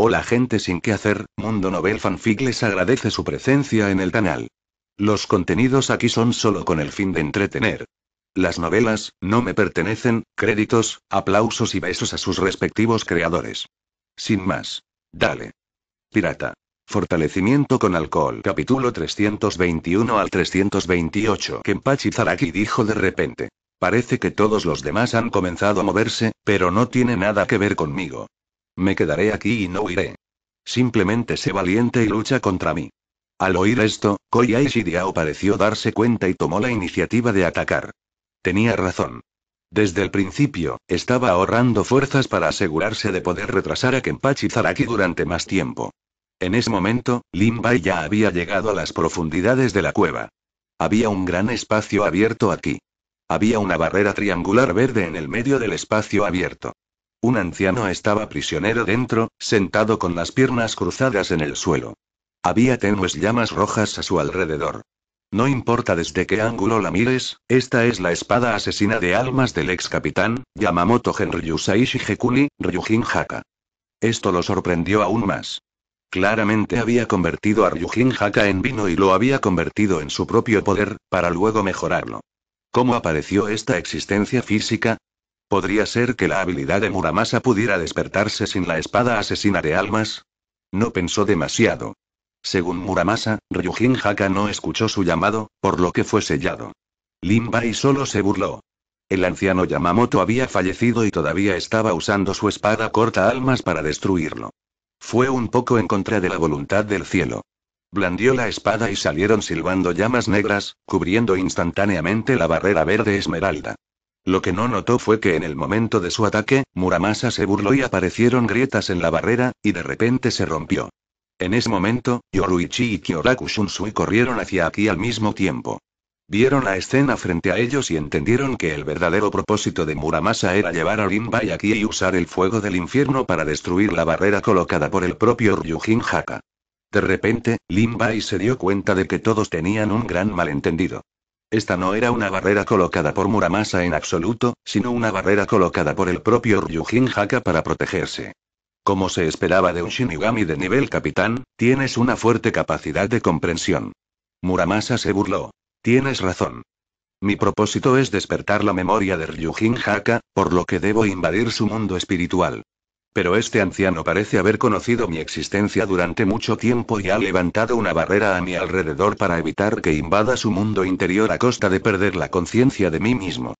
Hola gente sin qué hacer, Mundo Nobel Fanfic les agradece su presencia en el canal. Los contenidos aquí son solo con el fin de entretener. Las novelas, no me pertenecen, créditos, aplausos y besos a sus respectivos creadores. Sin más. Dale. Pirata. Fortalecimiento con alcohol. Capítulo 321 al 328. Kenpachi Zaraki dijo de repente. Parece que todos los demás han comenzado a moverse, pero no tiene nada que ver conmigo. Me quedaré aquí y no huiré. Simplemente sé valiente y lucha contra mí. Al oír esto, Koyai Shidiao pareció darse cuenta y tomó la iniciativa de atacar. Tenía razón. Desde el principio, estaba ahorrando fuerzas para asegurarse de poder retrasar a Kenpachi Zaraki durante más tiempo. En ese momento, Bai ya había llegado a las profundidades de la cueva. Había un gran espacio abierto aquí. Había una barrera triangular verde en el medio del espacio abierto. Un anciano estaba prisionero dentro, sentado con las piernas cruzadas en el suelo. Había tenues llamas rojas a su alrededor. No importa desde qué ángulo la mires, esta es la espada asesina de almas del ex capitán, Yamamoto Genryusai Shigekuni, Ryujin Haka. Esto lo sorprendió aún más. Claramente había convertido a Ryujin Haka en vino y lo había convertido en su propio poder, para luego mejorarlo. ¿Cómo apareció esta existencia física? ¿Podría ser que la habilidad de Muramasa pudiera despertarse sin la espada asesina de almas? No pensó demasiado. Según Muramasa, Ryujin Haka no escuchó su llamado, por lo que fue sellado. y solo se burló. El anciano Yamamoto había fallecido y todavía estaba usando su espada corta almas para destruirlo. Fue un poco en contra de la voluntad del cielo. Blandió la espada y salieron silbando llamas negras, cubriendo instantáneamente la barrera verde esmeralda. Lo que no notó fue que en el momento de su ataque, Muramasa se burló y aparecieron grietas en la barrera, y de repente se rompió. En ese momento, Yoruichi y Kyoraku Shunsui corrieron hacia aquí al mismo tiempo. Vieron la escena frente a ellos y entendieron que el verdadero propósito de Muramasa era llevar a Bai aquí y usar el fuego del infierno para destruir la barrera colocada por el propio Ryujin Haka. De repente, Limbai se dio cuenta de que todos tenían un gran malentendido. Esta no era una barrera colocada por Muramasa en absoluto, sino una barrera colocada por el propio Ryujin Haka para protegerse. Como se esperaba de un Shinigami de nivel capitán, tienes una fuerte capacidad de comprensión. Muramasa se burló. Tienes razón. Mi propósito es despertar la memoria de Ryujin Haka, por lo que debo invadir su mundo espiritual. Pero este anciano parece haber conocido mi existencia durante mucho tiempo y ha levantado una barrera a mi alrededor para evitar que invada su mundo interior a costa de perder la conciencia de mí mismo.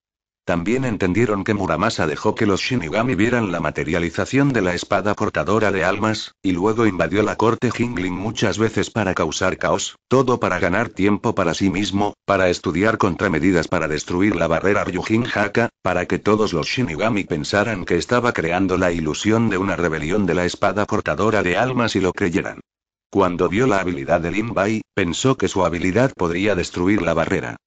También entendieron que Muramasa dejó que los Shinigami vieran la materialización de la espada cortadora de almas, y luego invadió la corte Jingling muchas veces para causar caos, todo para ganar tiempo para sí mismo, para estudiar contramedidas para destruir la barrera Ryujin Haka, para que todos los Shinigami pensaran que estaba creando la ilusión de una rebelión de la espada cortadora de almas y lo creyeran. Cuando vio la habilidad de Lin Bai, pensó que su habilidad podría destruir la barrera.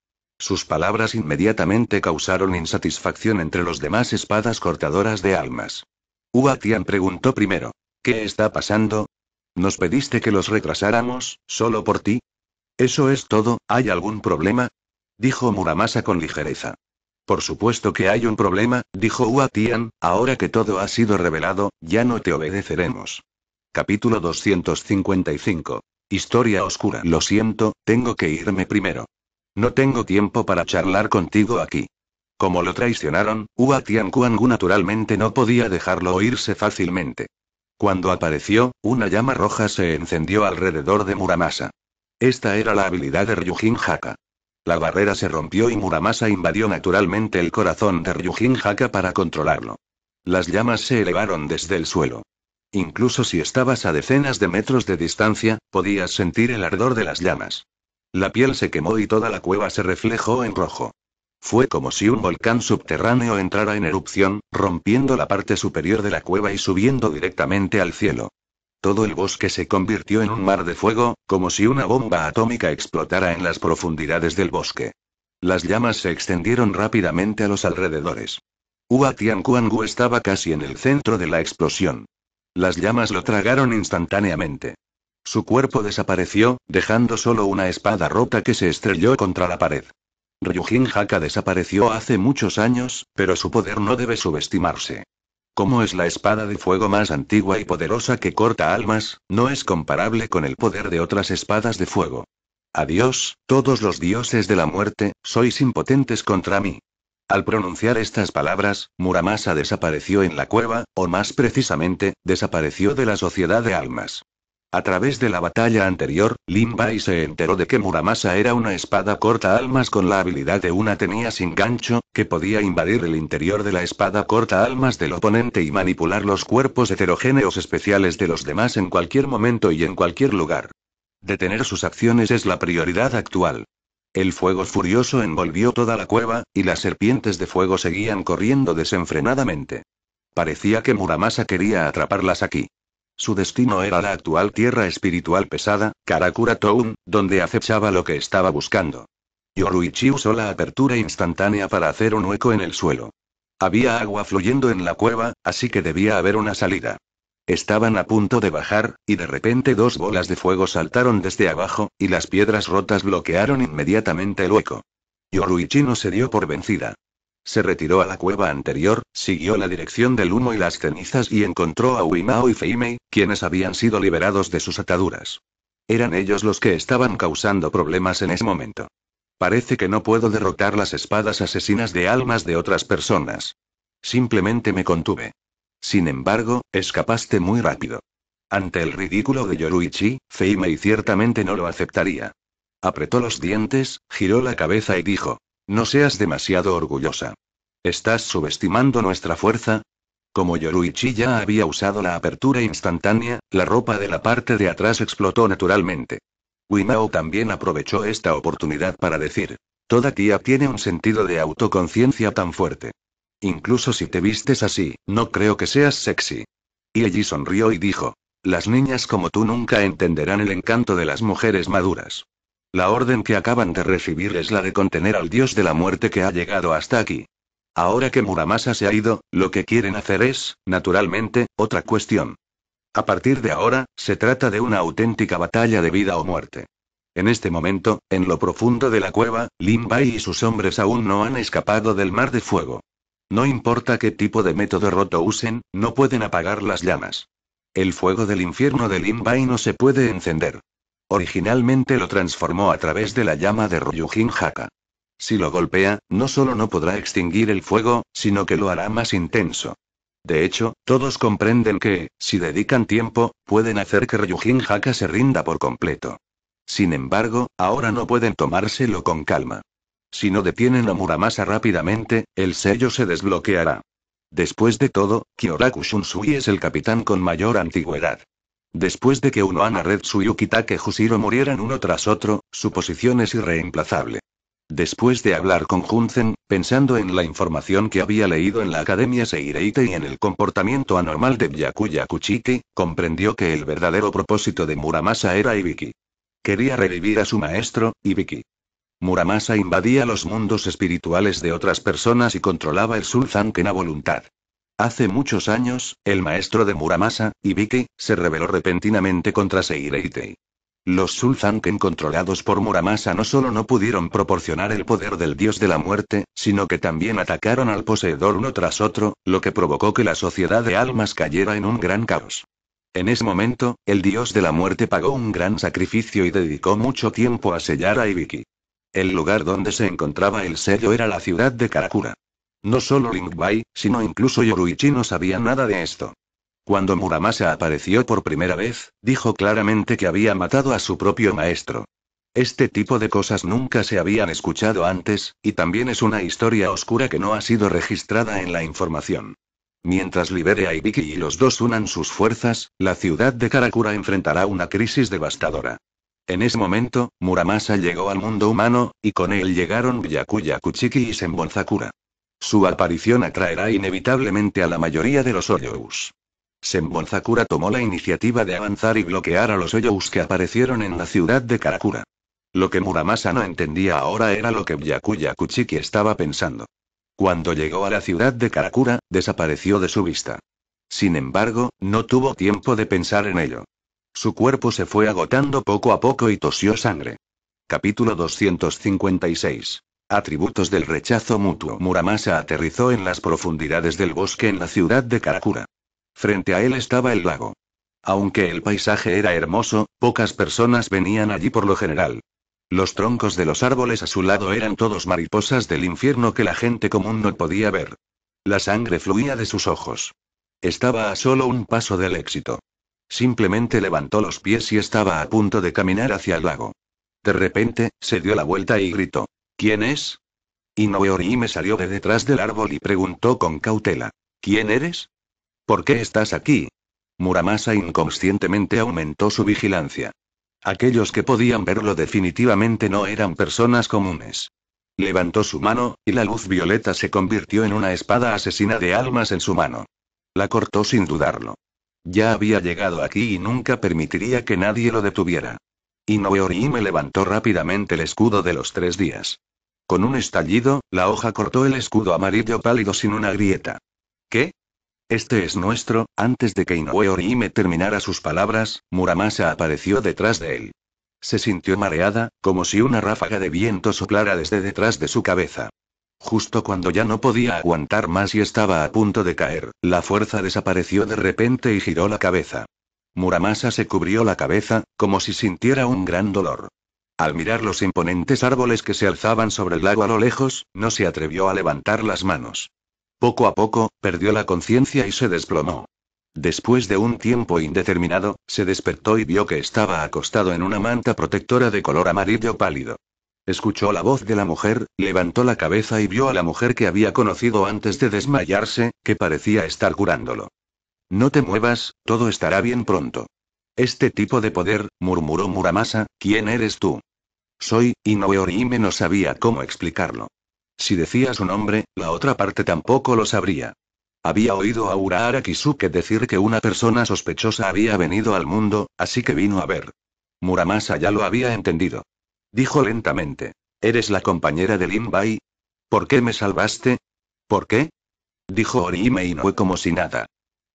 Sus palabras inmediatamente causaron insatisfacción entre los demás espadas cortadoras de almas. Uatian preguntó primero: ¿Qué está pasando? ¿Nos pediste que los retrasáramos, solo por ti? Eso es todo, ¿hay algún problema? dijo Muramasa con ligereza. Por supuesto que hay un problema, dijo Uatian, ahora que todo ha sido revelado, ya no te obedeceremos. Capítulo 255. Historia oscura. Lo siento, tengo que irme primero. No tengo tiempo para charlar contigo aquí. Como lo traicionaron, Hua naturalmente no podía dejarlo oírse fácilmente. Cuando apareció, una llama roja se encendió alrededor de Muramasa. Esta era la habilidad de Ryujin Haka. La barrera se rompió y Muramasa invadió naturalmente el corazón de Ryujin Haka para controlarlo. Las llamas se elevaron desde el suelo. Incluso si estabas a decenas de metros de distancia, podías sentir el ardor de las llamas. La piel se quemó y toda la cueva se reflejó en rojo. Fue como si un volcán subterráneo entrara en erupción, rompiendo la parte superior de la cueva y subiendo directamente al cielo. Todo el bosque se convirtió en un mar de fuego, como si una bomba atómica explotara en las profundidades del bosque. Las llamas se extendieron rápidamente a los alrededores. Hua Tianguangu estaba casi en el centro de la explosión. Las llamas lo tragaron instantáneamente. Su cuerpo desapareció, dejando solo una espada rota que se estrelló contra la pared. Ryujin Haka desapareció hace muchos años, pero su poder no debe subestimarse. Como es la espada de fuego más antigua y poderosa que corta almas, no es comparable con el poder de otras espadas de fuego. Adiós, todos los dioses de la muerte, sois impotentes contra mí. Al pronunciar estas palabras, Muramasa desapareció en la cueva, o más precisamente, desapareció de la sociedad de almas. A través de la batalla anterior, Limbai se enteró de que Muramasa era una espada corta almas con la habilidad de una tenía sin gancho, que podía invadir el interior de la espada corta almas del oponente y manipular los cuerpos heterogéneos especiales de los demás en cualquier momento y en cualquier lugar. Detener sus acciones es la prioridad actual. El fuego furioso envolvió toda la cueva, y las serpientes de fuego seguían corriendo desenfrenadamente. Parecía que Muramasa quería atraparlas aquí. Su destino era la actual tierra espiritual pesada, Karakura Town, donde acechaba lo que estaba buscando. Yoruichi usó la apertura instantánea para hacer un hueco en el suelo. Había agua fluyendo en la cueva, así que debía haber una salida. Estaban a punto de bajar, y de repente dos bolas de fuego saltaron desde abajo, y las piedras rotas bloquearon inmediatamente el hueco. Yoruichi no se dio por vencida. Se retiró a la cueva anterior, siguió la dirección del humo y las cenizas y encontró a Uimao y Feimei, quienes habían sido liberados de sus ataduras. Eran ellos los que estaban causando problemas en ese momento. Parece que no puedo derrotar las espadas asesinas de almas de otras personas. Simplemente me contuve. Sin embargo, escapaste muy rápido. Ante el ridículo de Yoruichi, Feimei ciertamente no lo aceptaría. Apretó los dientes, giró la cabeza y dijo, no seas demasiado orgullosa. Estás subestimando nuestra fuerza, como Yoruichi ya había usado la apertura instantánea, la ropa de la parte de atrás explotó naturalmente. Winao también aprovechó esta oportunidad para decir, toda tía tiene un sentido de autoconciencia tan fuerte. Incluso si te vistes así, no creo que seas sexy. Y allí sonrió y dijo, las niñas como tú nunca entenderán el encanto de las mujeres maduras. La orden que acaban de recibir es la de contener al dios de la muerte que ha llegado hasta aquí. Ahora que Muramasa se ha ido, lo que quieren hacer es, naturalmente, otra cuestión. A partir de ahora, se trata de una auténtica batalla de vida o muerte. En este momento, en lo profundo de la cueva, Lin Bai y sus hombres aún no han escapado del mar de fuego. No importa qué tipo de método roto usen, no pueden apagar las llamas. El fuego del infierno de Lin no se puede encender. Originalmente lo transformó a través de la llama de Ryujin Haka. Si lo golpea, no solo no podrá extinguir el fuego, sino que lo hará más intenso. De hecho, todos comprenden que, si dedican tiempo, pueden hacer que Ryujin Haka se rinda por completo. Sin embargo, ahora no pueden tomárselo con calma. Si no detienen a Muramasa rápidamente, el sello se desbloqueará. Después de todo, Kyoraku Shunsui es el capitán con mayor antigüedad. Después de que Red Retsu y Ukitake Jushiro murieran uno tras otro, su posición es irreemplazable. Después de hablar con Junzen, pensando en la información que había leído en la Academia Seireite y en el comportamiento anormal de Byakuya Kuchiki, comprendió que el verdadero propósito de Muramasa era Ibiki. Quería revivir a su maestro, Ibiki. Muramasa invadía los mundos espirituales de otras personas y controlaba el en a voluntad. Hace muchos años, el maestro de Muramasa, Ibiki, se rebeló repentinamente contra Seireitei. Los Sulzanken controlados por Muramasa no solo no pudieron proporcionar el poder del dios de la muerte, sino que también atacaron al poseedor uno tras otro, lo que provocó que la sociedad de almas cayera en un gran caos. En ese momento, el dios de la muerte pagó un gran sacrificio y dedicó mucho tiempo a sellar a Ibiki. El lugar donde se encontraba el sello era la ciudad de Karakura. No solo Bai, sino incluso Yoruichi no sabía nada de esto. Cuando Muramasa apareció por primera vez, dijo claramente que había matado a su propio maestro. Este tipo de cosas nunca se habían escuchado antes, y también es una historia oscura que no ha sido registrada en la información. Mientras libere a Ibiki y los dos unan sus fuerzas, la ciudad de Karakura enfrentará una crisis devastadora. En ese momento, Muramasa llegó al mundo humano, y con él llegaron Byakuya Kuchiki y Senbon su aparición atraerá inevitablemente a la mayoría de los Oyous. Senbon tomó la iniciativa de avanzar y bloquear a los Oyous que aparecieron en la ciudad de Karakura. Lo que Muramasa no entendía ahora era lo que Byakuya Kuchiki estaba pensando. Cuando llegó a la ciudad de Karakura, desapareció de su vista. Sin embargo, no tuvo tiempo de pensar en ello. Su cuerpo se fue agotando poco a poco y tosió sangre. Capítulo 256 Atributos del rechazo mutuo. Muramasa aterrizó en las profundidades del bosque en la ciudad de Karakura. Frente a él estaba el lago. Aunque el paisaje era hermoso, pocas personas venían allí por lo general. Los troncos de los árboles a su lado eran todos mariposas del infierno que la gente común no podía ver. La sangre fluía de sus ojos. Estaba a solo un paso del éxito. Simplemente levantó los pies y estaba a punto de caminar hacia el lago. De repente, se dio la vuelta y gritó. ¿Quién es? Inoue me salió de detrás del árbol y preguntó con cautela. ¿Quién eres? ¿Por qué estás aquí? Muramasa inconscientemente aumentó su vigilancia. Aquellos que podían verlo definitivamente no eran personas comunes. Levantó su mano, y la luz violeta se convirtió en una espada asesina de almas en su mano. La cortó sin dudarlo. Ya había llegado aquí y nunca permitiría que nadie lo detuviera. Inoue me levantó rápidamente el escudo de los tres días. Con un estallido, la hoja cortó el escudo amarillo pálido sin una grieta. ¿Qué? Este es nuestro. Antes de que Inoue Orihime terminara sus palabras, Muramasa apareció detrás de él. Se sintió mareada, como si una ráfaga de viento soplara desde detrás de su cabeza. Justo cuando ya no podía aguantar más y estaba a punto de caer, la fuerza desapareció de repente y giró la cabeza. Muramasa se cubrió la cabeza, como si sintiera un gran dolor. Al mirar los imponentes árboles que se alzaban sobre el lago a lo lejos, no se atrevió a levantar las manos. Poco a poco, perdió la conciencia y se desplomó. Después de un tiempo indeterminado, se despertó y vio que estaba acostado en una manta protectora de color amarillo pálido. Escuchó la voz de la mujer, levantó la cabeza y vio a la mujer que había conocido antes de desmayarse, que parecía estar curándolo. No te muevas, todo estará bien pronto. Este tipo de poder, murmuró Muramasa, ¿quién eres tú? Soy, Inoue no sabía cómo explicarlo. Si decía su nombre, la otra parte tampoco lo sabría. Había oído a Urahara Kisuke decir que una persona sospechosa había venido al mundo, así que vino a ver. Muramasa ya lo había entendido. Dijo lentamente. ¿Eres la compañera de Limbai? ¿Por qué me salvaste? ¿Por qué? Dijo Orihime Inoue como si nada.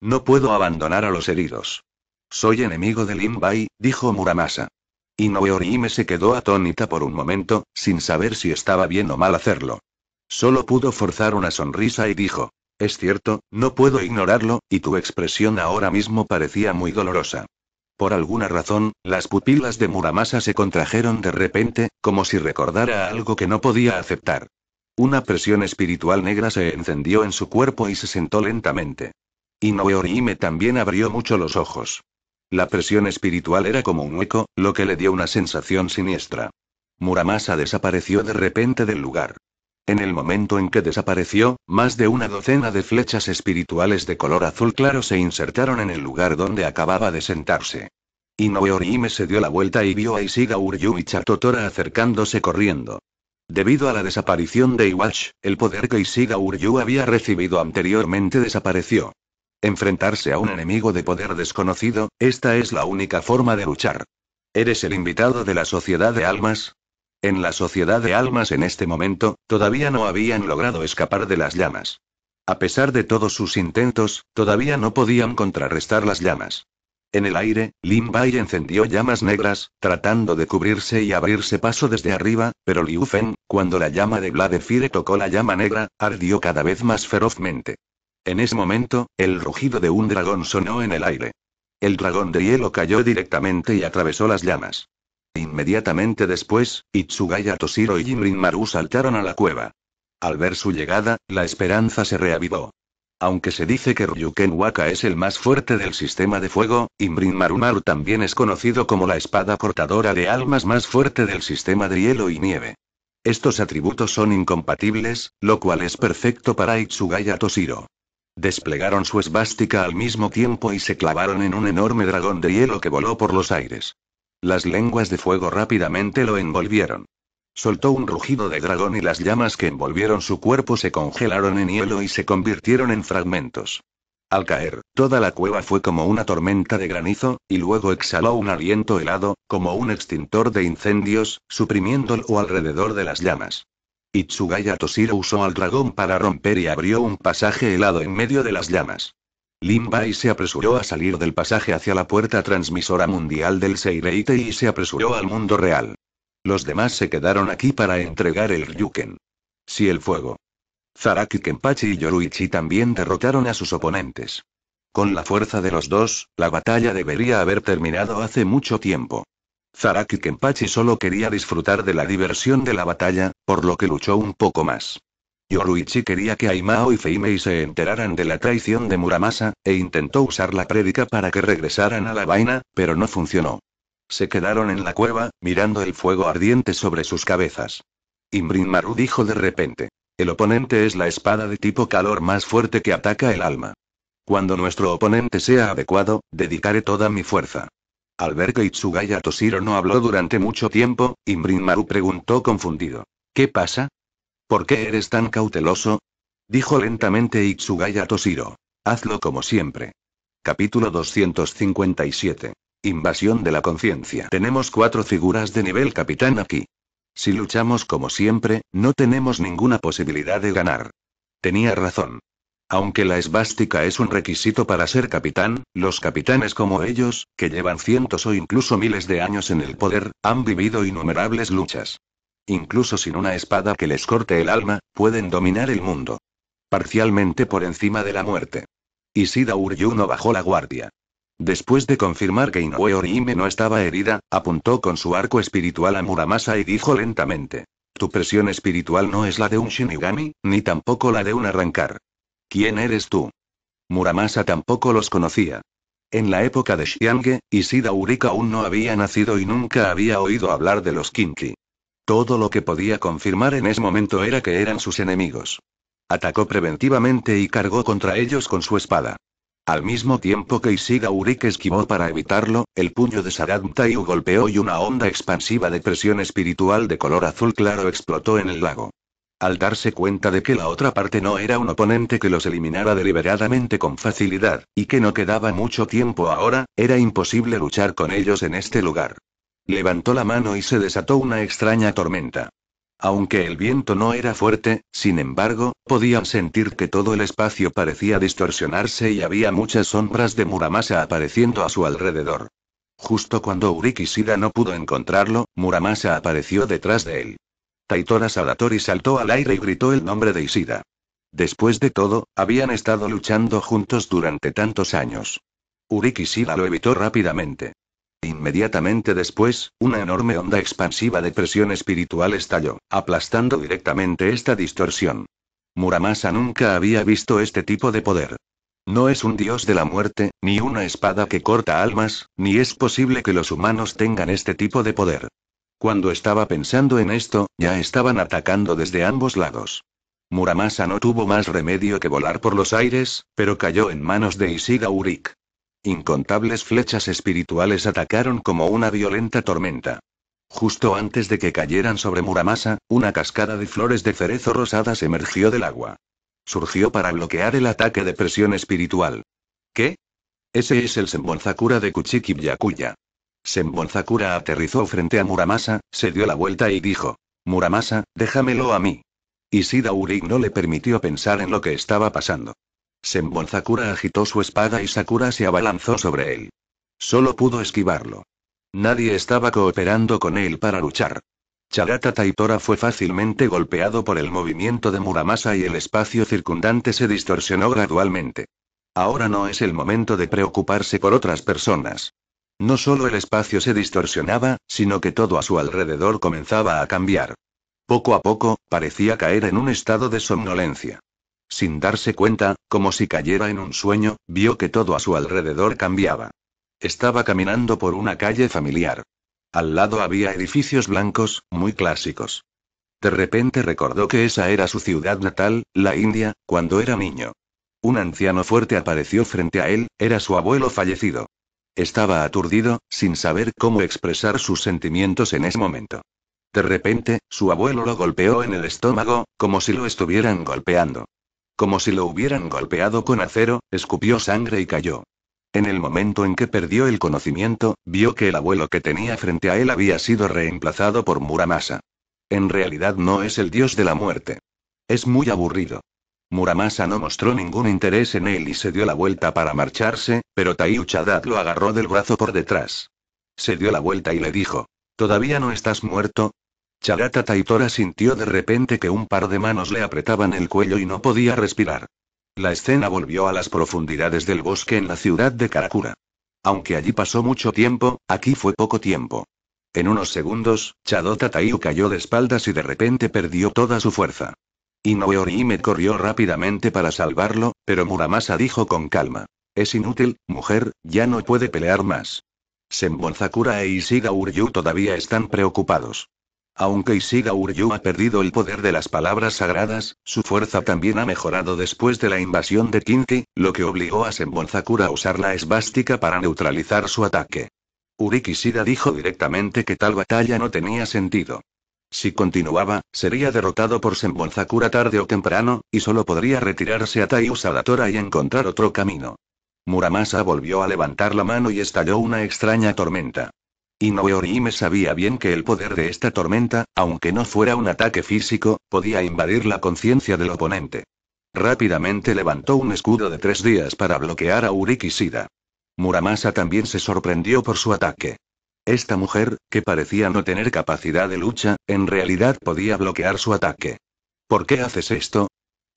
No puedo abandonar a los heridos. Soy enemigo de Limbai, dijo Muramasa. Inoue Orihime se quedó atónita por un momento, sin saber si estaba bien o mal hacerlo. Solo pudo forzar una sonrisa y dijo, es cierto, no puedo ignorarlo, y tu expresión ahora mismo parecía muy dolorosa. Por alguna razón, las pupilas de Muramasa se contrajeron de repente, como si recordara algo que no podía aceptar. Una presión espiritual negra se encendió en su cuerpo y se sentó lentamente. Inoue Orihime también abrió mucho los ojos. La presión espiritual era como un hueco, lo que le dio una sensación siniestra. Muramasa desapareció de repente del lugar. En el momento en que desapareció, más de una docena de flechas espirituales de color azul claro se insertaron en el lugar donde acababa de sentarse. Inoue Orihime se dio la vuelta y vio a Isiga Uryu y Chatotora acercándose corriendo. Debido a la desaparición de Iwash, el poder que Isiga Uryu había recibido anteriormente desapareció. Enfrentarse a un enemigo de poder desconocido, esta es la única forma de luchar. Eres el invitado de la Sociedad de Almas. En la Sociedad de Almas en este momento, todavía no habían logrado escapar de las llamas. A pesar de todos sus intentos, todavía no podían contrarrestar las llamas. En el aire, Lin Bai encendió llamas negras, tratando de cubrirse y abrirse paso desde arriba, pero Liu Feng, cuando la llama de Vladefire tocó la llama negra, ardió cada vez más ferozmente. En ese momento, el rugido de un dragón sonó en el aire. El dragón de hielo cayó directamente y atravesó las llamas. Inmediatamente después, Itsugaya Toshiro y Jinrin Maru saltaron a la cueva. Al ver su llegada, la esperanza se reavivó. Aunque se dice que Ryuken Waka es el más fuerte del sistema de fuego, Imrin Maru también es conocido como la espada cortadora de almas más fuerte del sistema de hielo y nieve. Estos atributos son incompatibles, lo cual es perfecto para Itsugaya Toshiro. Desplegaron su esvástica al mismo tiempo y se clavaron en un enorme dragón de hielo que voló por los aires. Las lenguas de fuego rápidamente lo envolvieron. Soltó un rugido de dragón y las llamas que envolvieron su cuerpo se congelaron en hielo y se convirtieron en fragmentos. Al caer, toda la cueva fue como una tormenta de granizo, y luego exhaló un aliento helado, como un extintor de incendios, suprimiéndolo alrededor de las llamas. Itsugaya Toshiro usó al dragón para romper y abrió un pasaje helado en medio de las llamas. Limbai se apresuró a salir del pasaje hacia la puerta transmisora mundial del Seireite y se apresuró al mundo real. Los demás se quedaron aquí para entregar el Ryuken. Si el fuego. Zaraki Kenpachi y Yoruichi también derrotaron a sus oponentes. Con la fuerza de los dos, la batalla debería haber terminado hace mucho tiempo. Zaraki Kenpachi solo quería disfrutar de la diversión de la batalla, por lo que luchó un poco más. Yoruichi quería que Aimao y Feimei se enteraran de la traición de Muramasa, e intentó usar la prédica para que regresaran a la vaina, pero no funcionó. Se quedaron en la cueva, mirando el fuego ardiente sobre sus cabezas. Imbrin Maru dijo de repente. El oponente es la espada de tipo calor más fuerte que ataca el alma. Cuando nuestro oponente sea adecuado, dedicaré toda mi fuerza. Al ver que Itsugaya Toshiro no habló durante mucho tiempo, maru preguntó confundido. ¿Qué pasa? ¿Por qué eres tan cauteloso? Dijo lentamente Itsugaya Toshiro. Hazlo como siempre. Capítulo 257. Invasión de la conciencia. Tenemos cuatro figuras de nivel capitán aquí. Si luchamos como siempre, no tenemos ninguna posibilidad de ganar. Tenía razón. Aunque la esbástica es un requisito para ser capitán, los capitanes como ellos, que llevan cientos o incluso miles de años en el poder, han vivido innumerables luchas. Incluso sin una espada que les corte el alma, pueden dominar el mundo. Parcialmente por encima de la muerte. Isida Uryu bajó la guardia. Después de confirmar que Inoue Orihime no estaba herida, apuntó con su arco espiritual a Muramasa y dijo lentamente. Tu presión espiritual no es la de un Shinigami, ni tampoco la de un arrancar. ¿Quién eres tú? Muramasa tampoco los conocía. En la época de Xiange, Isida Urika aún no había nacido y nunca había oído hablar de los Kinki. Todo lo que podía confirmar en ese momento era que eran sus enemigos. Atacó preventivamente y cargó contra ellos con su espada. Al mismo tiempo que Isida Urika esquivó para evitarlo, el puño de Saddam golpeó y una onda expansiva de presión espiritual de color azul claro explotó en el lago al darse cuenta de que la otra parte no era un oponente que los eliminara deliberadamente con facilidad, y que no quedaba mucho tiempo ahora, era imposible luchar con ellos en este lugar. Levantó la mano y se desató una extraña tormenta. Aunque el viento no era fuerte, sin embargo, podían sentir que todo el espacio parecía distorsionarse y había muchas sombras de Muramasa apareciendo a su alrededor. Justo cuando Urikishida no pudo encontrarlo, Muramasa apareció detrás de él. Taitora Sadatori saltó al aire y gritó el nombre de Isida. Después de todo, habían estado luchando juntos durante tantos años. Uriki Isida lo evitó rápidamente. Inmediatamente después, una enorme onda expansiva de presión espiritual estalló, aplastando directamente esta distorsión. Muramasa nunca había visto este tipo de poder. No es un dios de la muerte, ni una espada que corta almas, ni es posible que los humanos tengan este tipo de poder. Cuando estaba pensando en esto, ya estaban atacando desde ambos lados. Muramasa no tuvo más remedio que volar por los aires, pero cayó en manos de Isida Urik. Incontables flechas espirituales atacaron como una violenta tormenta. Justo antes de que cayeran sobre Muramasa, una cascada de flores de cerezo rosadas emergió del agua. Surgió para bloquear el ataque de presión espiritual. ¿Qué? Ese es el Sembonzakura de Kuchiki Senbonzakura aterrizó frente a Muramasa, se dio la vuelta y dijo. Muramasa, déjamelo a mí. Isida Uri no le permitió pensar en lo que estaba pasando. Senbonzakura agitó su espada y Sakura se abalanzó sobre él. Solo pudo esquivarlo. Nadie estaba cooperando con él para luchar. Charata Taitora fue fácilmente golpeado por el movimiento de Muramasa y el espacio circundante se distorsionó gradualmente. Ahora no es el momento de preocuparse por otras personas. No solo el espacio se distorsionaba, sino que todo a su alrededor comenzaba a cambiar. Poco a poco, parecía caer en un estado de somnolencia. Sin darse cuenta, como si cayera en un sueño, vio que todo a su alrededor cambiaba. Estaba caminando por una calle familiar. Al lado había edificios blancos, muy clásicos. De repente recordó que esa era su ciudad natal, la India, cuando era niño. Un anciano fuerte apareció frente a él, era su abuelo fallecido. Estaba aturdido, sin saber cómo expresar sus sentimientos en ese momento. De repente, su abuelo lo golpeó en el estómago, como si lo estuvieran golpeando. Como si lo hubieran golpeado con acero, escupió sangre y cayó. En el momento en que perdió el conocimiento, vio que el abuelo que tenía frente a él había sido reemplazado por Muramasa. En realidad no es el dios de la muerte. Es muy aburrido. Muramasa no mostró ningún interés en él y se dio la vuelta para marcharse, pero Taiyu Chadat lo agarró del brazo por detrás. Se dio la vuelta y le dijo: ¿Todavía no estás muerto? Charata Taitora sintió de repente que un par de manos le apretaban el cuello y no podía respirar. La escena volvió a las profundidades del bosque en la ciudad de Karakura. Aunque allí pasó mucho tiempo, aquí fue poco tiempo. En unos segundos, Chadota cayó de espaldas y de repente perdió toda su fuerza. Inoue me corrió rápidamente para salvarlo, pero Muramasa dijo con calma. Es inútil, mujer, ya no puede pelear más. Senbonzakura e Isida Uryu todavía están preocupados. Aunque Isida Uryu ha perdido el poder de las palabras sagradas, su fuerza también ha mejorado después de la invasión de Kinki, lo que obligó a Senbonzakura a usar la esbástica para neutralizar su ataque. Uriki dijo directamente que tal batalla no tenía sentido. Si continuaba, sería derrotado por Senbonzakura tarde o temprano, y solo podría retirarse a Taiyusa Tora y encontrar otro camino. Muramasa volvió a levantar la mano y estalló una extraña tormenta. Inoue me sabía bien que el poder de esta tormenta, aunque no fuera un ataque físico, podía invadir la conciencia del oponente. Rápidamente levantó un escudo de tres días para bloquear a Uriki Muramasa también se sorprendió por su ataque. Esta mujer, que parecía no tener capacidad de lucha, en realidad podía bloquear su ataque. ¿Por qué haces esto?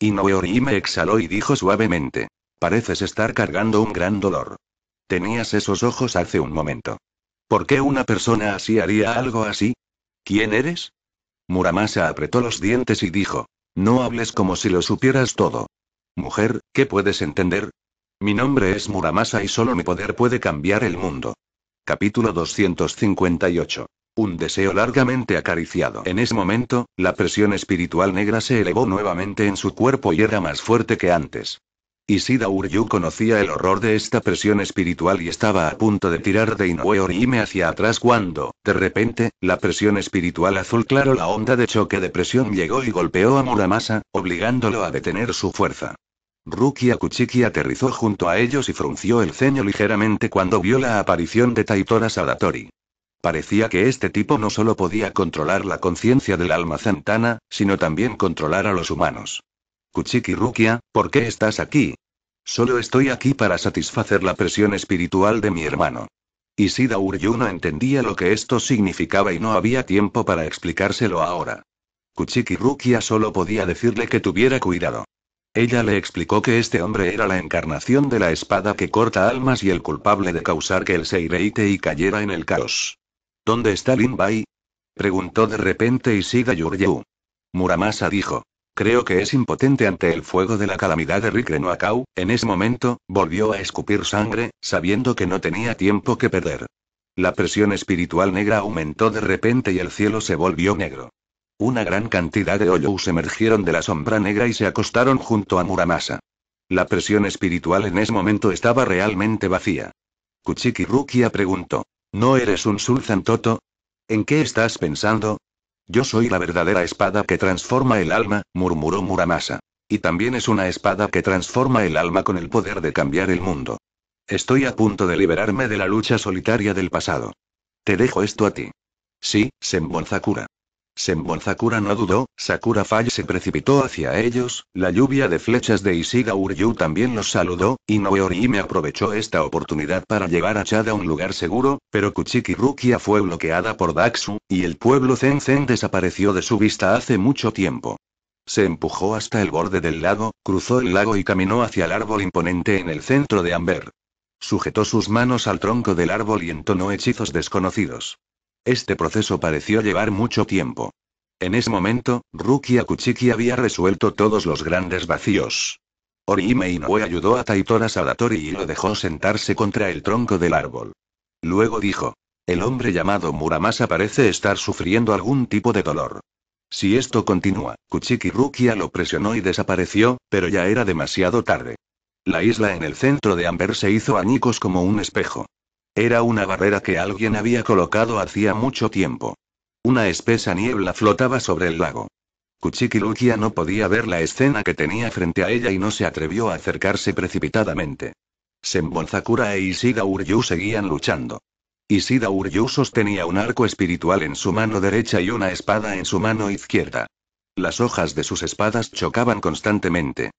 Inoue me exhaló y dijo suavemente. Pareces estar cargando un gran dolor. Tenías esos ojos hace un momento. ¿Por qué una persona así haría algo así? ¿Quién eres? Muramasa apretó los dientes y dijo. No hables como si lo supieras todo. Mujer, ¿qué puedes entender? Mi nombre es Muramasa y solo mi poder puede cambiar el mundo. Capítulo 258. Un deseo largamente acariciado. En ese momento, la presión espiritual negra se elevó nuevamente en su cuerpo y era más fuerte que antes. Isida Uryu conocía el horror de esta presión espiritual y estaba a punto de tirar de Inoue Orihime hacia atrás cuando, de repente, la presión espiritual azul claro la onda de choque de presión llegó y golpeó a Muramasa, obligándolo a detener su fuerza. Rukia Kuchiki aterrizó junto a ellos y frunció el ceño ligeramente cuando vio la aparición de Taitora Sadatori. Parecía que este tipo no solo podía controlar la conciencia del alma Santana, sino también controlar a los humanos. Kuchiki Rukia, ¿por qué estás aquí? Solo estoy aquí para satisfacer la presión espiritual de mi hermano. Isida Uryu no entendía lo que esto significaba y no había tiempo para explicárselo ahora. Kuchiki Rukia solo podía decirle que tuviera cuidado. Ella le explicó que este hombre era la encarnación de la espada que corta almas y el culpable de causar que el Seireite y cayera en el caos. ¿Dónde está Lin Bai? preguntó de repente Isida Yuryu. Muramasa dijo. Creo que es impotente ante el fuego de la calamidad de Rikrenuakau. En ese momento, volvió a escupir sangre, sabiendo que no tenía tiempo que perder. La presión espiritual negra aumentó de repente y el cielo se volvió negro. Una gran cantidad de hoyos emergieron de la sombra negra y se acostaron junto a Muramasa. La presión espiritual en ese momento estaba realmente vacía. Kuchiki Rukia preguntó. ¿No eres un Sulzantoto? ¿En qué estás pensando? Yo soy la verdadera espada que transforma el alma, murmuró Muramasa. Y también es una espada que transforma el alma con el poder de cambiar el mundo. Estoy a punto de liberarme de la lucha solitaria del pasado. Te dejo esto a ti. Sí, Senbon Senbon no dudó, Sakura Fall se precipitó hacia ellos, la lluvia de flechas de Isiga Uryu también los saludó, y me aprovechó esta oportunidad para llegar a Chad a un lugar seguro, pero Kuchiki Rukia fue bloqueada por Daxu, y el pueblo Zen Zen desapareció de su vista hace mucho tiempo. Se empujó hasta el borde del lago, cruzó el lago y caminó hacia el árbol imponente en el centro de Amber. Sujetó sus manos al tronco del árbol y entonó hechizos desconocidos. Este proceso pareció llevar mucho tiempo. En ese momento, Rukia Kuchiki había resuelto todos los grandes vacíos. Orihime Inoue ayudó a Taitora Salatori y lo dejó sentarse contra el tronco del árbol. Luego dijo, el hombre llamado Muramasa parece estar sufriendo algún tipo de dolor. Si esto continúa, Kuchiki Rukia lo presionó y desapareció, pero ya era demasiado tarde. La isla en el centro de Amber se hizo añicos como un espejo. Era una barrera que alguien había colocado hacía mucho tiempo. Una espesa niebla flotaba sobre el lago. Kuchikilukia no podía ver la escena que tenía frente a ella y no se atrevió a acercarse precipitadamente. Senbonzakura e Isida Uryu seguían luchando. Isida Uryu sostenía un arco espiritual en su mano derecha y una espada en su mano izquierda. Las hojas de sus espadas chocaban constantemente.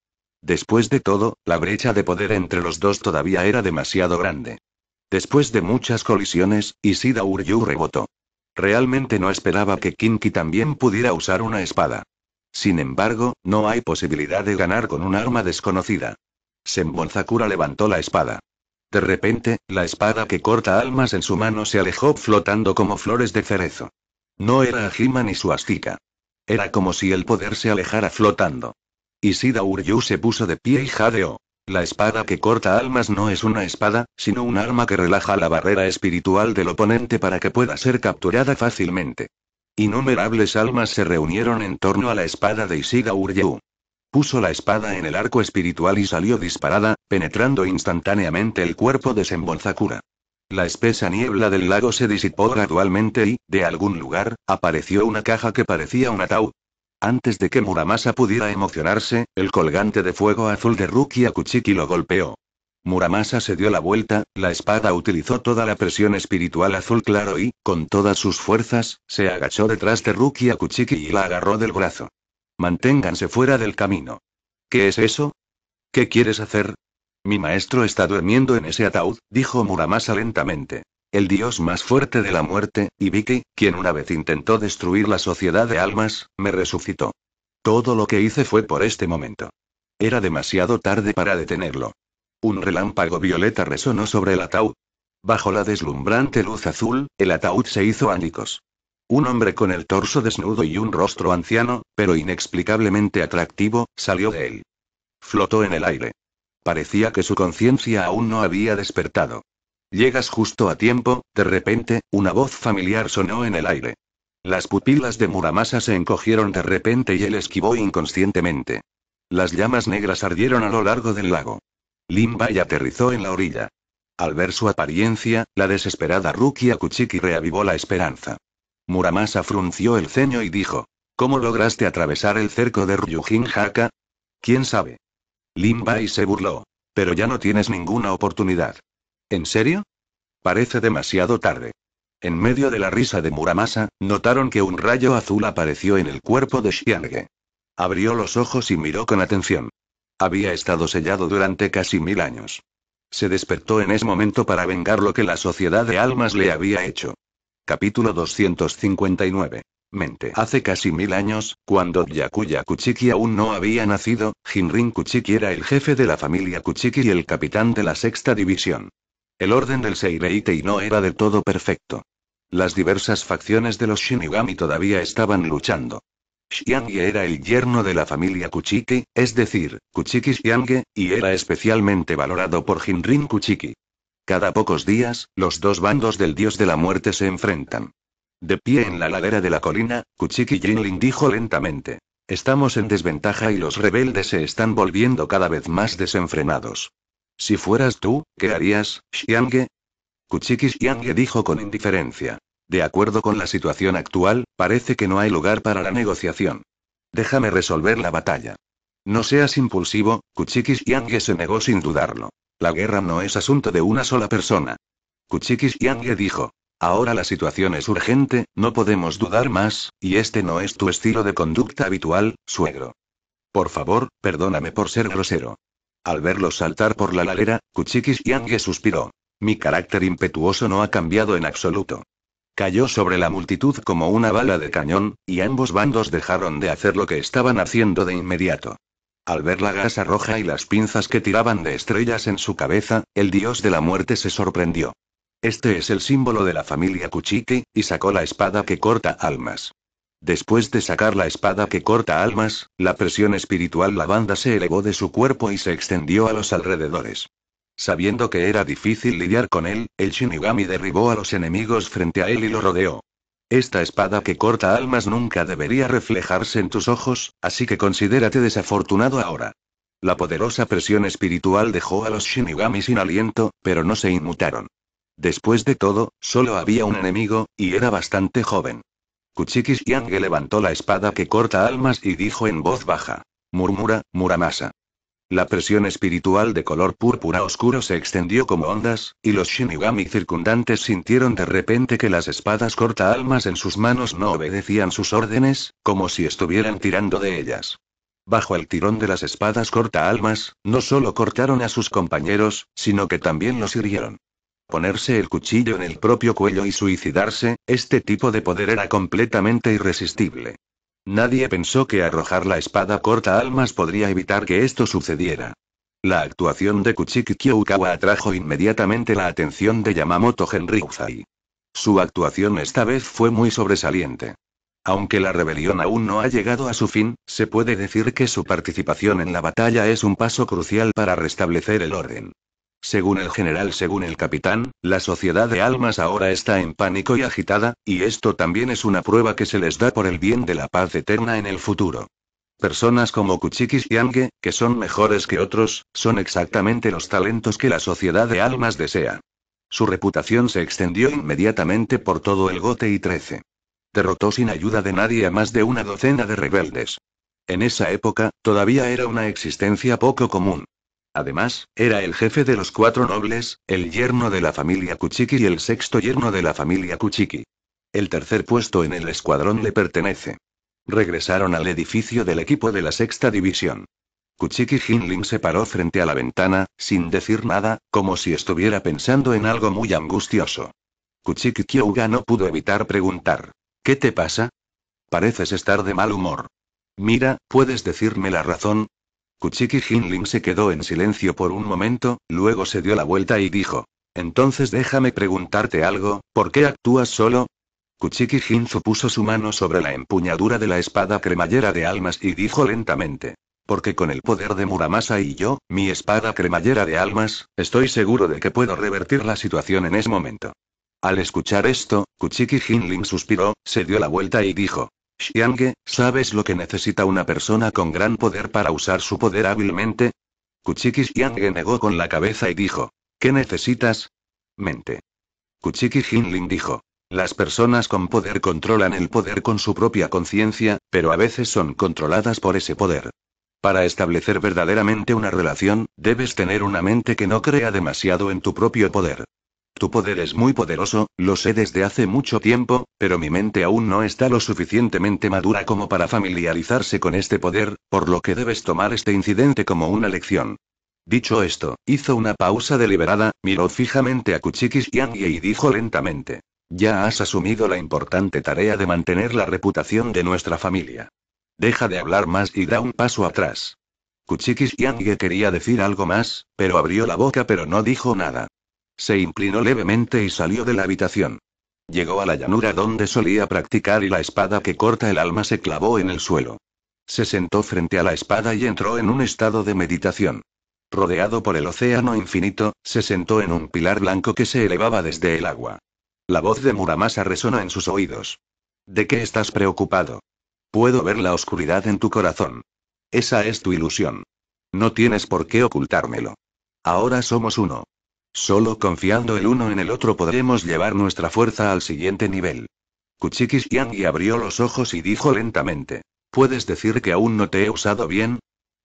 Después de todo, la brecha de poder entre los dos todavía era demasiado grande. Después de muchas colisiones, Isida Uryu rebotó. Realmente no esperaba que Kinki también pudiera usar una espada. Sin embargo, no hay posibilidad de ganar con un arma desconocida. Senbonzakura levantó la espada. De repente, la espada que corta almas en su mano se alejó flotando como flores de cerezo. No era Ajima ni su astica. Era como si el poder se alejara flotando. Isida Uryu se puso de pie y jadeó. La espada que corta almas no es una espada, sino un arma que relaja la barrera espiritual del oponente para que pueda ser capturada fácilmente. Innumerables almas se reunieron en torno a la espada de Isida Uryu. Puso la espada en el arco espiritual y salió disparada, penetrando instantáneamente el cuerpo de Senbonzakura. La espesa niebla del lago se disipó gradualmente y, de algún lugar, apareció una caja que parecía un ataúd. Antes de que Muramasa pudiera emocionarse, el colgante de fuego azul de Rukia Kuchiki lo golpeó. Muramasa se dio la vuelta, la espada utilizó toda la presión espiritual azul claro y, con todas sus fuerzas, se agachó detrás de Rukia Kuchiki y la agarró del brazo. Manténganse fuera del camino. ¿Qué es eso? ¿Qué quieres hacer? Mi maestro está durmiendo en ese ataúd, dijo Muramasa lentamente el dios más fuerte de la muerte, y Vicky, quien una vez intentó destruir la sociedad de almas, me resucitó. Todo lo que hice fue por este momento. Era demasiado tarde para detenerlo. Un relámpago violeta resonó sobre el ataúd. Bajo la deslumbrante luz azul, el ataúd se hizo ánicos. Un hombre con el torso desnudo y un rostro anciano, pero inexplicablemente atractivo, salió de él. Flotó en el aire. Parecía que su conciencia aún no había despertado. Llegas justo a tiempo, de repente, una voz familiar sonó en el aire. Las pupilas de Muramasa se encogieron de repente y él esquivó inconscientemente. Las llamas negras ardieron a lo largo del lago. y aterrizó en la orilla. Al ver su apariencia, la desesperada Rukia Kuchiki reavivó la esperanza. Muramasa frunció el ceño y dijo: ¿Cómo lograste atravesar el cerco de Ryujin Haka? ¿Quién sabe? y se burló. Pero ya no tienes ninguna oportunidad. ¿En serio? Parece demasiado tarde. En medio de la risa de Muramasa, notaron que un rayo azul apareció en el cuerpo de Xiange. Abrió los ojos y miró con atención. Había estado sellado durante casi mil años. Se despertó en ese momento para vengar lo que la sociedad de almas le había hecho. Capítulo 259. Mente. Hace casi mil años, cuando Yakuya Kuchiki aún no había nacido, Jinrin Kuchiki era el jefe de la familia Kuchiki y el capitán de la sexta división. El orden del Seireitei no era del todo perfecto. Las diversas facciones de los Shinigami todavía estaban luchando. Xiangye era el yerno de la familia Kuchiki, es decir, Kuchiki Xiange, y era especialmente valorado por Jinrin Kuchiki. Cada pocos días, los dos bandos del dios de la muerte se enfrentan. De pie en la ladera de la colina, Kuchiki Jinlin dijo lentamente. Estamos en desventaja y los rebeldes se están volviendo cada vez más desenfrenados. Si fueras tú, ¿qué harías, Xiange? Kuchiki Xiange dijo con indiferencia. De acuerdo con la situación actual, parece que no hay lugar para la negociación. Déjame resolver la batalla. No seas impulsivo, Kuchikis Xiange se negó sin dudarlo. La guerra no es asunto de una sola persona. Kuchiki Xiange dijo. Ahora la situación es urgente, no podemos dudar más, y este no es tu estilo de conducta habitual, suegro. Por favor, perdóname por ser grosero. Al verlo saltar por la ladera, Kuchikis Yange suspiró. Mi carácter impetuoso no ha cambiado en absoluto. Cayó sobre la multitud como una bala de cañón, y ambos bandos dejaron de hacer lo que estaban haciendo de inmediato. Al ver la gasa roja y las pinzas que tiraban de estrellas en su cabeza, el dios de la muerte se sorprendió. Este es el símbolo de la familia Kuchiki, y sacó la espada que corta almas. Después de sacar la espada que corta almas, la presión espiritual la banda se elevó de su cuerpo y se extendió a los alrededores. Sabiendo que era difícil lidiar con él, el Shinigami derribó a los enemigos frente a él y lo rodeó. Esta espada que corta almas nunca debería reflejarse en tus ojos, así que considérate desafortunado ahora. La poderosa presión espiritual dejó a los Shinigami sin aliento, pero no se inmutaron. Después de todo, solo había un enemigo, y era bastante joven. Kuchiki levantó la espada que corta almas y dijo en voz baja. Murmura, Muramasa. La presión espiritual de color púrpura oscuro se extendió como ondas, y los Shinigami circundantes sintieron de repente que las espadas corta almas en sus manos no obedecían sus órdenes, como si estuvieran tirando de ellas. Bajo el tirón de las espadas corta almas, no solo cortaron a sus compañeros, sino que también los hirieron ponerse el cuchillo en el propio cuello y suicidarse, este tipo de poder era completamente irresistible. Nadie pensó que arrojar la espada corta almas podría evitar que esto sucediera. La actuación de Kuchiki Kyoukawa atrajo inmediatamente la atención de Yamamoto Uzai. Su actuación esta vez fue muy sobresaliente. Aunque la rebelión aún no ha llegado a su fin, se puede decir que su participación en la batalla es un paso crucial para restablecer el orden. Según el general, según el capitán, la sociedad de almas ahora está en pánico y agitada, y esto también es una prueba que se les da por el bien de la paz eterna en el futuro. Personas como Kuchikis y que son mejores que otros, son exactamente los talentos que la sociedad de almas desea. Su reputación se extendió inmediatamente por todo el Gote y 13. Derrotó sin ayuda de nadie a más de una docena de rebeldes. En esa época, todavía era una existencia poco común. Además, era el jefe de los cuatro nobles, el yerno de la familia Kuchiki y el sexto yerno de la familia Kuchiki. El tercer puesto en el escuadrón le pertenece. Regresaron al edificio del equipo de la sexta división. Kuchiki Hinling se paró frente a la ventana, sin decir nada, como si estuviera pensando en algo muy angustioso. Kuchiki Kyouga no pudo evitar preguntar: ¿Qué te pasa? Pareces estar de mal humor. Mira, ¿puedes decirme la razón? Kuchiki Hinling se quedó en silencio por un momento, luego se dio la vuelta y dijo. Entonces déjame preguntarte algo, ¿por qué actúas solo? Kuchiki Jinzu puso su mano sobre la empuñadura de la espada cremallera de almas y dijo lentamente. Porque con el poder de Muramasa y yo, mi espada cremallera de almas, estoy seguro de que puedo revertir la situación en ese momento. Al escuchar esto, Kuchiki Hinling suspiró, se dio la vuelta y dijo. ¿sabes lo que necesita una persona con gran poder para usar su poder hábilmente? Kuchiki Xiangue negó con la cabeza y dijo. ¿Qué necesitas? Mente. Kuchiki Jinling dijo. Las personas con poder controlan el poder con su propia conciencia, pero a veces son controladas por ese poder. Para establecer verdaderamente una relación, debes tener una mente que no crea demasiado en tu propio poder. Tu poder es muy poderoso, lo sé desde hace mucho tiempo, pero mi mente aún no está lo suficientemente madura como para familiarizarse con este poder, por lo que debes tomar este incidente como una lección. Dicho esto, hizo una pausa deliberada, miró fijamente a Kuchikis Yangye y dijo lentamente. Ya has asumido la importante tarea de mantener la reputación de nuestra familia. Deja de hablar más y da un paso atrás. Kuchikis Yangye quería decir algo más, pero abrió la boca pero no dijo nada. Se inclinó levemente y salió de la habitación. Llegó a la llanura donde solía practicar y la espada que corta el alma se clavó en el suelo. Se sentó frente a la espada y entró en un estado de meditación. Rodeado por el océano infinito, se sentó en un pilar blanco que se elevaba desde el agua. La voz de Muramasa resonó en sus oídos. ¿De qué estás preocupado? Puedo ver la oscuridad en tu corazón. Esa es tu ilusión. No tienes por qué ocultármelo. Ahora somos uno. Solo confiando el uno en el otro podremos llevar nuestra fuerza al siguiente nivel. Kuchikis Yang abrió los ojos y dijo lentamente. ¿Puedes decir que aún no te he usado bien?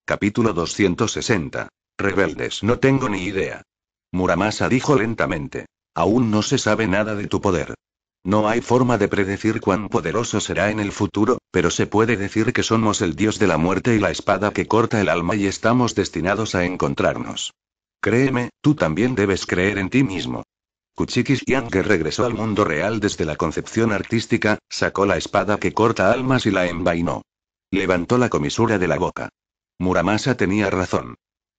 Capítulo 260. Rebeldes. No tengo ni idea. Muramasa dijo lentamente. Aún no se sabe nada de tu poder. No hay forma de predecir cuán poderoso será en el futuro, pero se puede decir que somos el dios de la muerte y la espada que corta el alma y estamos destinados a encontrarnos. Créeme, tú también debes creer en ti mismo. Kuchikis Yang que regresó al mundo real desde la concepción artística, sacó la espada que corta almas y la envainó. Levantó la comisura de la boca. Muramasa tenía razón.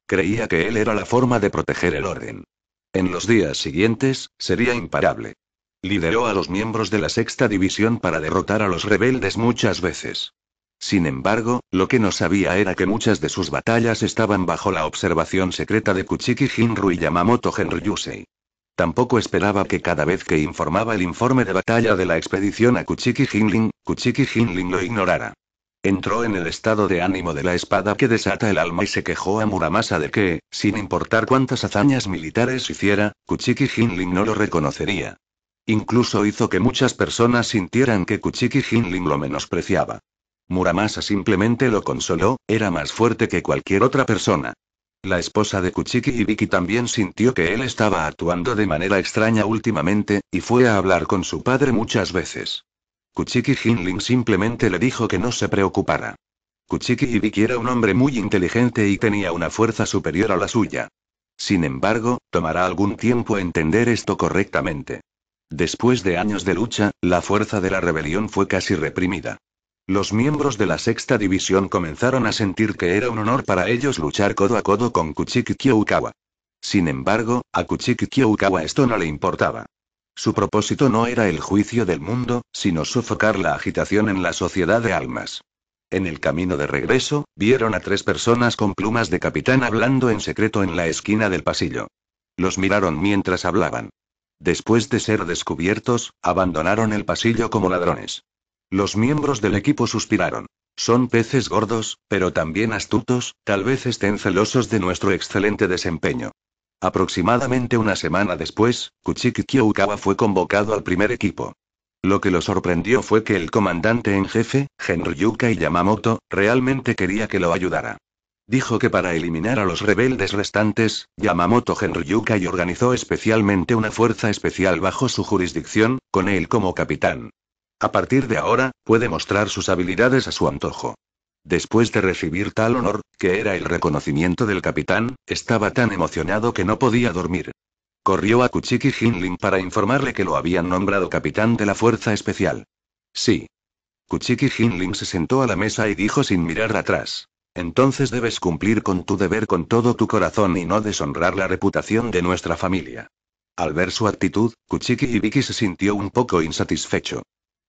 Creía que él era la forma de proteger el orden. En los días siguientes, sería imparable. Lideró a los miembros de la sexta división para derrotar a los rebeldes muchas veces. Sin embargo, lo que no sabía era que muchas de sus batallas estaban bajo la observación secreta de Kuchiki Jinru y Yamamoto Genryusei. Tampoco esperaba que cada vez que informaba el informe de batalla de la expedición a Kuchiki Jinlin, Kuchiki Jinlin lo ignorara. Entró en el estado de ánimo de la espada que desata el alma y se quejó a Muramasa de que, sin importar cuántas hazañas militares hiciera, Kuchiki Jinlin no lo reconocería. Incluso hizo que muchas personas sintieran que Kuchiki Jinlin lo menospreciaba. Muramasa simplemente lo consoló, era más fuerte que cualquier otra persona. La esposa de Kuchiki y también sintió que él estaba actuando de manera extraña últimamente, y fue a hablar con su padre muchas veces. Kuchiki Hinling simplemente le dijo que no se preocupara. Kuchiki Ibiki era un hombre muy inteligente y tenía una fuerza superior a la suya. Sin embargo, tomará algún tiempo entender esto correctamente. Después de años de lucha, la fuerza de la rebelión fue casi reprimida. Los miembros de la sexta división comenzaron a sentir que era un honor para ellos luchar codo a codo con Kuchiki Kyoukawa. Sin embargo, a Kuchiki Kyoukawa esto no le importaba. Su propósito no era el juicio del mundo, sino sofocar la agitación en la sociedad de almas. En el camino de regreso, vieron a tres personas con plumas de capitán hablando en secreto en la esquina del pasillo. Los miraron mientras hablaban. Después de ser descubiertos, abandonaron el pasillo como ladrones. Los miembros del equipo suspiraron. Son peces gordos, pero también astutos, tal vez estén celosos de nuestro excelente desempeño. Aproximadamente una semana después, Kuchiki Kyoukawa fue convocado al primer equipo. Lo que lo sorprendió fue que el comandante en jefe, y Yamamoto, realmente quería que lo ayudara. Dijo que para eliminar a los rebeldes restantes, Yamamoto y organizó especialmente una fuerza especial bajo su jurisdicción, con él como capitán. A partir de ahora, puede mostrar sus habilidades a su antojo. Después de recibir tal honor, que era el reconocimiento del capitán, estaba tan emocionado que no podía dormir. Corrió a Kuchiki Hinling para informarle que lo habían nombrado capitán de la Fuerza Especial. Sí. Kuchiki Hinling se sentó a la mesa y dijo sin mirar atrás. Entonces debes cumplir con tu deber con todo tu corazón y no deshonrar la reputación de nuestra familia. Al ver su actitud, Kuchiki Ibiki se sintió un poco insatisfecho.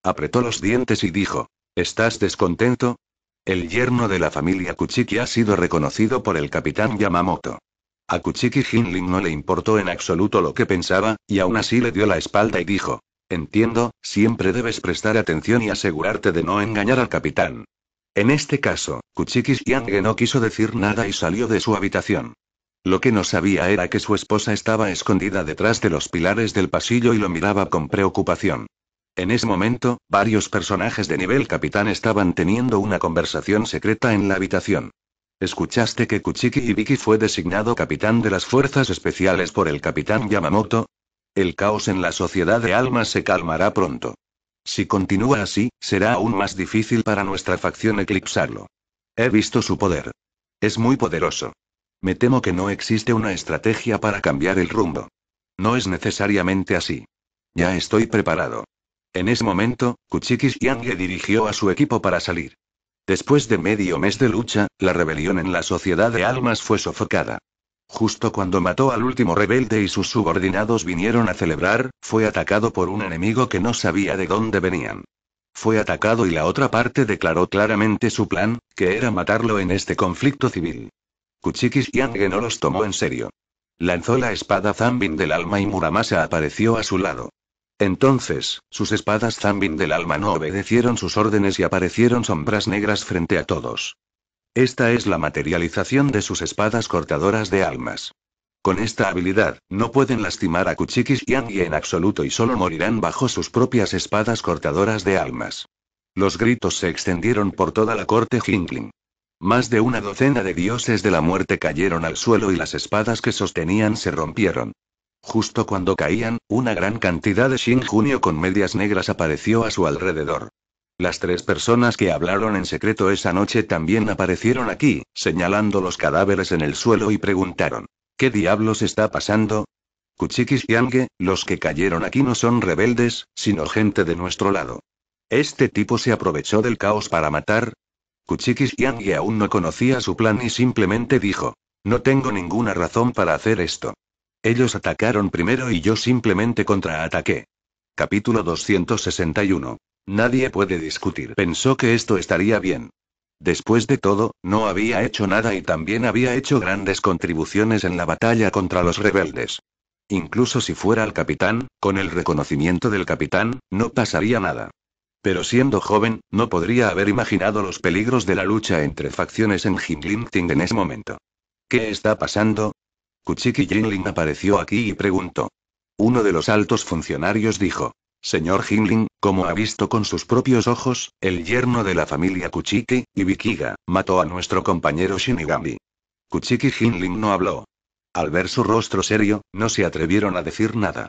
Apretó los dientes y dijo, ¿estás descontento? El yerno de la familia Kuchiki ha sido reconocido por el capitán Yamamoto. A Kuchiki Hinling no le importó en absoluto lo que pensaba, y aún así le dio la espalda y dijo, Entiendo, siempre debes prestar atención y asegurarte de no engañar al capitán. En este caso, Kuchiki Yange no quiso decir nada y salió de su habitación. Lo que no sabía era que su esposa estaba escondida detrás de los pilares del pasillo y lo miraba con preocupación. En ese momento, varios personajes de nivel capitán estaban teniendo una conversación secreta en la habitación. ¿Escuchaste que Kuchiki Ibiki fue designado capitán de las fuerzas especiales por el capitán Yamamoto? El caos en la sociedad de almas se calmará pronto. Si continúa así, será aún más difícil para nuestra facción eclipsarlo. He visto su poder. Es muy poderoso. Me temo que no existe una estrategia para cambiar el rumbo. No es necesariamente así. Ya estoy preparado. En ese momento, Kuchikis Yange dirigió a su equipo para salir. Después de medio mes de lucha, la rebelión en la Sociedad de Almas fue sofocada. Justo cuando mató al último rebelde y sus subordinados vinieron a celebrar, fue atacado por un enemigo que no sabía de dónde venían. Fue atacado y la otra parte declaró claramente su plan, que era matarlo en este conflicto civil. Kuchikis Yange no los tomó en serio. Lanzó la espada Zambin del alma y Muramasa apareció a su lado. Entonces, sus espadas Zambin del alma no obedecieron sus órdenes y aparecieron sombras negras frente a todos. Esta es la materialización de sus espadas cortadoras de almas. Con esta habilidad, no pueden lastimar a Kuchikis y en absoluto y solo morirán bajo sus propias espadas cortadoras de almas. Los gritos se extendieron por toda la corte Jingling. Más de una docena de dioses de la muerte cayeron al suelo y las espadas que sostenían se rompieron. Justo cuando caían, una gran cantidad de Junio con medias negras apareció a su alrededor. Las tres personas que hablaron en secreto esa noche también aparecieron aquí, señalando los cadáveres en el suelo y preguntaron: ¿Qué diablos está pasando? Kuchikis Yange, los que cayeron aquí no son rebeldes, sino gente de nuestro lado. ¿Este tipo se aprovechó del caos para matar? Kuchikis yang aún no conocía su plan y simplemente dijo: No tengo ninguna razón para hacer esto. Ellos atacaron primero y yo simplemente contraataqué. Capítulo 261. Nadie puede discutir. Pensó que esto estaría bien. Después de todo, no había hecho nada y también había hecho grandes contribuciones en la batalla contra los rebeldes. Incluso si fuera el capitán, con el reconocimiento del capitán, no pasaría nada. Pero siendo joven, no podría haber imaginado los peligros de la lucha entre facciones en Ting en ese momento. ¿Qué está pasando? Kuchiki Jinling apareció aquí y preguntó. Uno de los altos funcionarios dijo. Señor Jinling, como ha visto con sus propios ojos, el yerno de la familia Kuchiki, Ibikiga, mató a nuestro compañero Shinigami. Kuchiki Jinling no habló. Al ver su rostro serio, no se atrevieron a decir nada.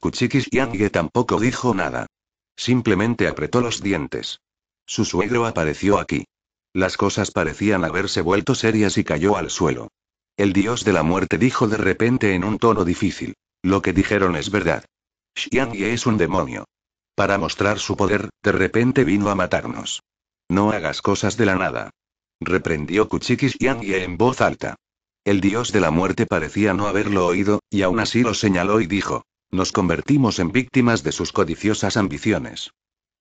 Kuchiki Xiangye tampoco dijo nada. Simplemente apretó los dientes. Su suegro apareció aquí. Las cosas parecían haberse vuelto serias y cayó al suelo. El dios de la muerte dijo de repente en un tono difícil. Lo que dijeron es verdad. Xiangye es un demonio. Para mostrar su poder, de repente vino a matarnos. No hagas cosas de la nada. Reprendió Kuchiki Xiangye en voz alta. El dios de la muerte parecía no haberlo oído, y aún así lo señaló y dijo. Nos convertimos en víctimas de sus codiciosas ambiciones.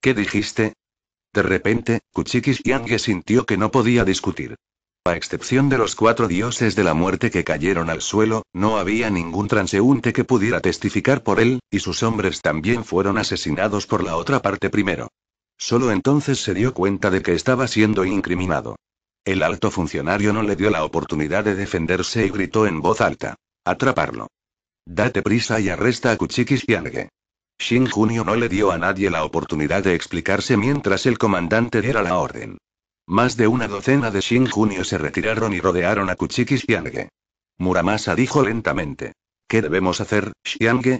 ¿Qué dijiste? De repente, Kuchikis Xiangye sintió que no podía discutir. A excepción de los cuatro dioses de la muerte que cayeron al suelo, no había ningún transeúnte que pudiera testificar por él, y sus hombres también fueron asesinados por la otra parte primero. Solo entonces se dio cuenta de que estaba siendo incriminado. El alto funcionario no le dio la oportunidad de defenderse y gritó en voz alta. Atraparlo. Date prisa y arresta a Kuchiki Shin Junio no le dio a nadie la oportunidad de explicarse mientras el comandante diera la orden. Más de una docena de Shin Junio se retiraron y rodearon a Kuchiki Xiange. Muramasa dijo lentamente. ¿Qué debemos hacer, Xiange?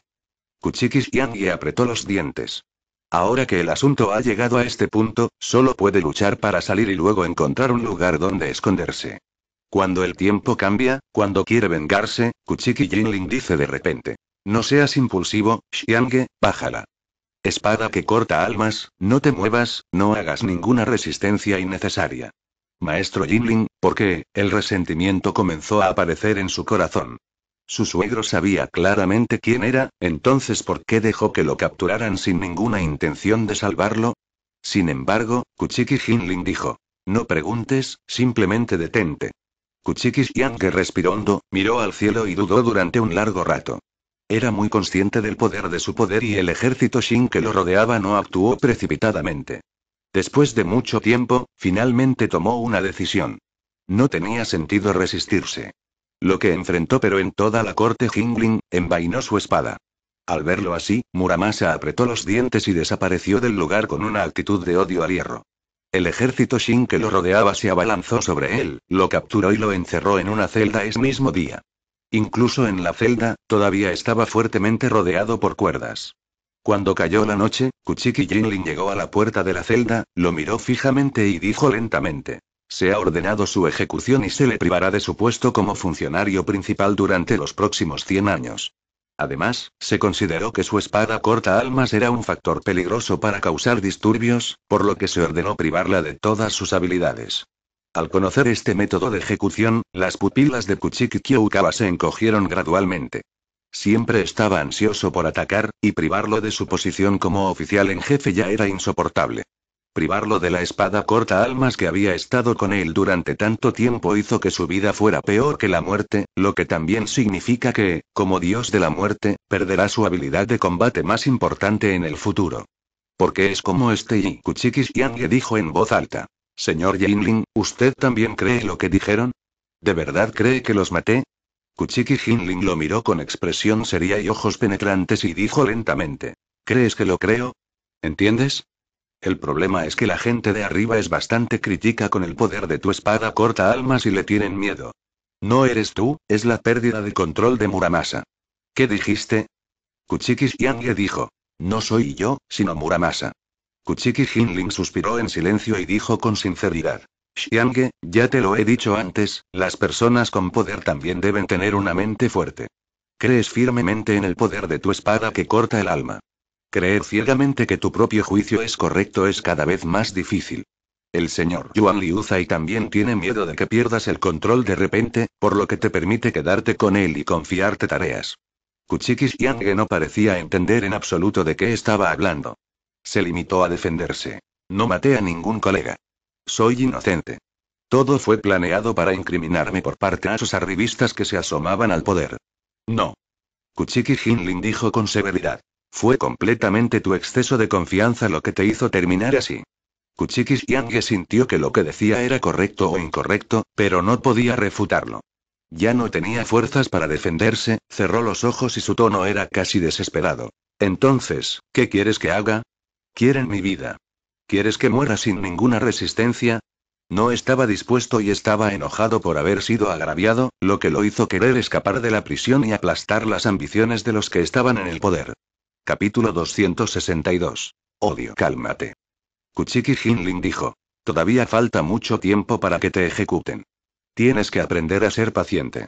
Kuchiki Xiange apretó los dientes. Ahora que el asunto ha llegado a este punto, solo puede luchar para salir y luego encontrar un lugar donde esconderse. Cuando el tiempo cambia, cuando quiere vengarse, Kuchiki Jinling dice de repente. No seas impulsivo, Xiange, bájala. Espada que corta almas, no te muevas, no hagas ninguna resistencia innecesaria. Maestro Jinling, ¿por qué, el resentimiento comenzó a aparecer en su corazón. Su suegro sabía claramente quién era, entonces ¿por qué dejó que lo capturaran sin ninguna intención de salvarlo? Sin embargo, Kuchiki Jinling dijo. No preguntes, simplemente detente. Kuchiki Yang respiró hondo, miró al cielo y dudó durante un largo rato. Era muy consciente del poder de su poder y el ejército Shin que lo rodeaba no actuó precipitadamente. Después de mucho tiempo, finalmente tomó una decisión. No tenía sentido resistirse. Lo que enfrentó pero en toda la corte Jingling, envainó su espada. Al verlo así, Muramasa apretó los dientes y desapareció del lugar con una actitud de odio al hierro. El ejército Shin que lo rodeaba se abalanzó sobre él, lo capturó y lo encerró en una celda ese mismo día. Incluso en la celda, todavía estaba fuertemente rodeado por cuerdas. Cuando cayó la noche, Kuchiki Jinlin llegó a la puerta de la celda, lo miró fijamente y dijo lentamente. Se ha ordenado su ejecución y se le privará de su puesto como funcionario principal durante los próximos 100 años. Además, se consideró que su espada corta almas era un factor peligroso para causar disturbios, por lo que se ordenó privarla de todas sus habilidades. Al conocer este método de ejecución, las pupilas de Kyoukawa se encogieron gradualmente. Siempre estaba ansioso por atacar, y privarlo de su posición como oficial en jefe ya era insoportable. Privarlo de la espada corta almas que había estado con él durante tanto tiempo hizo que su vida fuera peor que la muerte, lo que también significa que, como dios de la muerte, perderá su habilidad de combate más importante en el futuro. Porque es como este y Kuchikis Yang dijo en voz alta. Señor Jinling, ¿usted también cree lo que dijeron? ¿De verdad cree que los maté? Kuchiki Jinling lo miró con expresión seria y ojos penetrantes y dijo lentamente. ¿Crees que lo creo? ¿Entiendes? El problema es que la gente de arriba es bastante crítica con el poder de tu espada corta almas y le tienen miedo. No eres tú, es la pérdida de control de Muramasa. ¿Qué dijiste? Kuchiki Xiangye dijo. No soy yo, sino Muramasa. Kuchiki Jinling suspiró en silencio y dijo con sinceridad. Xiange, ya te lo he dicho antes, las personas con poder también deben tener una mente fuerte. Crees firmemente en el poder de tu espada que corta el alma. Creer ciegamente que tu propio juicio es correcto es cada vez más difícil. El señor Yuan Liuzai también tiene miedo de que pierdas el control de repente, por lo que te permite quedarte con él y confiarte tareas. Kuchiki Xiange no parecía entender en absoluto de qué estaba hablando. Se limitó a defenderse. No maté a ningún colega. Soy inocente. Todo fue planeado para incriminarme por parte de esos arribistas que se asomaban al poder. No. Kuchiki Hinlin dijo con severidad. Fue completamente tu exceso de confianza lo que te hizo terminar así. Kuchiki Yangye sintió que lo que decía era correcto o incorrecto, pero no podía refutarlo. Ya no tenía fuerzas para defenderse, cerró los ojos y su tono era casi desesperado. Entonces, ¿qué quieres que haga? Quieren mi vida. ¿Quieres que muera sin ninguna resistencia? No estaba dispuesto y estaba enojado por haber sido agraviado, lo que lo hizo querer escapar de la prisión y aplastar las ambiciones de los que estaban en el poder. Capítulo 262. Odio. Cálmate. Kuchiki Hinlin dijo. Todavía falta mucho tiempo para que te ejecuten. Tienes que aprender a ser paciente.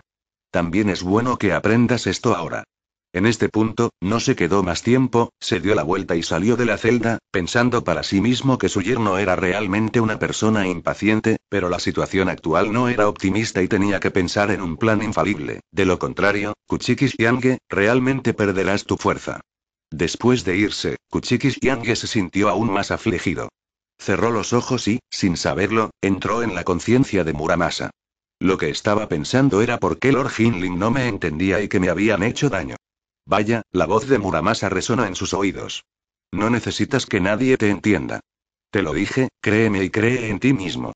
También es bueno que aprendas esto ahora. En este punto, no se quedó más tiempo, se dio la vuelta y salió de la celda, pensando para sí mismo que su yerno era realmente una persona impaciente, pero la situación actual no era optimista y tenía que pensar en un plan infalible. De lo contrario, Kuchikis Yange, realmente perderás tu fuerza. Después de irse, Kuchikis Yange se sintió aún más afligido. Cerró los ojos y, sin saberlo, entró en la conciencia de Muramasa. Lo que estaba pensando era por qué Lord Hinling no me entendía y que me habían hecho daño. Vaya, la voz de Muramasa resona en sus oídos. No necesitas que nadie te entienda. Te lo dije, créeme y cree en ti mismo.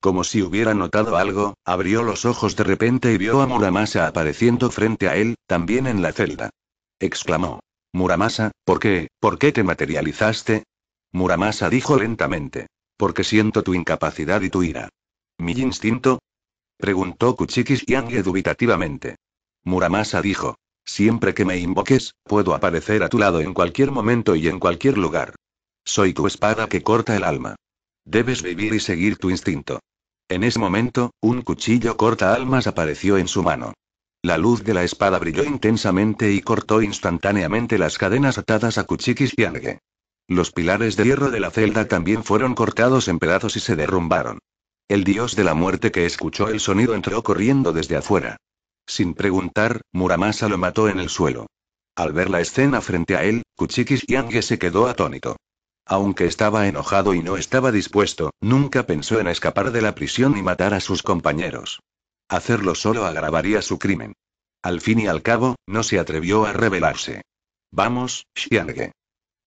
Como si hubiera notado algo, abrió los ojos de repente y vio a Muramasa apareciendo frente a él, también en la celda. Exclamó. Muramasa, ¿por qué? ¿Por qué te materializaste? Muramasa dijo lentamente. Porque siento tu incapacidad y tu ira. ¿Mi instinto? Preguntó Kuchikis Yange dubitativamente. Muramasa dijo. Siempre que me invoques, puedo aparecer a tu lado en cualquier momento y en cualquier lugar. Soy tu espada que corta el alma. Debes vivir y seguir tu instinto. En ese momento, un cuchillo corta almas apareció en su mano. La luz de la espada brilló intensamente y cortó instantáneamente las cadenas atadas a Kuchikis y Los pilares de hierro de la celda también fueron cortados en pedazos y se derrumbaron. El dios de la muerte que escuchó el sonido entró corriendo desde afuera. Sin preguntar, Muramasa lo mató en el suelo. Al ver la escena frente a él, Kuchiki Yange se quedó atónito. Aunque estaba enojado y no estaba dispuesto, nunca pensó en escapar de la prisión y matar a sus compañeros. Hacerlo solo agravaría su crimen. Al fin y al cabo, no se atrevió a rebelarse. Vamos, Xiange.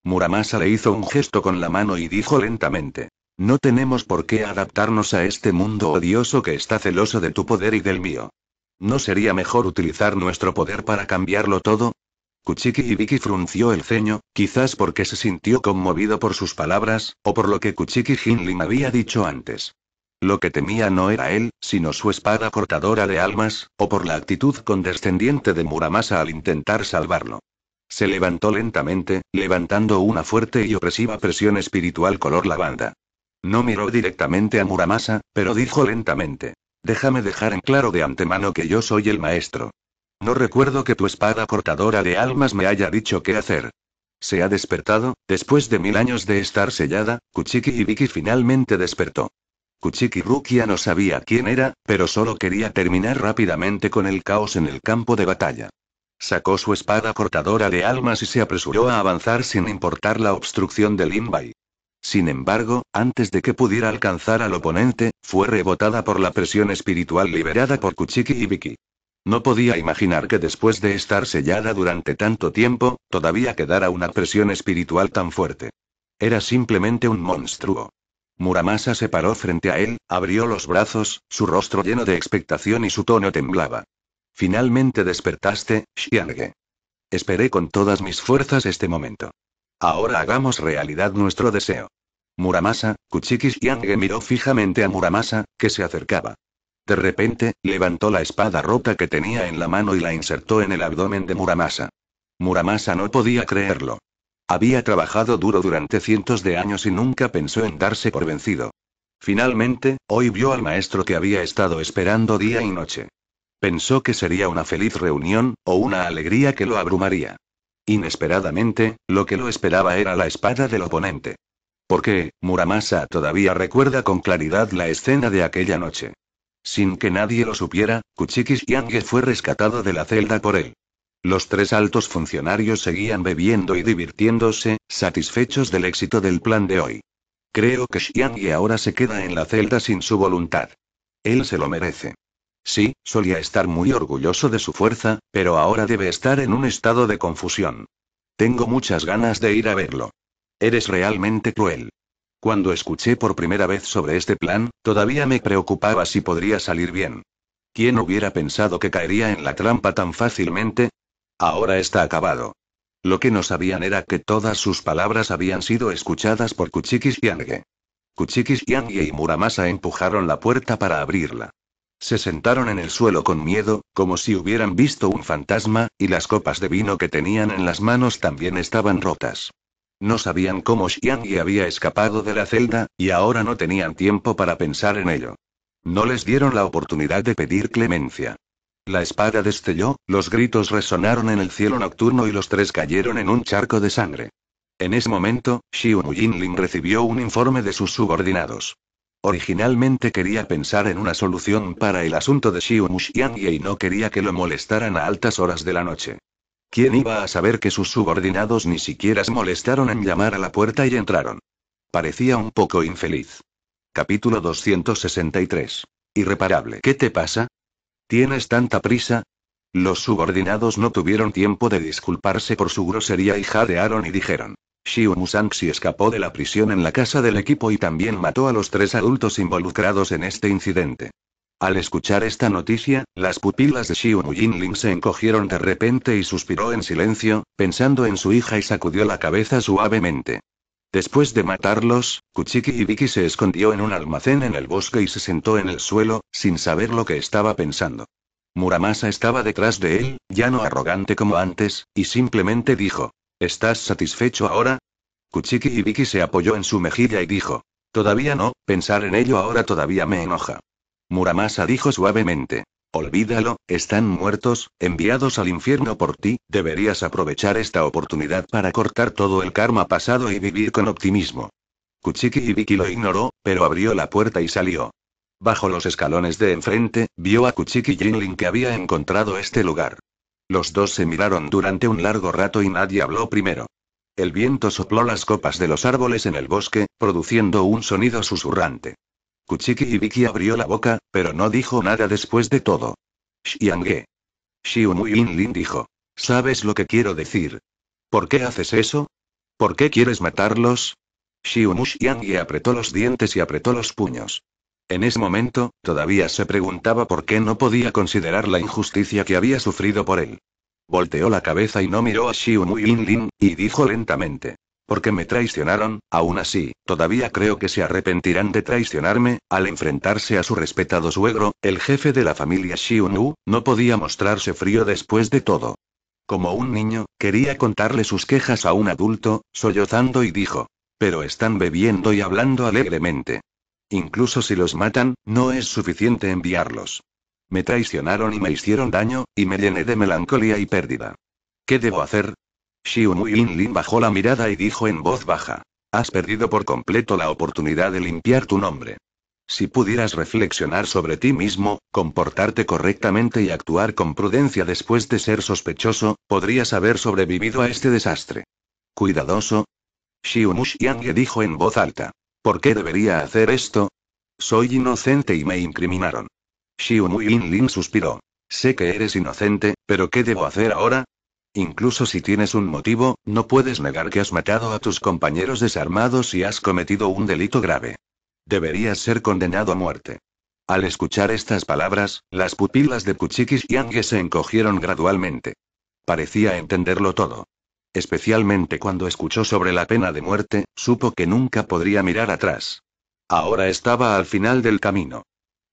Muramasa le hizo un gesto con la mano y dijo lentamente. No tenemos por qué adaptarnos a este mundo odioso que está celoso de tu poder y del mío. ¿No sería mejor utilizar nuestro poder para cambiarlo todo? Kuchiki y frunció el ceño, quizás porque se sintió conmovido por sus palabras, o por lo que Kuchiki Hinlin había dicho antes. Lo que temía no era él, sino su espada cortadora de almas, o por la actitud condescendiente de Muramasa al intentar salvarlo. Se levantó lentamente, levantando una fuerte y opresiva presión espiritual color lavanda. No miró directamente a Muramasa, pero dijo lentamente. Déjame dejar en claro de antemano que yo soy el maestro. No recuerdo que tu espada cortadora de almas me haya dicho qué hacer. Se ha despertado, después de mil años de estar sellada, Kuchiki y Vicky finalmente despertó. Kuchiki Rukia no sabía quién era, pero solo quería terminar rápidamente con el caos en el campo de batalla. Sacó su espada cortadora de almas y se apresuró a avanzar sin importar la obstrucción del Inbay. Sin embargo, antes de que pudiera alcanzar al oponente, fue rebotada por la presión espiritual liberada por Kuchiki y Biki. No podía imaginar que después de estar sellada durante tanto tiempo, todavía quedara una presión espiritual tan fuerte. Era simplemente un monstruo. Muramasa se paró frente a él, abrió los brazos, su rostro lleno de expectación y su tono temblaba. Finalmente despertaste, Shiange. Esperé con todas mis fuerzas este momento. Ahora hagamos realidad nuestro deseo. Muramasa, Kuchikis miró fijamente a Muramasa, que se acercaba. De repente, levantó la espada rota que tenía en la mano y la insertó en el abdomen de Muramasa. Muramasa no podía creerlo. Había trabajado duro durante cientos de años y nunca pensó en darse por vencido. Finalmente, hoy vio al maestro que había estado esperando día y noche. Pensó que sería una feliz reunión, o una alegría que lo abrumaría. Inesperadamente, lo que lo esperaba era la espada del oponente. Porque, Muramasa todavía recuerda con claridad la escena de aquella noche. Sin que nadie lo supiera, Kuchiki Yange fue rescatado de la celda por él. Los tres altos funcionarios seguían bebiendo y divirtiéndose, satisfechos del éxito del plan de hoy. Creo que Xiangi ahora se queda en la celda sin su voluntad. Él se lo merece. Sí, solía estar muy orgulloso de su fuerza, pero ahora debe estar en un estado de confusión. Tengo muchas ganas de ir a verlo. Eres realmente cruel. Cuando escuché por primera vez sobre este plan, todavía me preocupaba si podría salir bien. ¿Quién hubiera pensado que caería en la trampa tan fácilmente? Ahora está acabado. Lo que no sabían era que todas sus palabras habían sido escuchadas por Kuchikis Yange. Kuchikis Yange y Muramasa empujaron la puerta para abrirla. Se sentaron en el suelo con miedo, como si hubieran visto un fantasma, y las copas de vino que tenían en las manos también estaban rotas. No sabían cómo Xiang Yi había escapado de la celda, y ahora no tenían tiempo para pensar en ello. No les dieron la oportunidad de pedir clemencia. La espada destelló, los gritos resonaron en el cielo nocturno y los tres cayeron en un charco de sangre. En ese momento, Xiu Jinlin recibió un informe de sus subordinados. Originalmente quería pensar en una solución para el asunto de Xiu y no quería que lo molestaran a altas horas de la noche. ¿Quién iba a saber que sus subordinados ni siquiera se molestaron en llamar a la puerta y entraron? Parecía un poco infeliz. Capítulo 263. Irreparable. ¿Qué te pasa? ¿Tienes tanta prisa? Los subordinados no tuvieron tiempo de disculparse por su grosería y jadearon y dijeron, Xiu Musanxi escapó de la prisión en la casa del equipo y también mató a los tres adultos involucrados en este incidente. Al escuchar esta noticia, las pupilas de Xiu Ling se encogieron de repente y suspiró en silencio, pensando en su hija y sacudió la cabeza suavemente. Después de matarlos, Kuchiki y Vicky se escondió en un almacén en el bosque y se sentó en el suelo, sin saber lo que estaba pensando. Muramasa estaba detrás de él, ya no arrogante como antes, y simplemente dijo, ¿Estás satisfecho ahora? Kuchiki Ibiki se apoyó en su mejilla y dijo. Todavía no, pensar en ello ahora todavía me enoja. Muramasa dijo suavemente. Olvídalo, están muertos, enviados al infierno por ti, deberías aprovechar esta oportunidad para cortar todo el karma pasado y vivir con optimismo. Kuchiki Ibiki lo ignoró, pero abrió la puerta y salió. Bajo los escalones de enfrente, vio a Kuchiki Jinlin que había encontrado este lugar. Los dos se miraron durante un largo rato y nadie habló primero. El viento sopló las copas de los árboles en el bosque, produciendo un sonido susurrante. Kuchiki y Vicky abrió la boca, pero no dijo nada después de todo. Shiumu Xiu Lin dijo. ¿Sabes lo que quiero decir? ¿Por qué haces eso? ¿Por qué quieres matarlos? Xiu Xiange apretó los dientes y apretó los puños. En ese momento, todavía se preguntaba por qué no podía considerar la injusticia que había sufrido por él. Volteó la cabeza y no miró a Xiumui Lin y dijo lentamente. Porque me traicionaron, aún así, todavía creo que se arrepentirán de traicionarme, al enfrentarse a su respetado suegro, el jefe de la familia Nu, no podía mostrarse frío después de todo. Como un niño, quería contarle sus quejas a un adulto, sollozando y dijo. Pero están bebiendo y hablando alegremente. Incluso si los matan, no es suficiente enviarlos. Me traicionaron y me hicieron daño, y me llené de melancolía y pérdida. ¿Qué debo hacer? Xiu Lin bajó la mirada y dijo en voz baja. Has perdido por completo la oportunidad de limpiar tu nombre. Si pudieras reflexionar sobre ti mismo, comportarte correctamente y actuar con prudencia después de ser sospechoso, podrías haber sobrevivido a este desastre. Cuidadoso. Xiu le dijo en voz alta. ¿Por qué debería hacer esto? Soy inocente y me incriminaron. Xiu Mu Lin suspiró. Sé que eres inocente, pero ¿qué debo hacer ahora? Incluso si tienes un motivo, no puedes negar que has matado a tus compañeros desarmados y has cometido un delito grave. Deberías ser condenado a muerte. Al escuchar estas palabras, las pupilas de Kuchikis y se encogieron gradualmente. Parecía entenderlo todo. Especialmente cuando escuchó sobre la pena de muerte, supo que nunca podría mirar atrás. Ahora estaba al final del camino.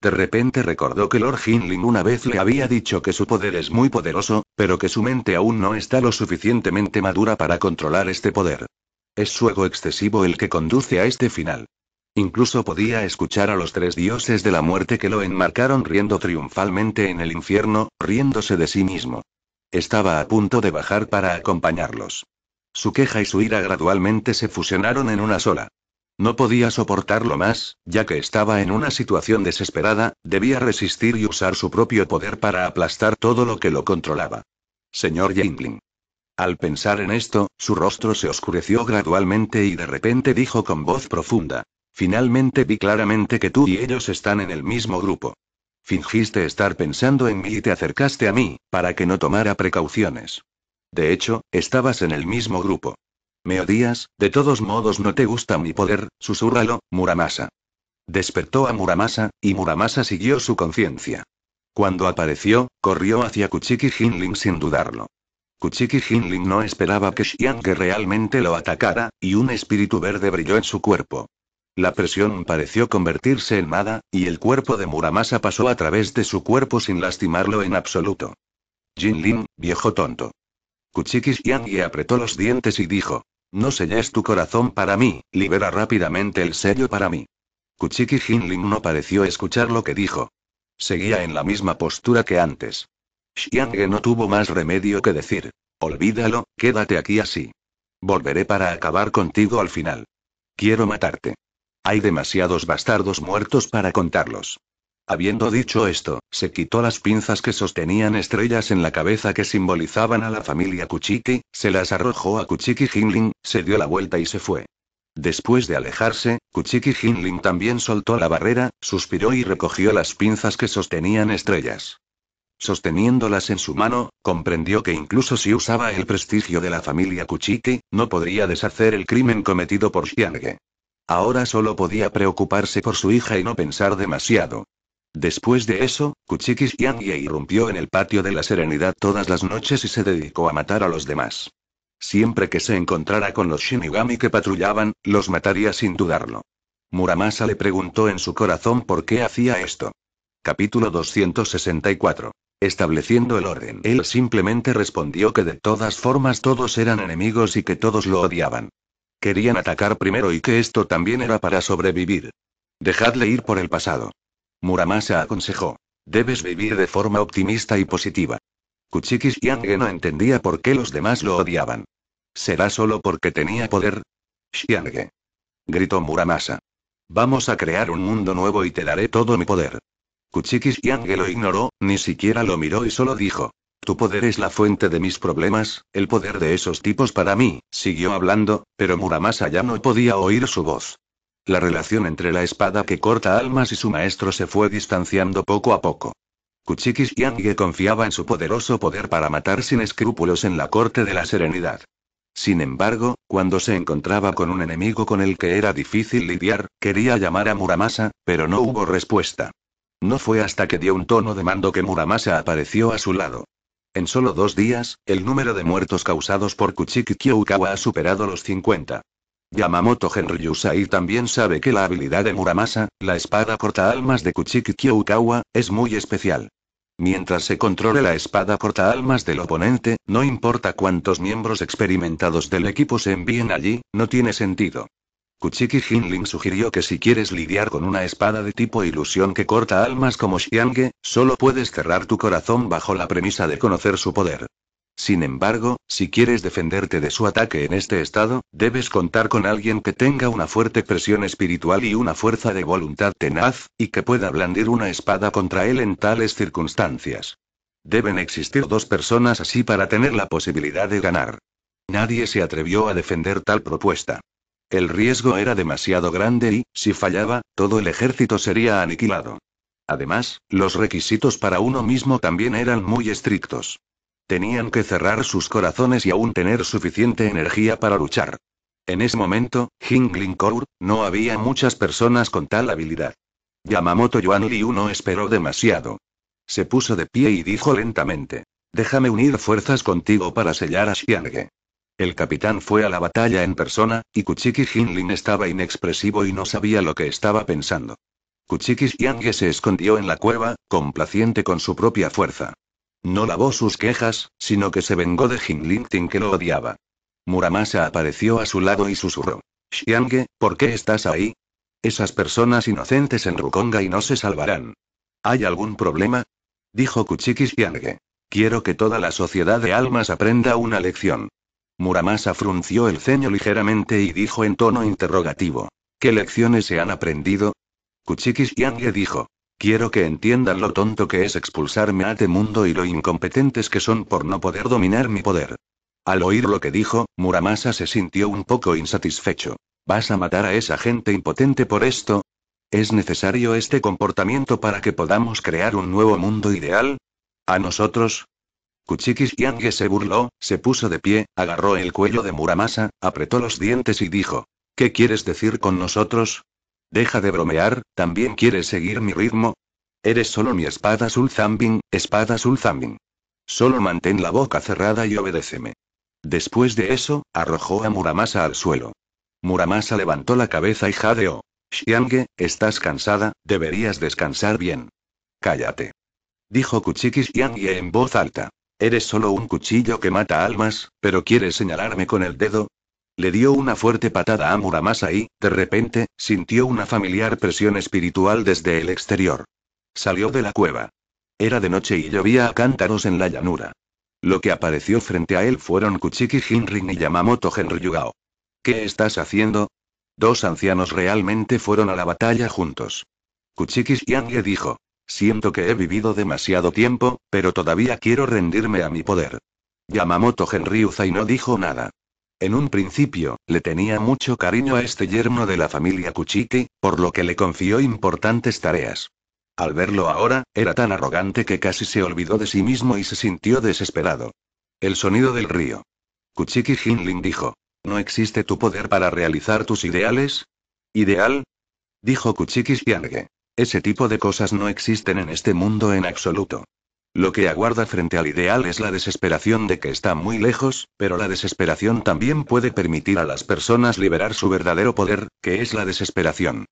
De repente recordó que Lord Hinling una vez le había dicho que su poder es muy poderoso, pero que su mente aún no está lo suficientemente madura para controlar este poder. Es su ego excesivo el que conduce a este final. Incluso podía escuchar a los tres dioses de la muerte que lo enmarcaron riendo triunfalmente en el infierno, riéndose de sí mismo. Estaba a punto de bajar para acompañarlos. Su queja y su ira gradualmente se fusionaron en una sola. No podía soportarlo más, ya que estaba en una situación desesperada, debía resistir y usar su propio poder para aplastar todo lo que lo controlaba. Señor Yingling. Al pensar en esto, su rostro se oscureció gradualmente y de repente dijo con voz profunda. Finalmente vi claramente que tú y ellos están en el mismo grupo. Fingiste estar pensando en mí y te acercaste a mí, para que no tomara precauciones. De hecho, estabas en el mismo grupo. Me odias, de todos modos no te gusta mi poder, susúrralo, Muramasa. Despertó a Muramasa, y Muramasa siguió su conciencia. Cuando apareció, corrió hacia Kuchiki Hinling sin dudarlo. Kuchiki Hinling no esperaba que Xiang realmente lo atacara, y un espíritu verde brilló en su cuerpo. La presión pareció convertirse en nada, y el cuerpo de Muramasa pasó a través de su cuerpo sin lastimarlo en absoluto. Jin viejo tonto. Kuchiki Yang apretó los dientes y dijo: No selles tu corazón para mí, libera rápidamente el sello para mí. Kuchiki Jinlin no pareció escuchar lo que dijo. Seguía en la misma postura que antes. Xiang no tuvo más remedio que decir: Olvídalo, quédate aquí así. Volveré para acabar contigo al final. Quiero matarte. Hay demasiados bastardos muertos para contarlos. Habiendo dicho esto, se quitó las pinzas que sostenían estrellas en la cabeza que simbolizaban a la familia Kuchiki, se las arrojó a Kuchiki Hinling, se dio la vuelta y se fue. Después de alejarse, Kuchiki Hinling también soltó la barrera, suspiró y recogió las pinzas que sostenían estrellas. Sosteniéndolas en su mano, comprendió que incluso si usaba el prestigio de la familia Kuchiki, no podría deshacer el crimen cometido por Xiange. Ahora solo podía preocuparse por su hija y no pensar demasiado. Después de eso, Kuchikis irrumpió en el patio de la serenidad todas las noches y se dedicó a matar a los demás. Siempre que se encontrara con los Shinigami que patrullaban, los mataría sin dudarlo. Muramasa le preguntó en su corazón por qué hacía esto. Capítulo 264. Estableciendo el orden. Él simplemente respondió que de todas formas todos eran enemigos y que todos lo odiaban. Querían atacar primero y que esto también era para sobrevivir. Dejadle ir por el pasado. Muramasa aconsejó. Debes vivir de forma optimista y positiva. Kuchikis Yange no entendía por qué los demás lo odiaban. ¿Será solo porque tenía poder? Xiange. Gritó Muramasa. Vamos a crear un mundo nuevo y te daré todo mi poder. Kuchikis Yange lo ignoró, ni siquiera lo miró y solo dijo. Tu poder es la fuente de mis problemas, el poder de esos tipos para mí, siguió hablando, pero Muramasa ya no podía oír su voz. La relación entre la espada que corta almas y su maestro se fue distanciando poco a poco. Kuchikis Yangue confiaba en su poderoso poder para matar sin escrúpulos en la corte de la serenidad. Sin embargo, cuando se encontraba con un enemigo con el que era difícil lidiar, quería llamar a Muramasa, pero no hubo respuesta. No fue hasta que dio un tono de mando que Muramasa apareció a su lado. En solo dos días, el número de muertos causados por Kuchiki Kyoukawa ha superado los 50. Yamamoto Henryusai también sabe que la habilidad de Muramasa, la espada corta almas de Kuchiki Kyoukawa, es muy especial. Mientras se controle la espada corta almas del oponente, no importa cuántos miembros experimentados del equipo se envíen allí, no tiene sentido. Kuchiki Jinling sugirió que si quieres lidiar con una espada de tipo ilusión que corta almas como Xiange, solo puedes cerrar tu corazón bajo la premisa de conocer su poder. Sin embargo, si quieres defenderte de su ataque en este estado, debes contar con alguien que tenga una fuerte presión espiritual y una fuerza de voluntad tenaz, y que pueda blandir una espada contra él en tales circunstancias. Deben existir dos personas así para tener la posibilidad de ganar. Nadie se atrevió a defender tal propuesta. El riesgo era demasiado grande y, si fallaba, todo el ejército sería aniquilado. Además, los requisitos para uno mismo también eran muy estrictos. Tenían que cerrar sus corazones y aún tener suficiente energía para luchar. En ese momento, Hingling Core, no había muchas personas con tal habilidad. Yamamoto Yuan Liu no esperó demasiado. Se puso de pie y dijo lentamente: Déjame unir fuerzas contigo para sellar a Xiange. El capitán fue a la batalla en persona, y Kuchiki Jinlin estaba inexpresivo y no sabía lo que estaba pensando. Kuchiki Yang se escondió en la cueva, complaciente con su propia fuerza. No lavó sus quejas, sino que se vengó de Jinlin, Tin que lo odiaba. Muramasa apareció a su lado y susurró. Xiange, ¿por qué estás ahí? Esas personas inocentes en Rukonga y no se salvarán. ¿Hay algún problema? Dijo Kuchiki Xiange. Quiero que toda la sociedad de almas aprenda una lección. Muramasa frunció el ceño ligeramente y dijo en tono interrogativo. ¿Qué lecciones se han aprendido? Kuchikis le dijo. Quiero que entiendan lo tonto que es expulsarme a este mundo y lo incompetentes que son por no poder dominar mi poder. Al oír lo que dijo, Muramasa se sintió un poco insatisfecho. ¿Vas a matar a esa gente impotente por esto? ¿Es necesario este comportamiento para que podamos crear un nuevo mundo ideal? A nosotros, Kuchikis Yange se burló, se puso de pie, agarró el cuello de Muramasa, apretó los dientes y dijo: ¿Qué quieres decir con nosotros? Deja de bromear, ¿también quieres seguir mi ritmo? Eres solo mi espada Sulzambin, espada Sulzambin. Solo mantén la boca cerrada y obedéceme. Después de eso, arrojó a Muramasa al suelo. Muramasa levantó la cabeza y jadeó. Xiange, estás cansada, deberías descansar bien. Cállate. Dijo Kuchiki yang en voz alta. Eres solo un cuchillo que mata almas, pero quieres señalarme con el dedo. Le dio una fuerte patada a Muramasa y, de repente, sintió una familiar presión espiritual desde el exterior. Salió de la cueva. Era de noche y llovía a cántaros en la llanura. Lo que apareció frente a él fueron Kuchiki Hinrin y Yamamoto Yugao. ¿Qué estás haciendo? Dos ancianos realmente fueron a la batalla juntos. Kuchiki y dijo. Siento que he vivido demasiado tiempo, pero todavía quiero rendirme a mi poder. Yamamoto Genryuza y no dijo nada. En un principio, le tenía mucho cariño a este yerno de la familia Kuchiki, por lo que le confió importantes tareas. Al verlo ahora, era tan arrogante que casi se olvidó de sí mismo y se sintió desesperado. El sonido del río. Kuchiki Hinlin dijo. ¿No existe tu poder para realizar tus ideales? ¿Ideal? Dijo Kuchiki Xiange. Ese tipo de cosas no existen en este mundo en absoluto. Lo que aguarda frente al ideal es la desesperación de que está muy lejos, pero la desesperación también puede permitir a las personas liberar su verdadero poder, que es la desesperación.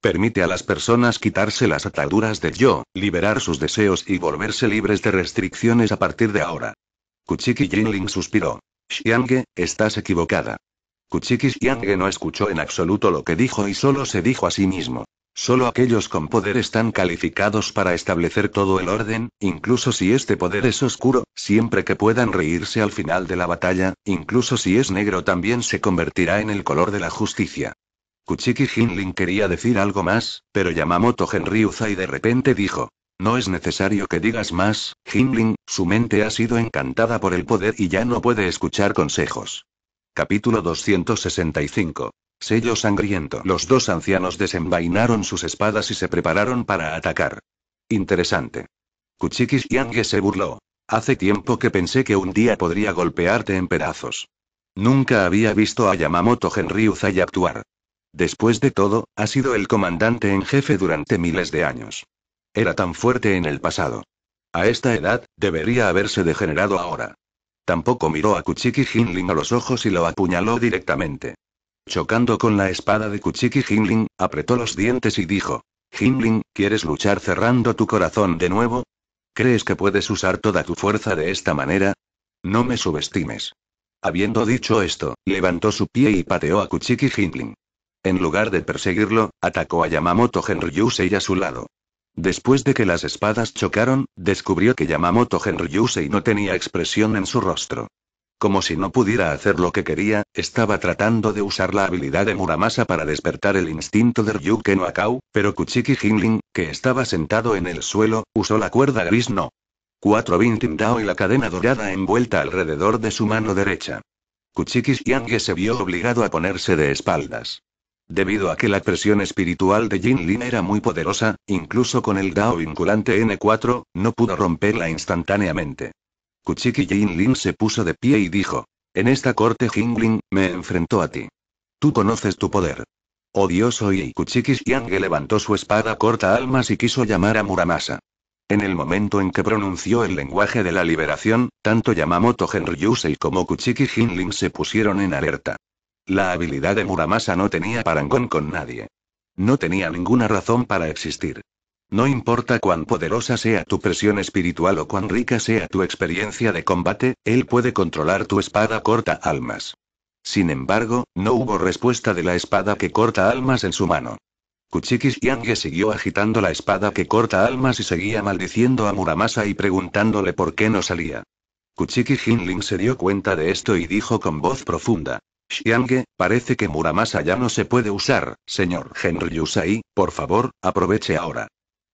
Permite a las personas quitarse las ataduras del yo, liberar sus deseos y volverse libres de restricciones a partir de ahora. Kuchiki Jinling suspiró. Xiange, estás equivocada. Kuchiki Xiange no escuchó en absoluto lo que dijo y solo se dijo a sí mismo. Solo aquellos con poder están calificados para establecer todo el orden, incluso si este poder es oscuro, siempre que puedan reírse al final de la batalla, incluso si es negro también se convertirá en el color de la justicia. Kuchiki Hinling quería decir algo más, pero Yamamoto Genryuza y de repente dijo. No es necesario que digas más, Hinling, su mente ha sido encantada por el poder y ya no puede escuchar consejos. Capítulo 265 Sello sangriento. Los dos ancianos desenvainaron sus espadas y se prepararon para atacar. Interesante. Kuchikis Yange se burló. Hace tiempo que pensé que un día podría golpearte en pedazos. Nunca había visto a Yamamoto Genryuzai actuar. Después de todo, ha sido el comandante en jefe durante miles de años. Era tan fuerte en el pasado. A esta edad, debería haberse degenerado ahora. Tampoco miró a Kuchiki hinlino a los ojos y lo apuñaló directamente. Chocando con la espada de Kuchiki Hinling, apretó los dientes y dijo. Himling, ¿quieres luchar cerrando tu corazón de nuevo? ¿Crees que puedes usar toda tu fuerza de esta manera? No me subestimes. Habiendo dicho esto, levantó su pie y pateó a Kuchiki Hinling. En lugar de perseguirlo, atacó a Yamamoto Genryusei a su lado. Después de que las espadas chocaron, descubrió que Yamamoto Genryusei no tenía expresión en su rostro. Como si no pudiera hacer lo que quería, estaba tratando de usar la habilidad de Muramasa para despertar el instinto de Ryuken Akau, pero Kuchiki Jinlin, que estaba sentado en el suelo, usó la cuerda gris no. 4 Bintin Dao y la cadena dorada envuelta alrededor de su mano derecha. Kuchiki Xiangye se vio obligado a ponerse de espaldas. Debido a que la presión espiritual de Jinlin era muy poderosa, incluso con el Dao vinculante N4, no pudo romperla instantáneamente. Kuchiki Lin se puso de pie y dijo. En esta corte Jinling, me enfrentó a ti. Tú conoces tu poder. Odioso y Kuchiki Xiang levantó su espada corta almas y quiso llamar a Muramasa. En el momento en que pronunció el lenguaje de la liberación, tanto Yamamoto Genryusei como Kuchiki Jinlin se pusieron en alerta. La habilidad de Muramasa no tenía parangón con nadie. No tenía ninguna razón para existir. No importa cuán poderosa sea tu presión espiritual o cuán rica sea tu experiencia de combate, él puede controlar tu espada corta almas. Sin embargo, no hubo respuesta de la espada que corta almas en su mano. Kuchiki Yange siguió agitando la espada que corta almas y seguía maldiciendo a Muramasa y preguntándole por qué no salía. Kuchiki Hinling se dio cuenta de esto y dijo con voz profunda. Xiange, parece que Muramasa ya no se puede usar, señor y por favor, aproveche ahora.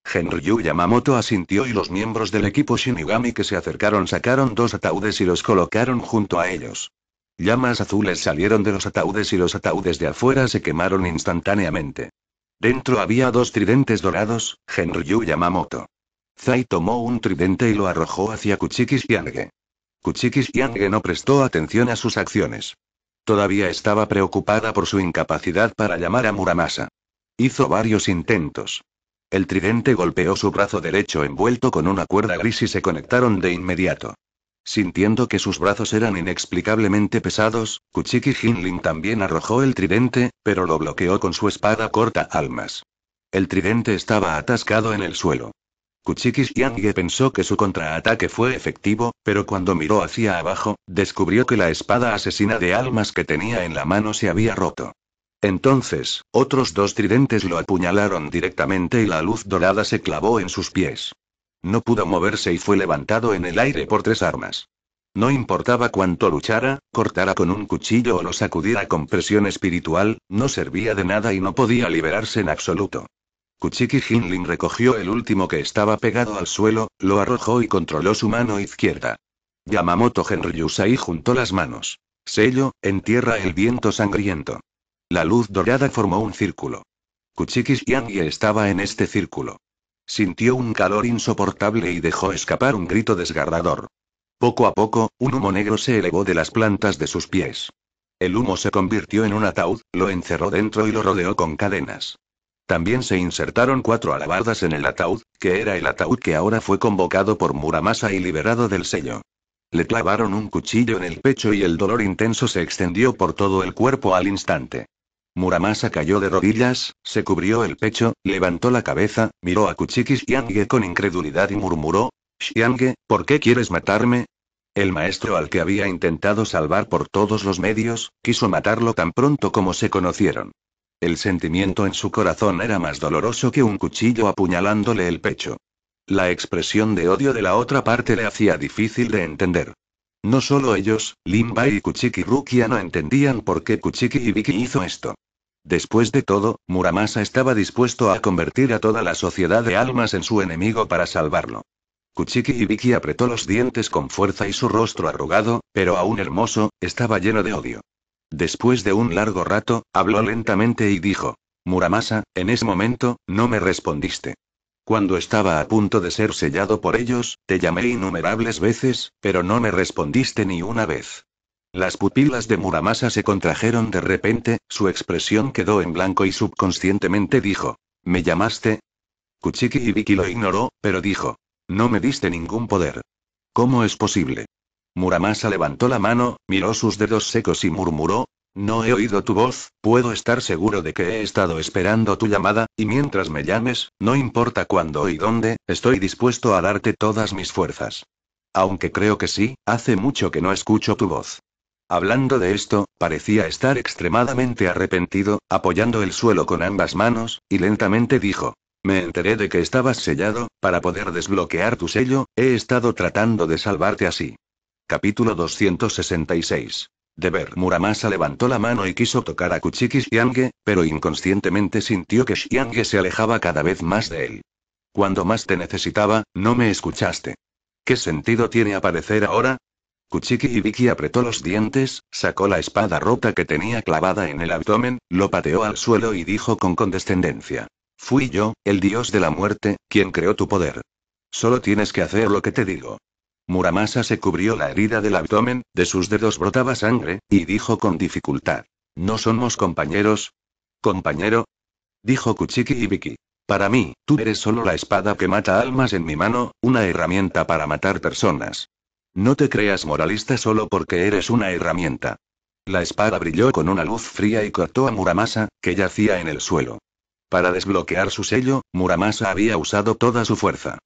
Genryu Yamamoto asintió y los miembros del equipo Shinigami que se acercaron sacaron dos ataúdes y los colocaron junto a ellos. Llamas azules salieron de los ataúdes y los ataúdes de afuera se quemaron instantáneamente. Dentro había dos tridentes dorados, Genryu Yamamoto. Zai tomó un tridente y lo arrojó hacia Kuchikis Yange. Kuchikis Yange no prestó atención a sus acciones. Todavía estaba preocupada por su incapacidad para llamar a Muramasa. Hizo varios intentos, el tridente golpeó su brazo derecho envuelto con una cuerda gris y se conectaron de inmediato. Sintiendo que sus brazos eran inexplicablemente pesados, Kuchiki Jinlin también arrojó el tridente, pero lo bloqueó con su espada corta almas. El tridente estaba atascado en el suelo. Kuchiki Yangue pensó que su contraataque fue efectivo, pero cuando miró hacia abajo, descubrió que la espada asesina de almas que tenía en la mano se había roto. Entonces, otros dos tridentes lo apuñalaron directamente y la luz dorada se clavó en sus pies. No pudo moverse y fue levantado en el aire por tres armas. No importaba cuánto luchara, cortara con un cuchillo o lo sacudiera con presión espiritual, no servía de nada y no podía liberarse en absoluto. Kuchiki Jinlin recogió el último que estaba pegado al suelo, lo arrojó y controló su mano izquierda. Yamamoto y juntó las manos. Sello, entierra el viento sangriento. La luz dorada formó un círculo. Kuchikis Yangie estaba en este círculo. Sintió un calor insoportable y dejó escapar un grito desgarrador. Poco a poco, un humo negro se elevó de las plantas de sus pies. El humo se convirtió en un ataúd, lo encerró dentro y lo rodeó con cadenas. También se insertaron cuatro alabardas en el ataúd, que era el ataúd que ahora fue convocado por Muramasa y liberado del sello. Le clavaron un cuchillo en el pecho y el dolor intenso se extendió por todo el cuerpo al instante. Muramasa cayó de rodillas, se cubrió el pecho, levantó la cabeza, miró a Kuchiki Xiangue con incredulidad y murmuró: "Xiangue, ¿por qué quieres matarme? El maestro al que había intentado salvar por todos los medios, quiso matarlo tan pronto como se conocieron. El sentimiento en su corazón era más doloroso que un cuchillo apuñalándole el pecho. La expresión de odio de la otra parte le hacía difícil de entender. No solo ellos, Limba y Kuchiki Rukia no entendían por qué Kuchiki Ibiki hizo esto. Después de todo, Muramasa estaba dispuesto a convertir a toda la sociedad de almas en su enemigo para salvarlo. Kuchiki Ibiki apretó los dientes con fuerza y su rostro arrugado, pero aún hermoso, estaba lleno de odio. Después de un largo rato, habló lentamente y dijo, Muramasa, en ese momento, no me respondiste. Cuando estaba a punto de ser sellado por ellos, te llamé innumerables veces, pero no me respondiste ni una vez. Las pupilas de Muramasa se contrajeron de repente, su expresión quedó en blanco y subconscientemente dijo, ¿me llamaste? Kuchiki Ibiki lo ignoró, pero dijo, no me diste ningún poder. ¿Cómo es posible? Muramasa levantó la mano, miró sus dedos secos y murmuró, no he oído tu voz, puedo estar seguro de que he estado esperando tu llamada, y mientras me llames, no importa cuándo y dónde, estoy dispuesto a darte todas mis fuerzas. Aunque creo que sí, hace mucho que no escucho tu voz. Hablando de esto, parecía estar extremadamente arrepentido, apoyando el suelo con ambas manos, y lentamente dijo, me enteré de que estabas sellado, para poder desbloquear tu sello, he estado tratando de salvarte así. Capítulo 266 de ver. Muramasa levantó la mano y quiso tocar a Kuchiki Xiangue, pero inconscientemente sintió que Xiangue se alejaba cada vez más de él. Cuando más te necesitaba, no me escuchaste. ¿Qué sentido tiene aparecer ahora? Kuchiki Ibiki apretó los dientes, sacó la espada rota que tenía clavada en el abdomen, lo pateó al suelo y dijo con condescendencia. Fui yo, el dios de la muerte, quien creó tu poder. Solo tienes que hacer lo que te digo. Muramasa se cubrió la herida del abdomen, de sus dedos brotaba sangre, y dijo con dificultad. ¿No somos compañeros? ¿Compañero? Dijo Kuchiki Ibiki. Para mí, tú eres solo la espada que mata almas en mi mano, una herramienta para matar personas. No te creas moralista solo porque eres una herramienta. La espada brilló con una luz fría y cortó a Muramasa, que yacía en el suelo. Para desbloquear su sello, Muramasa había usado toda su fuerza.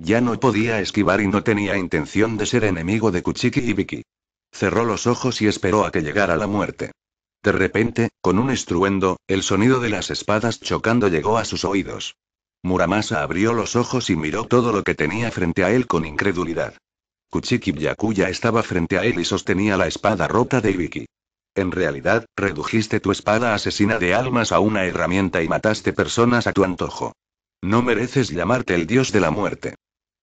Ya no podía esquivar y no tenía intención de ser enemigo de Kuchiki y Vicky. Cerró los ojos y esperó a que llegara la muerte. De repente, con un estruendo, el sonido de las espadas chocando llegó a sus oídos. Muramasa abrió los ojos y miró todo lo que tenía frente a él con incredulidad. Kuchiki Byakuya estaba frente a él y sostenía la espada rota de Ibiki. En realidad, redujiste tu espada asesina de almas a una herramienta y mataste personas a tu antojo. No mereces llamarte el dios de la muerte.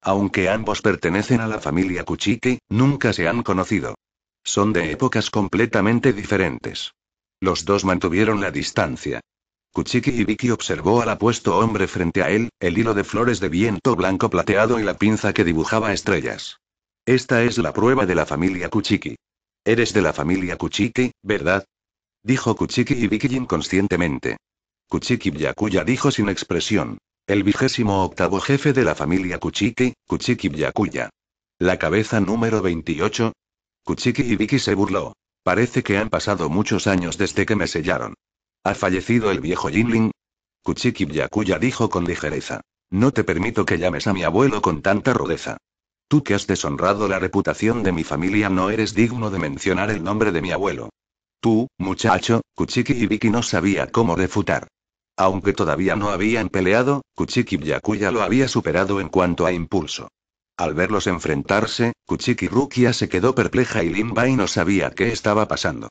Aunque ambos pertenecen a la familia Kuchiki, nunca se han conocido. Son de épocas completamente diferentes. Los dos mantuvieron la distancia. Kuchiki y Vicky observó al apuesto hombre frente a él, el hilo de flores de viento blanco plateado y la pinza que dibujaba estrellas. Esta es la prueba de la familia Kuchiki. Eres de la familia Kuchiki, ¿verdad? Dijo Kuchiki y Vicky inconscientemente. Kuchiki Yakuya dijo sin expresión. El vigésimo octavo jefe de la familia Kuchiki, Kuchiki Byakuya. La cabeza número 28. Kuchiki Ibiki se burló. Parece que han pasado muchos años desde que me sellaron. ¿Ha fallecido el viejo Jinling? Kuchiki Byakuya dijo con ligereza. No te permito que llames a mi abuelo con tanta rudeza. Tú que has deshonrado la reputación de mi familia no eres digno de mencionar el nombre de mi abuelo. Tú, muchacho, Kuchiki Ibiki no sabía cómo refutar. Aunque todavía no habían peleado, Kuchiki Byakuya lo había superado en cuanto a impulso. Al verlos enfrentarse, Kuchiki Rukia se quedó perpleja y y no sabía qué estaba pasando.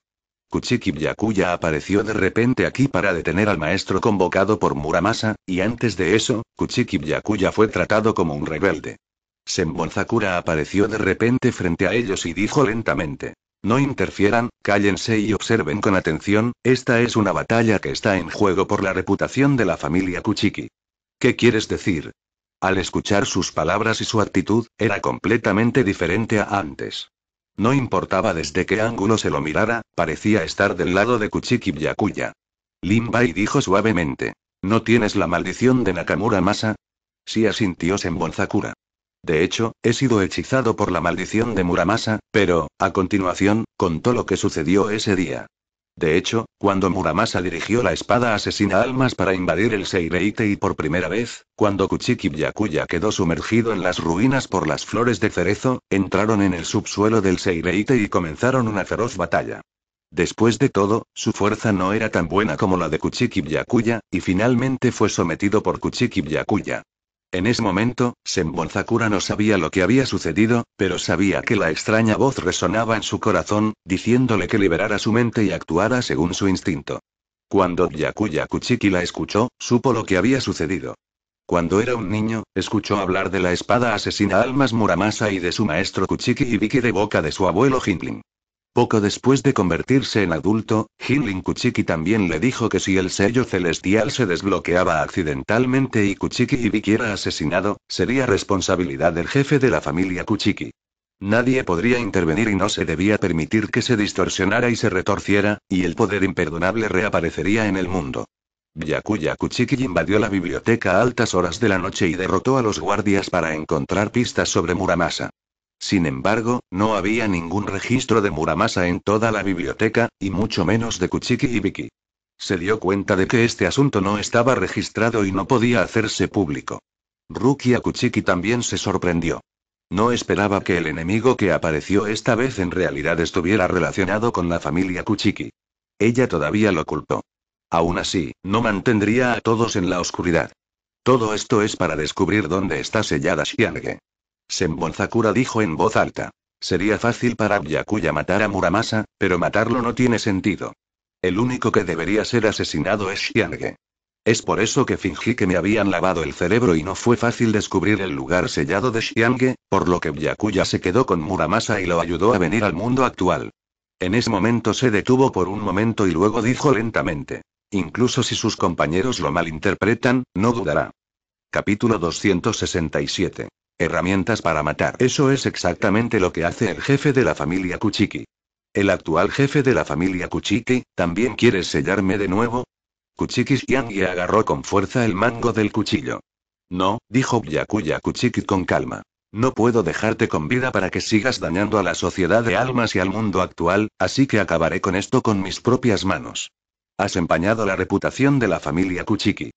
Kuchiki Byakuya apareció de repente aquí para detener al maestro convocado por Muramasa, y antes de eso, Kuchiki Byakuya fue tratado como un rebelde. Senbonzakura apareció de repente frente a ellos y dijo lentamente: no interfieran, cállense y observen con atención, esta es una batalla que está en juego por la reputación de la familia Kuchiki. ¿Qué quieres decir? Al escuchar sus palabras y su actitud, era completamente diferente a antes. No importaba desde qué ángulo se lo mirara, parecía estar del lado de Kuchiki Byakuya. Limbai dijo suavemente. ¿No tienes la maldición de Nakamura Masa? Si asintió Senbonzakura. De hecho, he sido hechizado por la maldición de Muramasa, pero, a continuación, contó lo que sucedió ese día. De hecho, cuando Muramasa dirigió la espada asesina almas para invadir el Seireite y por primera vez, cuando Kuchiki Yakuya quedó sumergido en las ruinas por las flores de cerezo, entraron en el subsuelo del Seireite y comenzaron una feroz batalla. Después de todo, su fuerza no era tan buena como la de Kuchiki Byakuya, y finalmente fue sometido por Kuchiki Byakuya. En ese momento, Senbonzakura no sabía lo que había sucedido, pero sabía que la extraña voz resonaba en su corazón, diciéndole que liberara su mente y actuara según su instinto. Cuando Yakuya Kuchiki la escuchó, supo lo que había sucedido. Cuando era un niño, escuchó hablar de la espada asesina Almas Muramasa y de su maestro Kuchiki Ibiki de boca de su abuelo Hindlin. Poco después de convertirse en adulto, Hinlin Kuchiki también le dijo que si el sello celestial se desbloqueaba accidentalmente y Kuchiki y era asesinado, sería responsabilidad del jefe de la familia Kuchiki. Nadie podría intervenir y no se debía permitir que se distorsionara y se retorciera, y el poder imperdonable reaparecería en el mundo. Yakuya Kuchiki invadió la biblioteca a altas horas de la noche y derrotó a los guardias para encontrar pistas sobre Muramasa. Sin embargo, no había ningún registro de Muramasa en toda la biblioteca, y mucho menos de Kuchiki y Vicky. Se dio cuenta de que este asunto no estaba registrado y no podía hacerse público. Rukia Kuchiki también se sorprendió. No esperaba que el enemigo que apareció esta vez en realidad estuviera relacionado con la familia Kuchiki. Ella todavía lo ocultó. Aún así, no mantendría a todos en la oscuridad. Todo esto es para descubrir dónde está sellada Shiange. Sembonzakura dijo en voz alta. Sería fácil para Byakuya matar a Muramasa, pero matarlo no tiene sentido. El único que debería ser asesinado es Shiange. Es por eso que fingí que me habían lavado el cerebro y no fue fácil descubrir el lugar sellado de Xiange, por lo que Byakuya se quedó con Muramasa y lo ayudó a venir al mundo actual. En ese momento se detuvo por un momento y luego dijo lentamente. Incluso si sus compañeros lo malinterpretan, no dudará. Capítulo 267. Herramientas para matar. Eso es exactamente lo que hace el jefe de la familia Kuchiki. El actual jefe de la familia Kuchiki, ¿también quieres sellarme de nuevo? Kuchiki y agarró con fuerza el mango del cuchillo. No, dijo Byakuya Kuchiki con calma. No puedo dejarte con vida para que sigas dañando a la sociedad de almas y al mundo actual, así que acabaré con esto con mis propias manos. Has empañado la reputación de la familia Kuchiki.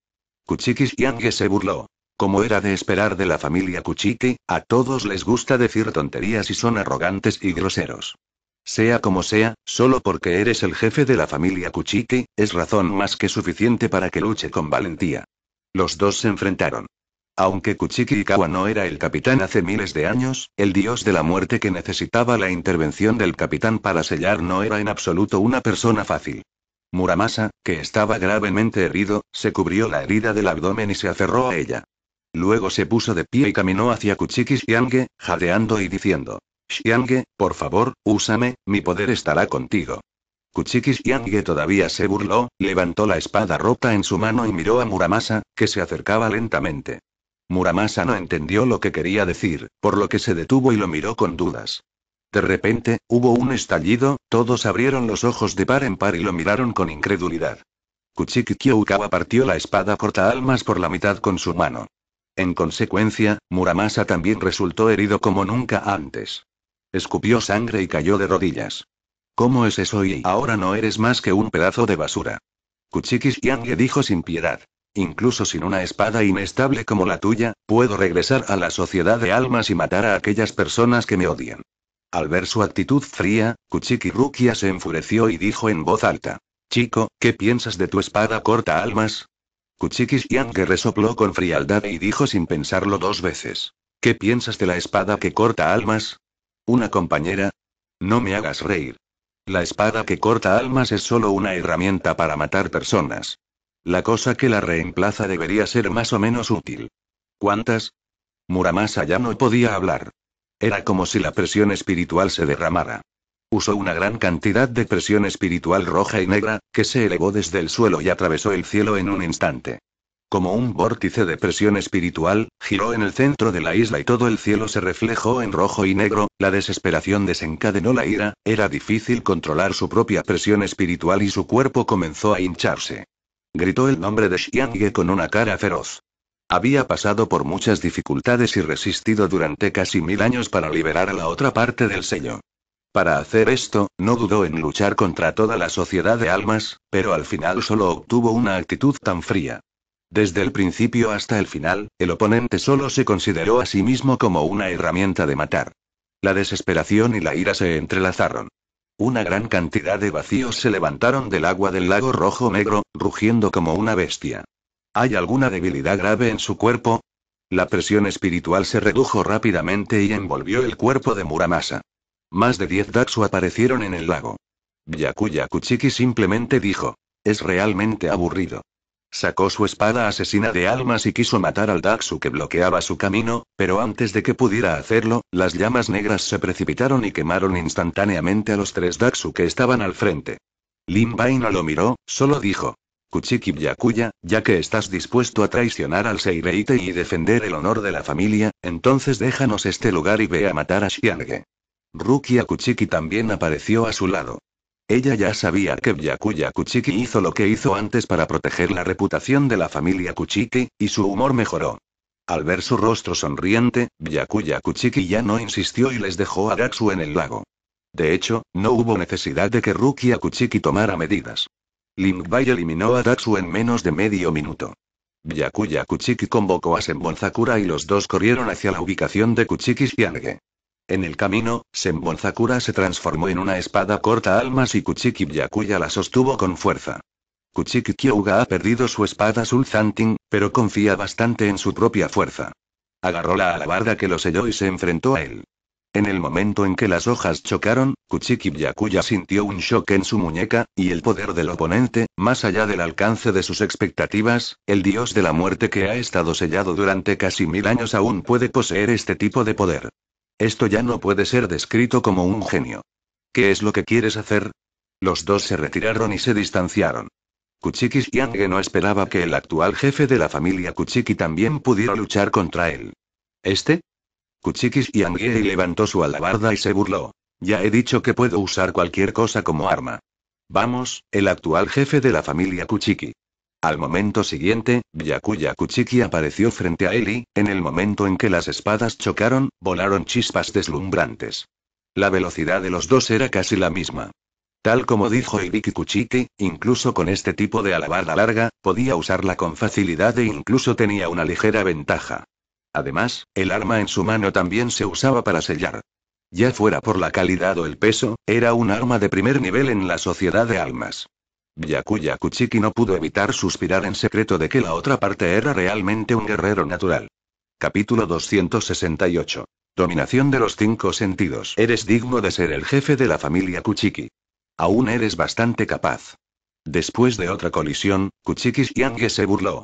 Kuchiki se burló. Como era de esperar de la familia Kuchiki, a todos les gusta decir tonterías y son arrogantes y groseros. Sea como sea, solo porque eres el jefe de la familia Kuchiki, es razón más que suficiente para que luche con valentía. Los dos se enfrentaron. Aunque Kuchiki Ikawa no era el capitán hace miles de años, el dios de la muerte que necesitaba la intervención del capitán para sellar no era en absoluto una persona fácil. Muramasa, que estaba gravemente herido, se cubrió la herida del abdomen y se aferró a ella. Luego se puso de pie y caminó hacia Kuchiki Xiange, jadeando y diciendo: Xiange, por favor, úsame, mi poder estará contigo. Kuchiki Xiange todavía se burló, levantó la espada rota en su mano y miró a Muramasa, que se acercaba lentamente. Muramasa no entendió lo que quería decir, por lo que se detuvo y lo miró con dudas. De repente, hubo un estallido, todos abrieron los ojos de par en par y lo miraron con incredulidad. Kuchiki Kyoukawa partió la espada corta almas por la mitad con su mano. En consecuencia, Muramasa también resultó herido como nunca antes. Escupió sangre y cayó de rodillas. ¿Cómo es eso y ahora no eres más que un pedazo de basura? Kuchikis le dijo sin piedad. Incluso sin una espada inestable como la tuya, puedo regresar a la sociedad de almas y matar a aquellas personas que me odian. Al ver su actitud fría, Kuchiki Rukia se enfureció y dijo en voz alta. Chico, ¿qué piensas de tu espada corta almas? Kuchikis Yang resopló con frialdad y dijo sin pensarlo dos veces. ¿Qué piensas de la espada que corta almas? ¿Una compañera? No me hagas reír. La espada que corta almas es solo una herramienta para matar personas. La cosa que la reemplaza debería ser más o menos útil. ¿Cuántas? Muramasa ya no podía hablar. Era como si la presión espiritual se derramara. Usó una gran cantidad de presión espiritual roja y negra, que se elevó desde el suelo y atravesó el cielo en un instante. Como un vórtice de presión espiritual, giró en el centro de la isla y todo el cielo se reflejó en rojo y negro, la desesperación desencadenó la ira, era difícil controlar su propia presión espiritual y su cuerpo comenzó a hincharse. Gritó el nombre de Xiangye con una cara feroz. Había pasado por muchas dificultades y resistido durante casi mil años para liberar a la otra parte del sello. Para hacer esto, no dudó en luchar contra toda la sociedad de almas, pero al final solo obtuvo una actitud tan fría. Desde el principio hasta el final, el oponente solo se consideró a sí mismo como una herramienta de matar. La desesperación y la ira se entrelazaron. Una gran cantidad de vacíos se levantaron del agua del lago rojo negro, rugiendo como una bestia. ¿Hay alguna debilidad grave en su cuerpo? La presión espiritual se redujo rápidamente y envolvió el cuerpo de Muramasa. Más de 10 Datsu aparecieron en el lago. Yakuya Kuchiki simplemente dijo. Es realmente aburrido. Sacó su espada asesina de almas y quiso matar al Daxu que bloqueaba su camino, pero antes de que pudiera hacerlo, las llamas negras se precipitaron y quemaron instantáneamente a los tres Daxu que estaban al frente. Lin Bai no lo miró, solo dijo. Kuchiki Yakuya, ya que estás dispuesto a traicionar al Seireite y defender el honor de la familia, entonces déjanos este lugar y ve a matar a Xiange. Rukia Kuchiki también apareció a su lado. Ella ya sabía que Byakuya Kuchiki hizo lo que hizo antes para proteger la reputación de la familia Kuchiki, y su humor mejoró. Al ver su rostro sonriente, Byakuya Kuchiki ya no insistió y les dejó a Gatsu en el lago. De hecho, no hubo necesidad de que Rukia Kuchiki tomara medidas. Lingbai eliminó a Datsu en menos de medio minuto. Byakuya Kuchiki convocó a Sembonzakura y los dos corrieron hacia la ubicación de Kuchiki Shiange. En el camino, Senbonzakura se transformó en una espada corta almas y Kuchiki Yakuya la sostuvo con fuerza. Kuchiki ha perdido su espada Sulzanting, pero confía bastante en su propia fuerza. Agarró la alabarda que lo selló y se enfrentó a él. En el momento en que las hojas chocaron, Kuchiki Yakuya sintió un shock en su muñeca, y el poder del oponente, más allá del alcance de sus expectativas, el dios de la muerte que ha estado sellado durante casi mil años aún puede poseer este tipo de poder. Esto ya no puede ser descrito como un genio. ¿Qué es lo que quieres hacer? Los dos se retiraron y se distanciaron. Kuchikis Yange no esperaba que el actual jefe de la familia Kuchiki también pudiera luchar contra él. ¿Este? Kuchikis Yangue levantó su alabarda y se burló. Ya he dicho que puedo usar cualquier cosa como arma. Vamos, el actual jefe de la familia Kuchiki. Al momento siguiente, Yakuya Kuchiki apareció frente a él y, en el momento en que las espadas chocaron, volaron chispas deslumbrantes. La velocidad de los dos era casi la misma. Tal como dijo Iriki Kuchiki, incluso con este tipo de alabarda larga, podía usarla con facilidad e incluso tenía una ligera ventaja. Además, el arma en su mano también se usaba para sellar. Ya fuera por la calidad o el peso, era un arma de primer nivel en la sociedad de almas. Yakuya Kuchiki no pudo evitar suspirar en secreto de que la otra parte era realmente un guerrero natural. Capítulo 268. Dominación de los cinco sentidos. Eres digno de ser el jefe de la familia Kuchiki. Aún eres bastante capaz. Después de otra colisión, Kuchiki Xiang se burló.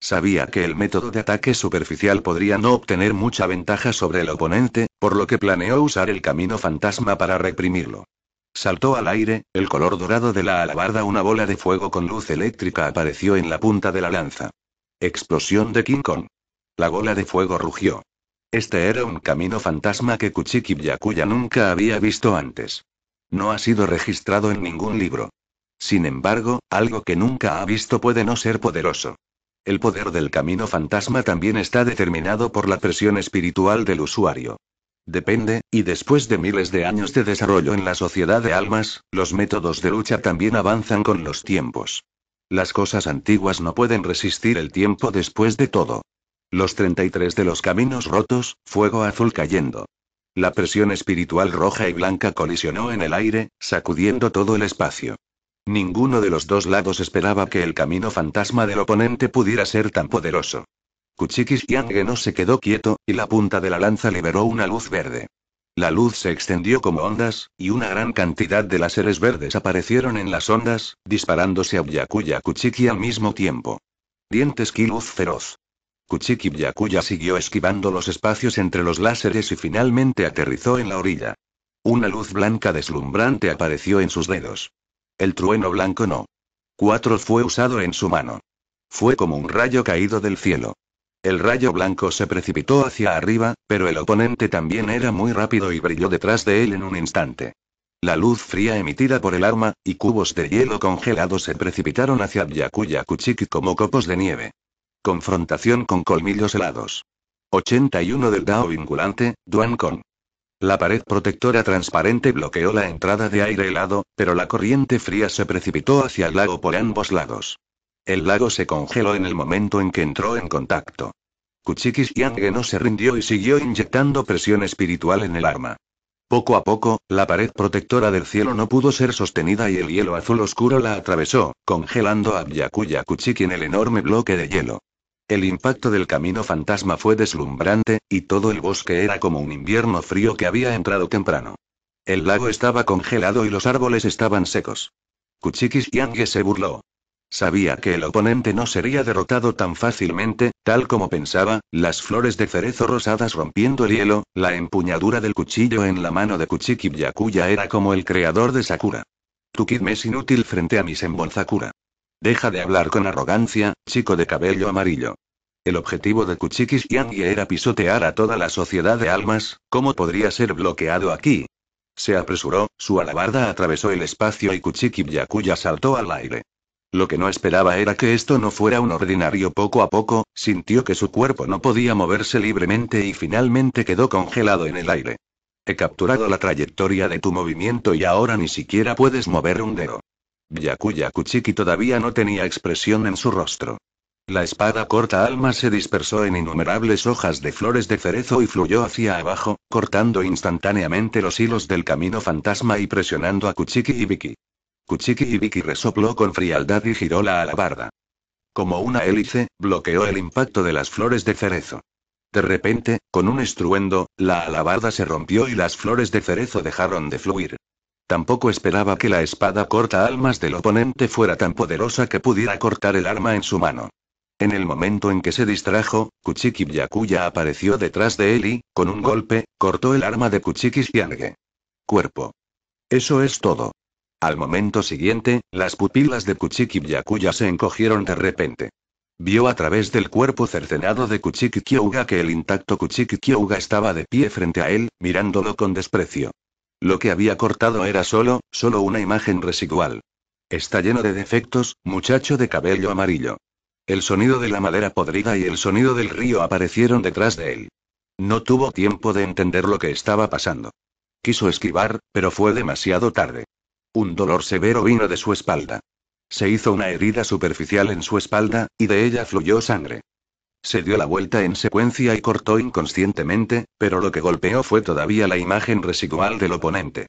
Sabía que el método de ataque superficial podría no obtener mucha ventaja sobre el oponente, por lo que planeó usar el camino fantasma para reprimirlo. Saltó al aire, el color dorado de la alabarda, una bola de fuego con luz eléctrica apareció en la punta de la lanza. Explosión de King Kong. La bola de fuego rugió. Este era un camino fantasma que Kuchiki Yakuya nunca había visto antes. No ha sido registrado en ningún libro. Sin embargo, algo que nunca ha visto puede no ser poderoso. El poder del camino fantasma también está determinado por la presión espiritual del usuario. Depende, y después de miles de años de desarrollo en la sociedad de almas, los métodos de lucha también avanzan con los tiempos. Las cosas antiguas no pueden resistir el tiempo después de todo. Los 33 de los caminos rotos, fuego azul cayendo. La presión espiritual roja y blanca colisionó en el aire, sacudiendo todo el espacio. Ninguno de los dos lados esperaba que el camino fantasma del oponente pudiera ser tan poderoso. Kuchikis Yang no se quedó quieto, y la punta de la lanza liberó una luz verde. La luz se extendió como ondas, y una gran cantidad de láseres verdes aparecieron en las ondas, disparándose a Byakuya Kuchiki al mismo tiempo. Dientes y luz feroz. Kuchiki Byakuya siguió esquivando los espacios entre los láseres y finalmente aterrizó en la orilla. Una luz blanca deslumbrante apareció en sus dedos. El trueno blanco no. Cuatro fue usado en su mano. Fue como un rayo caído del cielo. El rayo blanco se precipitó hacia arriba, pero el oponente también era muy rápido y brilló detrás de él en un instante. La luz fría emitida por el arma, y cubos de hielo congelado se precipitaron hacia Byakuya Kuchiki como copos de nieve. Confrontación con colmillos helados. 81 del Dao vinculante, Duan Kong. La pared protectora transparente bloqueó la entrada de aire helado, pero la corriente fría se precipitó hacia el lago por ambos lados. El lago se congeló en el momento en que entró en contacto. Kuchikis Yangue no se rindió y siguió inyectando presión espiritual en el arma. Poco a poco, la pared protectora del cielo no pudo ser sostenida y el hielo azul oscuro la atravesó, congelando a Byakuya Kuchiki en el enorme bloque de hielo. El impacto del camino fantasma fue deslumbrante, y todo el bosque era como un invierno frío que había entrado temprano. El lago estaba congelado y los árboles estaban secos. Kuchikis Yangue se burló. Sabía que el oponente no sería derrotado tan fácilmente, tal como pensaba, las flores de cerezo rosadas rompiendo el hielo, la empuñadura del cuchillo en la mano de Kuchiki Byakuya era como el creador de Sakura. Tu kid me es inútil frente a mis Sakura. Deja de hablar con arrogancia, chico de cabello amarillo. El objetivo de Kuchiki era pisotear a toda la sociedad de almas, ¿cómo podría ser bloqueado aquí? Se apresuró, su alabarda atravesó el espacio y Kuchiki Byakuya saltó al aire. Lo que no esperaba era que esto no fuera un ordinario poco a poco, sintió que su cuerpo no podía moverse libremente y finalmente quedó congelado en el aire. He capturado la trayectoria de tu movimiento y ahora ni siquiera puedes mover un dedo. Yakuya Kuchiki todavía no tenía expresión en su rostro. La espada corta alma se dispersó en innumerables hojas de flores de cerezo y fluyó hacia abajo, cortando instantáneamente los hilos del camino fantasma y presionando a Kuchiki y Vicky. Kuchiki y Vicky resopló con frialdad y giró la alabarda. Como una hélice, bloqueó el impacto de las flores de cerezo. De repente, con un estruendo, la alabarda se rompió y las flores de cerezo dejaron de fluir. Tampoco esperaba que la espada corta almas del oponente fuera tan poderosa que pudiera cortar el arma en su mano. En el momento en que se distrajo, Kuchiki Byakuya apareció detrás de él y, con un golpe, cortó el arma de Kuchiki Xiange. Cuerpo. Eso es todo. Al momento siguiente, las pupilas de Kuchiki Byakuya se encogieron de repente. Vio a través del cuerpo cercenado de Kuchiki Kyouga que el intacto Kuchiki Kyouga estaba de pie frente a él, mirándolo con desprecio. Lo que había cortado era solo, solo una imagen residual. Está lleno de defectos, muchacho de cabello amarillo. El sonido de la madera podrida y el sonido del río aparecieron detrás de él. No tuvo tiempo de entender lo que estaba pasando. Quiso esquivar, pero fue demasiado tarde. Un dolor severo vino de su espalda. Se hizo una herida superficial en su espalda, y de ella fluyó sangre. Se dio la vuelta en secuencia y cortó inconscientemente, pero lo que golpeó fue todavía la imagen residual del oponente.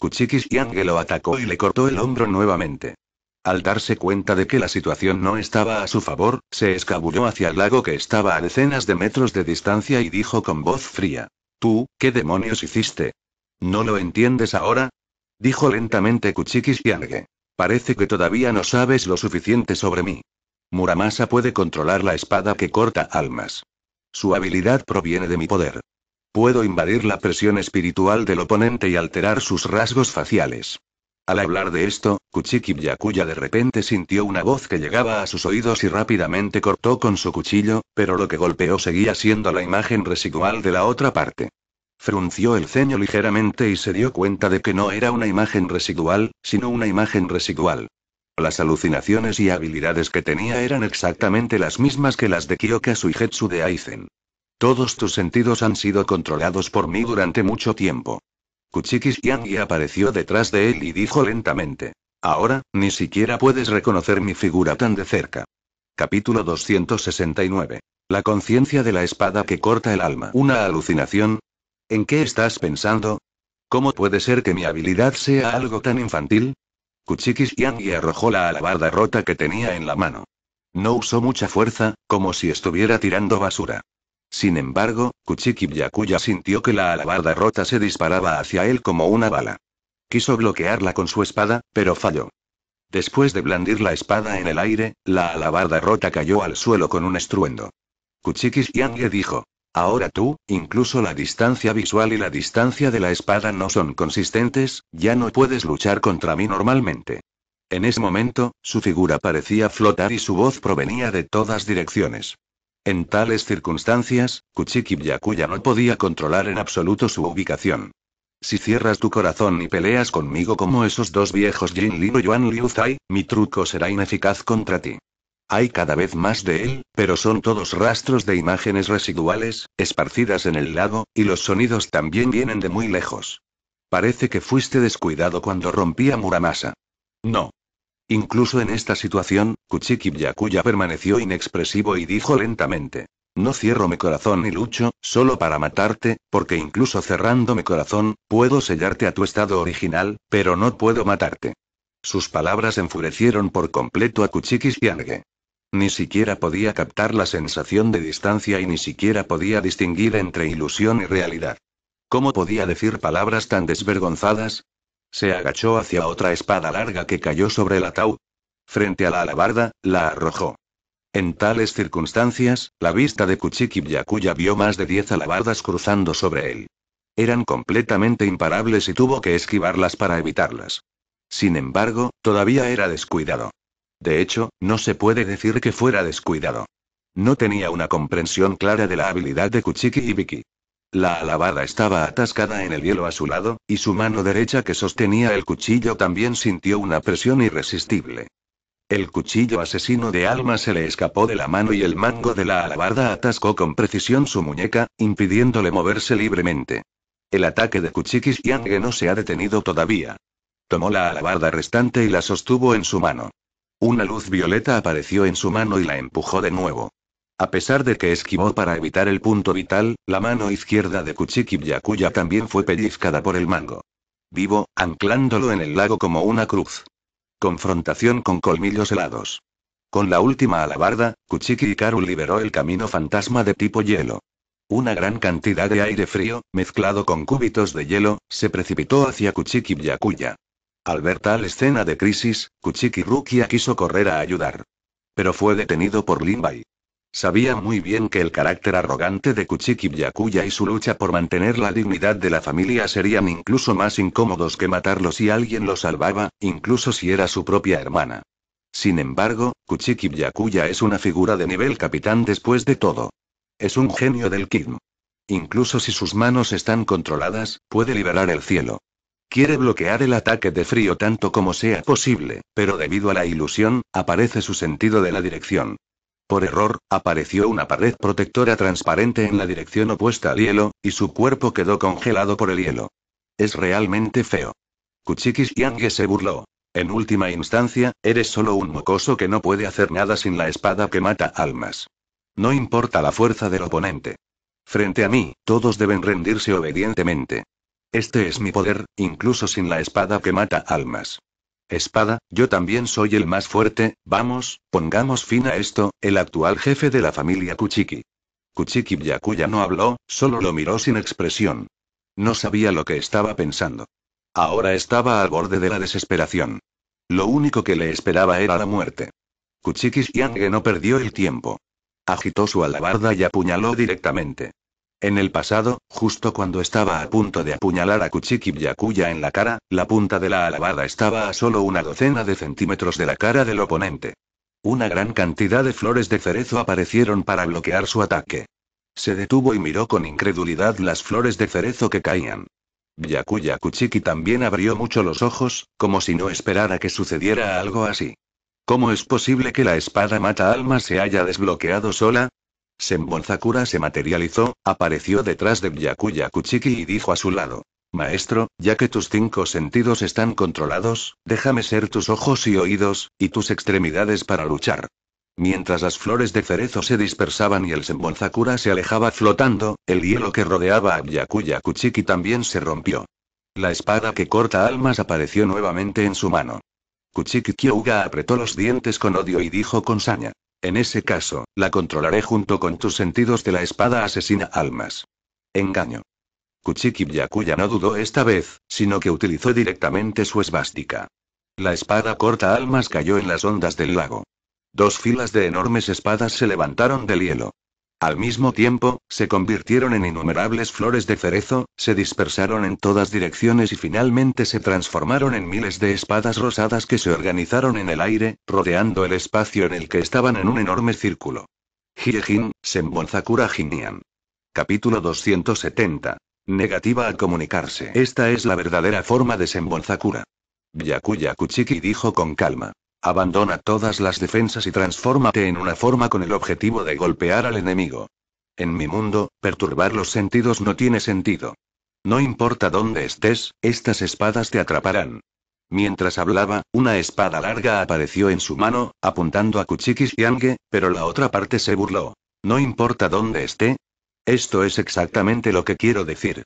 Kuchikis Yang lo atacó y le cortó el hombro nuevamente. Al darse cuenta de que la situación no estaba a su favor, se escabulló hacia el lago que estaba a decenas de metros de distancia y dijo con voz fría. Tú, ¿qué demonios hiciste? ¿No lo entiendes ahora? dijo lentamente Kuchiki Parece que todavía no sabes lo suficiente sobre mí. Muramasa puede controlar la espada que corta almas. Su habilidad proviene de mi poder. Puedo invadir la presión espiritual del oponente y alterar sus rasgos faciales. Al hablar de esto, Kuchiki Yakuya de repente sintió una voz que llegaba a sus oídos y rápidamente cortó con su cuchillo, pero lo que golpeó seguía siendo la imagen residual de la otra parte. Frunció el ceño ligeramente y se dio cuenta de que no era una imagen residual, sino una imagen residual. Las alucinaciones y habilidades que tenía eran exactamente las mismas que las de Kyoka Suijetsu de Aizen. Todos tus sentidos han sido controlados por mí durante mucho tiempo. Kuchiki Yangi apareció detrás de él y dijo lentamente. Ahora, ni siquiera puedes reconocer mi figura tan de cerca. Capítulo 269. La conciencia de la espada que corta el alma. Una alucinación, ¿En qué estás pensando? ¿Cómo puede ser que mi habilidad sea algo tan infantil? Kuchikis y arrojó la alabarda rota que tenía en la mano. No usó mucha fuerza, como si estuviera tirando basura. Sin embargo, Kuchiki Byakuya sintió que la alabarda rota se disparaba hacia él como una bala. Quiso bloquearla con su espada, pero falló. Después de blandir la espada en el aire, la alabarda rota cayó al suelo con un estruendo. Kuchikis Yangye dijo. Ahora tú, incluso la distancia visual y la distancia de la espada no son consistentes, ya no puedes luchar contra mí normalmente. En ese momento, su figura parecía flotar y su voz provenía de todas direcciones. En tales circunstancias, Kuchiki Byakuya no podía controlar en absoluto su ubicación. Si cierras tu corazón y peleas conmigo como esos dos viejos Jin Lin y Yuan Liu Zai, mi truco será ineficaz contra ti. Hay cada vez más de él, pero son todos rastros de imágenes residuales, esparcidas en el lago, y los sonidos también vienen de muy lejos. Parece que fuiste descuidado cuando rompía Muramasa. No. Incluso en esta situación, Kuchiki Byakuya permaneció inexpresivo y dijo lentamente. No cierro mi corazón y lucho, solo para matarte, porque incluso cerrando mi corazón, puedo sellarte a tu estado original, pero no puedo matarte. Sus palabras enfurecieron por completo a Kuchiki ni siquiera podía captar la sensación de distancia y ni siquiera podía distinguir entre ilusión y realidad. ¿Cómo podía decir palabras tan desvergonzadas? Se agachó hacia otra espada larga que cayó sobre el ataúd. Frente a la alabarda, la arrojó. En tales circunstancias, la vista de Kuchiki Yakuya vio más de diez alabardas cruzando sobre él. Eran completamente imparables y tuvo que esquivarlas para evitarlas. Sin embargo, todavía era descuidado. De hecho, no se puede decir que fuera descuidado. No tenía una comprensión clara de la habilidad de Kuchiki y Vicky. La alabada estaba atascada en el hielo a su lado, y su mano derecha que sostenía el cuchillo también sintió una presión irresistible. El cuchillo asesino de alma se le escapó de la mano y el mango de la alabarda atascó con precisión su muñeca, impidiéndole moverse libremente. El ataque de Kuchiki Yange no se ha detenido todavía. Tomó la alabarda restante y la sostuvo en su mano. Una luz violeta apareció en su mano y la empujó de nuevo. A pesar de que esquivó para evitar el punto vital, la mano izquierda de Kuchiki Yakuya también fue pellizcada por el mango. Vivo, anclándolo en el lago como una cruz. Confrontación con colmillos helados. Con la última alabarda, Kuchiki Karu liberó el camino fantasma de tipo hielo. Una gran cantidad de aire frío, mezclado con cúbitos de hielo, se precipitó hacia Kuchiki Byakuya. Al ver tal escena de crisis, Kuchiki Rukia quiso correr a ayudar. Pero fue detenido por limbai Sabía muy bien que el carácter arrogante de Kuchiki Byakuya y su lucha por mantener la dignidad de la familia serían incluso más incómodos que matarlo si alguien lo salvaba, incluso si era su propia hermana. Sin embargo, Kuchiki Byakuya es una figura de nivel capitán después de todo. Es un genio del Kim. Incluso si sus manos están controladas, puede liberar el cielo. Quiere bloquear el ataque de frío tanto como sea posible, pero debido a la ilusión, aparece su sentido de la dirección. Por error, apareció una pared protectora transparente en la dirección opuesta al hielo, y su cuerpo quedó congelado por el hielo. Es realmente feo. Kuchikis Yang se burló. En última instancia, eres solo un mocoso que no puede hacer nada sin la espada que mata almas. No importa la fuerza del oponente. Frente a mí, todos deben rendirse obedientemente. Este es mi poder, incluso sin la espada que mata almas. Espada, yo también soy el más fuerte, vamos, pongamos fin a esto, el actual jefe de la familia Kuchiki. Kuchiki Byakuya no habló, solo lo miró sin expresión. No sabía lo que estaba pensando. Ahora estaba al borde de la desesperación. Lo único que le esperaba era la muerte. Kuchiki Yange no perdió el tiempo. Agitó su alabarda y apuñaló directamente. En el pasado, justo cuando estaba a punto de apuñalar a Kuchiki Byakuya en la cara, la punta de la alabada estaba a solo una docena de centímetros de la cara del oponente. Una gran cantidad de flores de cerezo aparecieron para bloquear su ataque. Se detuvo y miró con incredulidad las flores de cerezo que caían. Byakuya Kuchiki también abrió mucho los ojos, como si no esperara que sucediera algo así. ¿Cómo es posible que la espada mata alma se haya desbloqueado sola? Sembonzakura se materializó, apareció detrás de Byakuya Kuchiki y dijo a su lado. Maestro, ya que tus cinco sentidos están controlados, déjame ser tus ojos y oídos, y tus extremidades para luchar. Mientras las flores de cerezo se dispersaban y el Sembonzakura se alejaba flotando, el hielo que rodeaba a Byakuya Kuchiki también se rompió. La espada que corta almas apareció nuevamente en su mano. Kuchiki Kyouga apretó los dientes con odio y dijo con saña. En ese caso, la controlaré junto con tus sentidos de la espada asesina almas. Engaño. Kuchiki Byakuya no dudó esta vez, sino que utilizó directamente su esvástica. La espada corta almas cayó en las ondas del lago. Dos filas de enormes espadas se levantaron del hielo. Al mismo tiempo, se convirtieron en innumerables flores de cerezo, se dispersaron en todas direcciones y finalmente se transformaron en miles de espadas rosadas que se organizaron en el aire, rodeando el espacio en el que estaban en un enorme círculo. Hiejin, Sembonzakura Jinian. Capítulo 270. Negativa a comunicarse. Esta es la verdadera forma de Sembonzakura. Yakuya Kuchiki dijo con calma. Abandona todas las defensas y transfórmate en una forma con el objetivo de golpear al enemigo. En mi mundo, perturbar los sentidos no tiene sentido. No importa dónde estés, estas espadas te atraparán. Mientras hablaba, una espada larga apareció en su mano, apuntando a Kuchikis Yange, pero la otra parte se burló. No importa dónde esté. Esto es exactamente lo que quiero decir.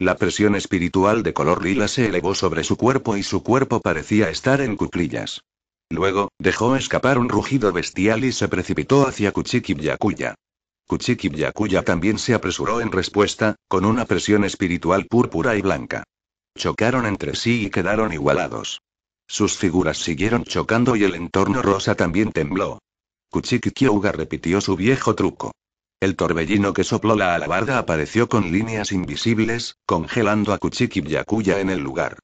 La presión espiritual de color lila se elevó sobre su cuerpo y su cuerpo parecía estar en cuclillas. Luego, dejó escapar un rugido bestial y se precipitó hacia Kuchiki Yakuya también se apresuró en respuesta, con una presión espiritual púrpura y blanca. Chocaron entre sí y quedaron igualados. Sus figuras siguieron chocando y el entorno rosa también tembló. Kyouga repitió su viejo truco. El torbellino que sopló la alabarda apareció con líneas invisibles, congelando a Yakuya en el lugar.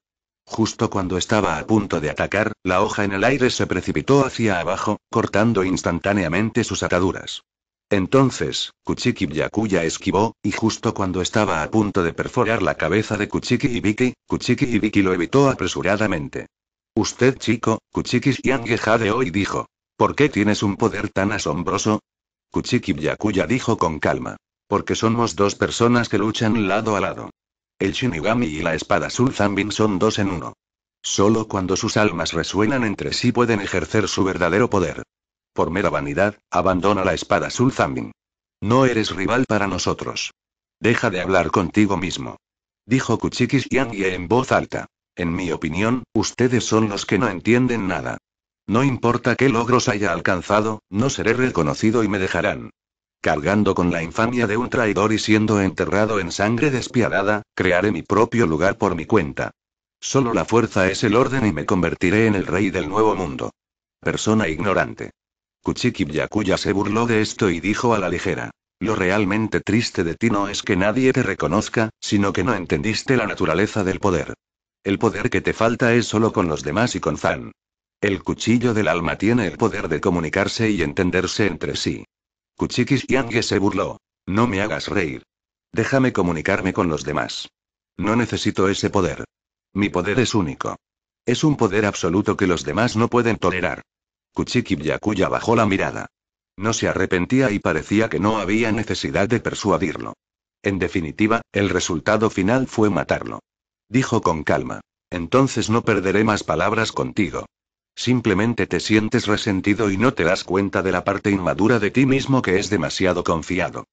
Justo cuando estaba a punto de atacar, la hoja en el aire se precipitó hacia abajo, cortando instantáneamente sus ataduras. Entonces, Kuchiki Byakuya esquivó, y justo cuando estaba a punto de perforar la cabeza de Kuchiki Ibiki, Kuchiki Ibiki lo evitó apresuradamente. Usted chico, Kuchiki Yange de hoy, dijo. ¿Por qué tienes un poder tan asombroso? Kuchiki Byakuya dijo con calma. Porque somos dos personas que luchan lado a lado. El Shinigami y la espada Sulzambin son dos en uno. Solo cuando sus almas resuenan entre sí pueden ejercer su verdadero poder. Por mera vanidad, abandona la espada Sulzambin. No eres rival para nosotros. Deja de hablar contigo mismo. Dijo Kuchikis Yangye en voz alta. En mi opinión, ustedes son los que no entienden nada. No importa qué logros haya alcanzado, no seré reconocido y me dejarán cargando con la infamia de un traidor y siendo enterrado en sangre despiadada, crearé mi propio lugar por mi cuenta. Solo la fuerza es el orden y me convertiré en el rey del nuevo mundo. Persona ignorante. Kuchiki Yakuya se burló de esto y dijo a la ligera. Lo realmente triste de ti no es que nadie te reconozca, sino que no entendiste la naturaleza del poder. El poder que te falta es solo con los demás y con Zan. El cuchillo del alma tiene el poder de comunicarse y entenderse entre sí. Kuchikis Yang se burló. No me hagas reír. Déjame comunicarme con los demás. No necesito ese poder. Mi poder es único. Es un poder absoluto que los demás no pueden tolerar. Kuchiki Yakuya bajó la mirada. No se arrepentía y parecía que no había necesidad de persuadirlo. En definitiva, el resultado final fue matarlo. Dijo con calma. Entonces no perderé más palabras contigo. Simplemente te sientes resentido y no te das cuenta de la parte inmadura de ti mismo que es demasiado confiado.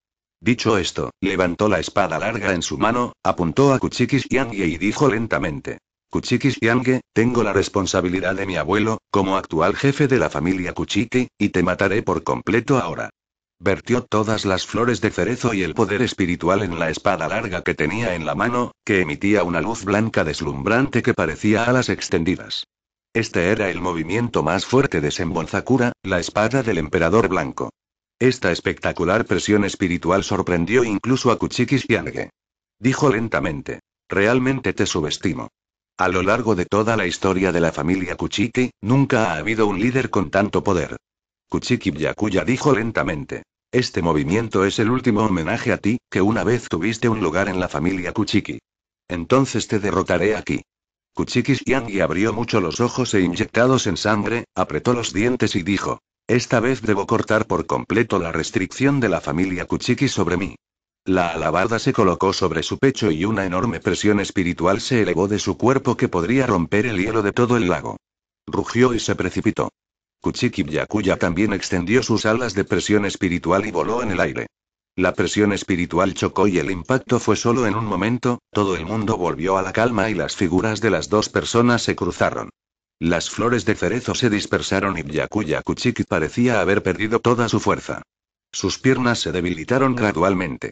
Dicho esto, levantó la espada larga en su mano, apuntó a Kuchikis Yang y dijo lentamente. Kuchikis Yangue, tengo la responsabilidad de mi abuelo, como actual jefe de la familia Kuchiki, y te mataré por completo ahora. Vertió todas las flores de cerezo y el poder espiritual en la espada larga que tenía en la mano, que emitía una luz blanca deslumbrante que parecía alas extendidas. Este era el movimiento más fuerte de Senbonzakura, la espada del emperador blanco. Esta espectacular presión espiritual sorprendió incluso a Kuchiki Shiange. Dijo lentamente. Realmente te subestimo. A lo largo de toda la historia de la familia Kuchiki, nunca ha habido un líder con tanto poder. Kuchiki Byakuya dijo lentamente. Este movimiento es el último homenaje a ti, que una vez tuviste un lugar en la familia Kuchiki. Entonces te derrotaré aquí. Kuchikis Yang abrió mucho los ojos e inyectados en sangre, apretó los dientes y dijo. Esta vez debo cortar por completo la restricción de la familia Kuchiki sobre mí. La alabarda se colocó sobre su pecho y una enorme presión espiritual se elevó de su cuerpo que podría romper el hielo de todo el lago. Rugió y se precipitó. Kuchiki Yakuya también extendió sus alas de presión espiritual y voló en el aire. La presión espiritual chocó y el impacto fue solo en un momento, todo el mundo volvió a la calma y las figuras de las dos personas se cruzaron. Las flores de cerezo se dispersaron y Yakuya Kuchiki parecía haber perdido toda su fuerza. Sus piernas se debilitaron gradualmente.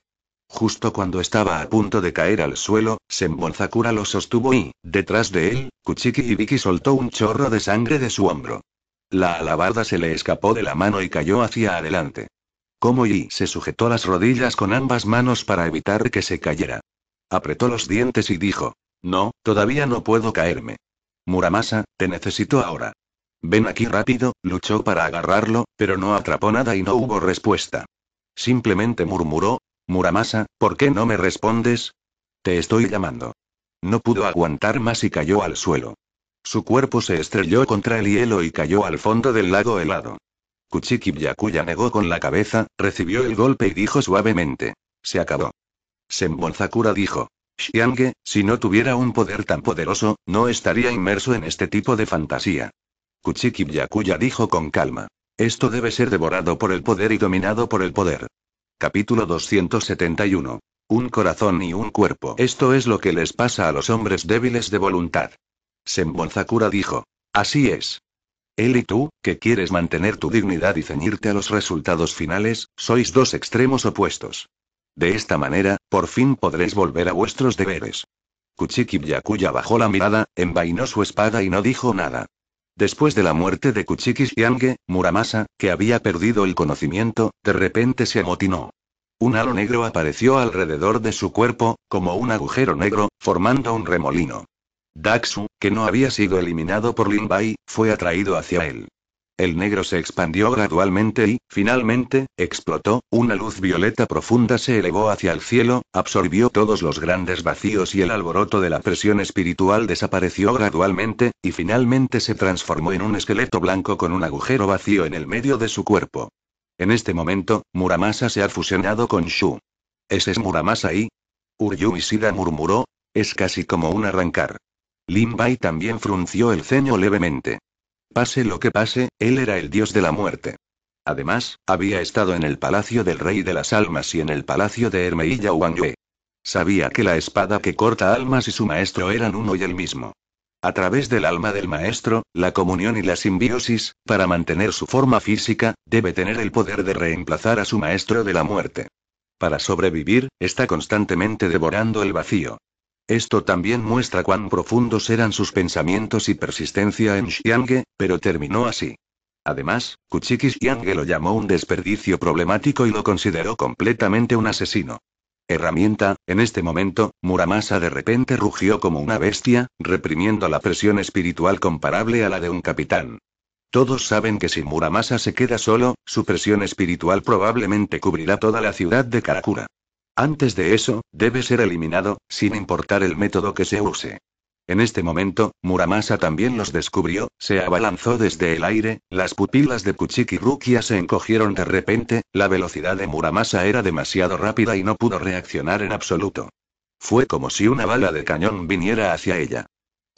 Justo cuando estaba a punto de caer al suelo, Senbonzakura lo sostuvo y, detrás de él, Kuchiki Ibiki soltó un chorro de sangre de su hombro. La alabarda se le escapó de la mano y cayó hacia adelante. Como y se sujetó las rodillas con ambas manos para evitar que se cayera. Apretó los dientes y dijo: No, todavía no puedo caerme. Muramasa, te necesito ahora. Ven aquí rápido, luchó para agarrarlo, pero no atrapó nada y no hubo respuesta. Simplemente murmuró, Muramasa, ¿por qué no me respondes? Te estoy llamando. No pudo aguantar más y cayó al suelo. Su cuerpo se estrelló contra el hielo y cayó al fondo del lago helado. Kuchiki Yakuya negó con la cabeza, recibió el golpe y dijo suavemente. Se acabó. Senbon dijo. Xiange, si no tuviera un poder tan poderoso, no estaría inmerso en este tipo de fantasía. Kuchiki Yakuya dijo con calma. Esto debe ser devorado por el poder y dominado por el poder. Capítulo 271. Un corazón y un cuerpo. Esto es lo que les pasa a los hombres débiles de voluntad. Senbon dijo. Así es. Él y tú, que quieres mantener tu dignidad y ceñirte a los resultados finales, sois dos extremos opuestos. De esta manera, por fin podréis volver a vuestros deberes. Kuchiki Yakuya bajó la mirada, envainó su espada y no dijo nada. Después de la muerte de Kuchiki Muramasa, que había perdido el conocimiento, de repente se amotinó. Un halo negro apareció alrededor de su cuerpo, como un agujero negro, formando un remolino. Daxu, que no había sido eliminado por Lin Bai, fue atraído hacia él. El negro se expandió gradualmente y, finalmente, explotó, una luz violeta profunda se elevó hacia el cielo, absorbió todos los grandes vacíos y el alboroto de la presión espiritual desapareció gradualmente, y finalmente se transformó en un esqueleto blanco con un agujero vacío en el medio de su cuerpo. En este momento, Muramasa se ha fusionado con Shu. ¿Ese es Muramasa y? Uryu Ishida murmuró. Es casi como un arrancar. Bai también frunció el ceño levemente. Pase lo que pase, él era el dios de la muerte. Además, había estado en el palacio del rey de las almas y en el palacio de Hermeilla Wang Sabía que la espada que corta almas y su maestro eran uno y el mismo. A través del alma del maestro, la comunión y la simbiosis, para mantener su forma física, debe tener el poder de reemplazar a su maestro de la muerte. Para sobrevivir, está constantemente devorando el vacío. Esto también muestra cuán profundos eran sus pensamientos y persistencia en Xiange, pero terminó así. Además, Kuchiki Xiange lo llamó un desperdicio problemático y lo consideró completamente un asesino. Herramienta, en este momento, Muramasa de repente rugió como una bestia, reprimiendo la presión espiritual comparable a la de un capitán. Todos saben que si Muramasa se queda solo, su presión espiritual probablemente cubrirá toda la ciudad de Karakura. Antes de eso, debe ser eliminado, sin importar el método que se use. En este momento, Muramasa también los descubrió, se abalanzó desde el aire, las pupilas de Kuchiki Rukia se encogieron de repente, la velocidad de Muramasa era demasiado rápida y no pudo reaccionar en absoluto. Fue como si una bala de cañón viniera hacia ella.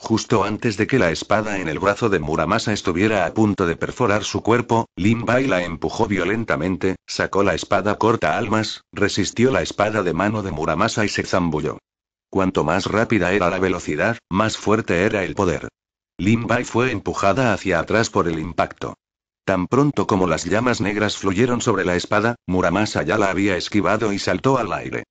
Justo antes de que la espada en el brazo de Muramasa estuviera a punto de perforar su cuerpo, Lin Bai la empujó violentamente, sacó la espada corta almas, resistió la espada de mano de Muramasa y se zambulló. Cuanto más rápida era la velocidad, más fuerte era el poder. Lin Bai fue empujada hacia atrás por el impacto. Tan pronto como las llamas negras fluyeron sobre la espada, Muramasa ya la había esquivado y saltó al aire.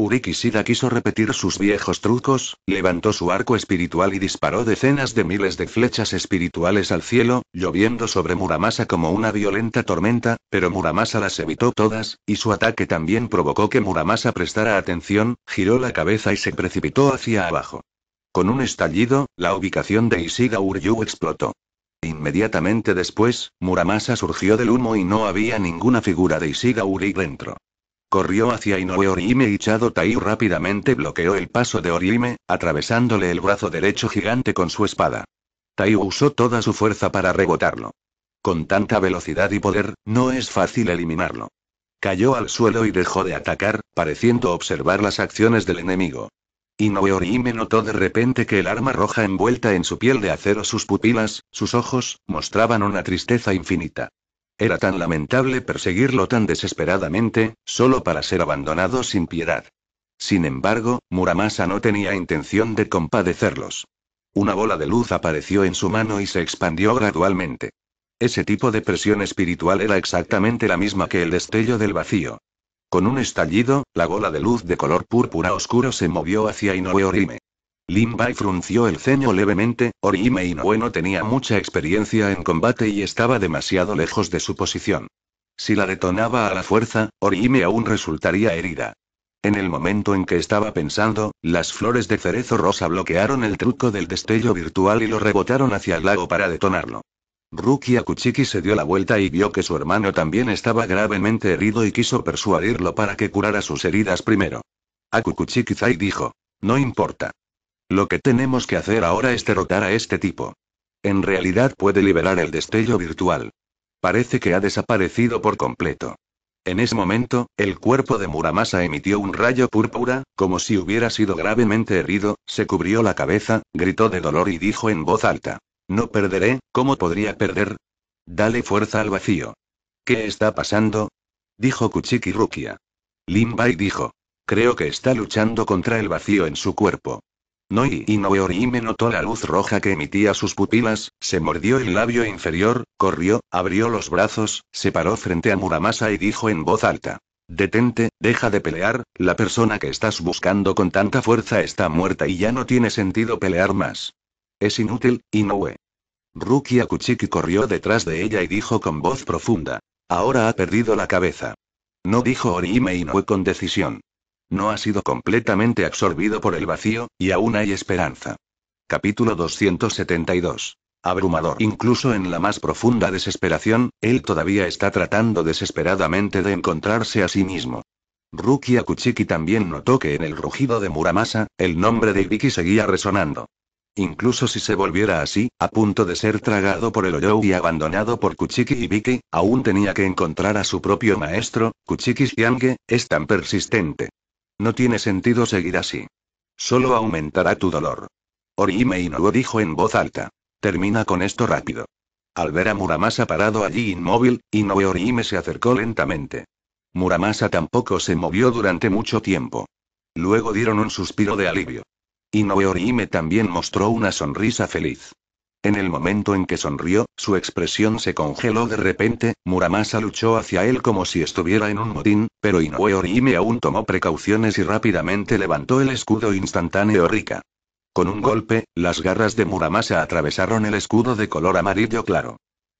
Urikishida quiso repetir sus viejos trucos, levantó su arco espiritual y disparó decenas de miles de flechas espirituales al cielo, lloviendo sobre Muramasa como una violenta tormenta, pero Muramasa las evitó todas, y su ataque también provocó que Muramasa prestara atención, giró la cabeza y se precipitó hacia abajo. Con un estallido, la ubicación de Isiga Uryu explotó. Inmediatamente después, Muramasa surgió del humo y no había ninguna figura de Isiga Uri dentro. Corrió hacia Inoue Orihime y Chado Taiu rápidamente bloqueó el paso de Oriime, atravesándole el brazo derecho gigante con su espada. Tai usó toda su fuerza para rebotarlo. Con tanta velocidad y poder, no es fácil eliminarlo. Cayó al suelo y dejó de atacar, pareciendo observar las acciones del enemigo. Inoue Orihime notó de repente que el arma roja envuelta en su piel de acero sus pupilas, sus ojos, mostraban una tristeza infinita. Era tan lamentable perseguirlo tan desesperadamente, solo para ser abandonado sin piedad. Sin embargo, Muramasa no tenía intención de compadecerlos. Una bola de luz apareció en su mano y se expandió gradualmente. Ese tipo de presión espiritual era exactamente la misma que el destello del vacío. Con un estallido, la bola de luz de color púrpura oscuro se movió hacia Inoue Orime. Limbai frunció el ceño levemente, Orihime Inoue no tenía mucha experiencia en combate y estaba demasiado lejos de su posición. Si la detonaba a la fuerza, Orihime aún resultaría herida. En el momento en que estaba pensando, las flores de cerezo rosa bloquearon el truco del destello virtual y lo rebotaron hacia el lago para detonarlo. Ruki Akuchiki se dio la vuelta y vio que su hermano también estaba gravemente herido y quiso persuadirlo para que curara sus heridas primero. Akukuchiki Zai dijo. No importa. Lo que tenemos que hacer ahora es derrotar a este tipo. En realidad puede liberar el destello virtual. Parece que ha desaparecido por completo. En ese momento, el cuerpo de Muramasa emitió un rayo púrpura, como si hubiera sido gravemente herido, se cubrió la cabeza, gritó de dolor y dijo en voz alta. No perderé, ¿cómo podría perder? Dale fuerza al vacío. ¿Qué está pasando? Dijo Kuchiki Rukia. Limbai dijo. Creo que está luchando contra el vacío en su cuerpo. Noi Inoue notó la luz roja que emitía sus pupilas, se mordió el labio inferior, corrió, abrió los brazos, se paró frente a Muramasa y dijo en voz alta. Detente, deja de pelear, la persona que estás buscando con tanta fuerza está muerta y ya no tiene sentido pelear más. Es inútil, Inoue. Rukia Kuchiki corrió detrás de ella y dijo con voz profunda. Ahora ha perdido la cabeza. No dijo Orihime Inoue con decisión. No ha sido completamente absorbido por el vacío, y aún hay esperanza. Capítulo 272. Abrumador. Incluso en la más profunda desesperación, él todavía está tratando desesperadamente de encontrarse a sí mismo. Ruki Kuchiki también notó que en el rugido de Muramasa, el nombre de Ibiki seguía resonando. Incluso si se volviera así, a punto de ser tragado por el Oyou y abandonado por Kuchiki y Ibiki, aún tenía que encontrar a su propio maestro, Kuchiki Shiange, es tan persistente. No tiene sentido seguir así. Solo aumentará tu dolor. Orihime lo dijo en voz alta. Termina con esto rápido. Al ver a Muramasa parado allí inmóvil, Inoue Orihime se acercó lentamente. Muramasa tampoco se movió durante mucho tiempo. Luego dieron un suspiro de alivio. Inoue Orihime también mostró una sonrisa feliz. En el momento en que sonrió, su expresión se congeló de repente, Muramasa luchó hacia él como si estuviera en un motín, pero Inoue Orihime aún tomó precauciones y rápidamente levantó el escudo instantáneo Rika. Con un golpe, las garras de Muramasa atravesaron el escudo de color amarillo claro.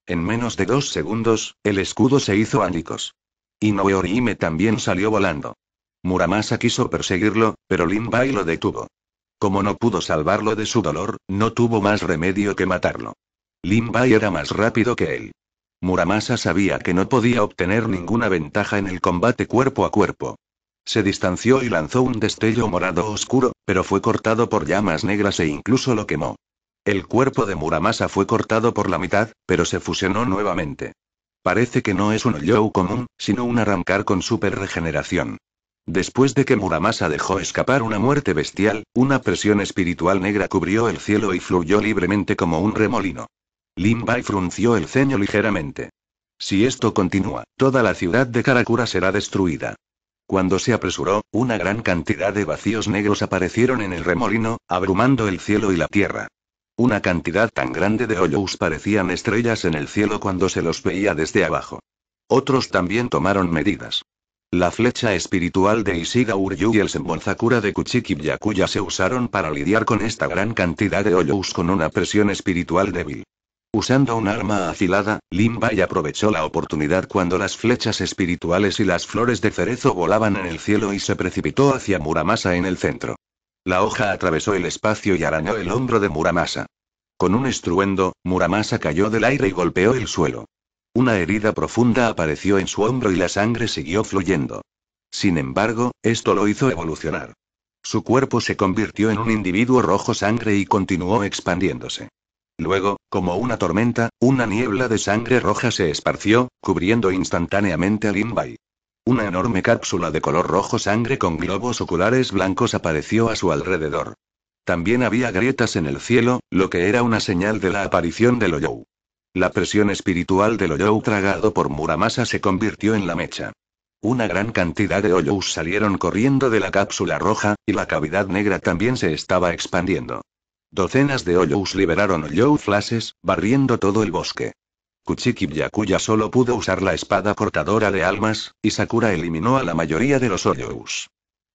En menos de dos segundos, el escudo se hizo ánicos. Inoue Orihime también salió volando. Muramasa quiso perseguirlo, pero Lin Bai lo detuvo. Como no pudo salvarlo de su dolor, no tuvo más remedio que matarlo. Limbai era más rápido que él. Muramasa sabía que no podía obtener ninguna ventaja en el combate cuerpo a cuerpo. Se distanció y lanzó un destello morado oscuro, pero fue cortado por llamas negras e incluso lo quemó. El cuerpo de Muramasa fue cortado por la mitad, pero se fusionó nuevamente. Parece que no es un Oyou común, sino un arrancar con super regeneración. Después de que Muramasa dejó escapar una muerte bestial, una presión espiritual negra cubrió el cielo y fluyó libremente como un remolino. Lin Bai frunció el ceño ligeramente. Si esto continúa, toda la ciudad de Karakura será destruida. Cuando se apresuró, una gran cantidad de vacíos negros aparecieron en el remolino, abrumando el cielo y la tierra. Una cantidad tan grande de hoyos parecían estrellas en el cielo cuando se los veía desde abajo. Otros también tomaron medidas. La flecha espiritual de Isiga Uryu y el Sembonzakura de Kuchiki se usaron para lidiar con esta gran cantidad de hoyos con una presión espiritual débil. Usando un arma afilada, Limbay aprovechó la oportunidad cuando las flechas espirituales y las flores de cerezo volaban en el cielo y se precipitó hacia Muramasa en el centro. La hoja atravesó el espacio y arañó el hombro de Muramasa. Con un estruendo, Muramasa cayó del aire y golpeó el suelo. Una herida profunda apareció en su hombro y la sangre siguió fluyendo. Sin embargo, esto lo hizo evolucionar. Su cuerpo se convirtió en un individuo rojo sangre y continuó expandiéndose. Luego, como una tormenta, una niebla de sangre roja se esparció, cubriendo instantáneamente al Limbai. Una enorme cápsula de color rojo sangre con globos oculares blancos apareció a su alrededor. También había grietas en el cielo, lo que era una señal de la aparición de Loyou. La presión espiritual del Oyou tragado por Muramasa se convirtió en la mecha. Una gran cantidad de Oyous salieron corriendo de la cápsula roja, y la cavidad negra también se estaba expandiendo. Docenas de Oyous liberaron Oyou flashes, barriendo todo el bosque. Kuchiki Byakuya solo pudo usar la espada cortadora de almas, y Sakura eliminó a la mayoría de los Oyous.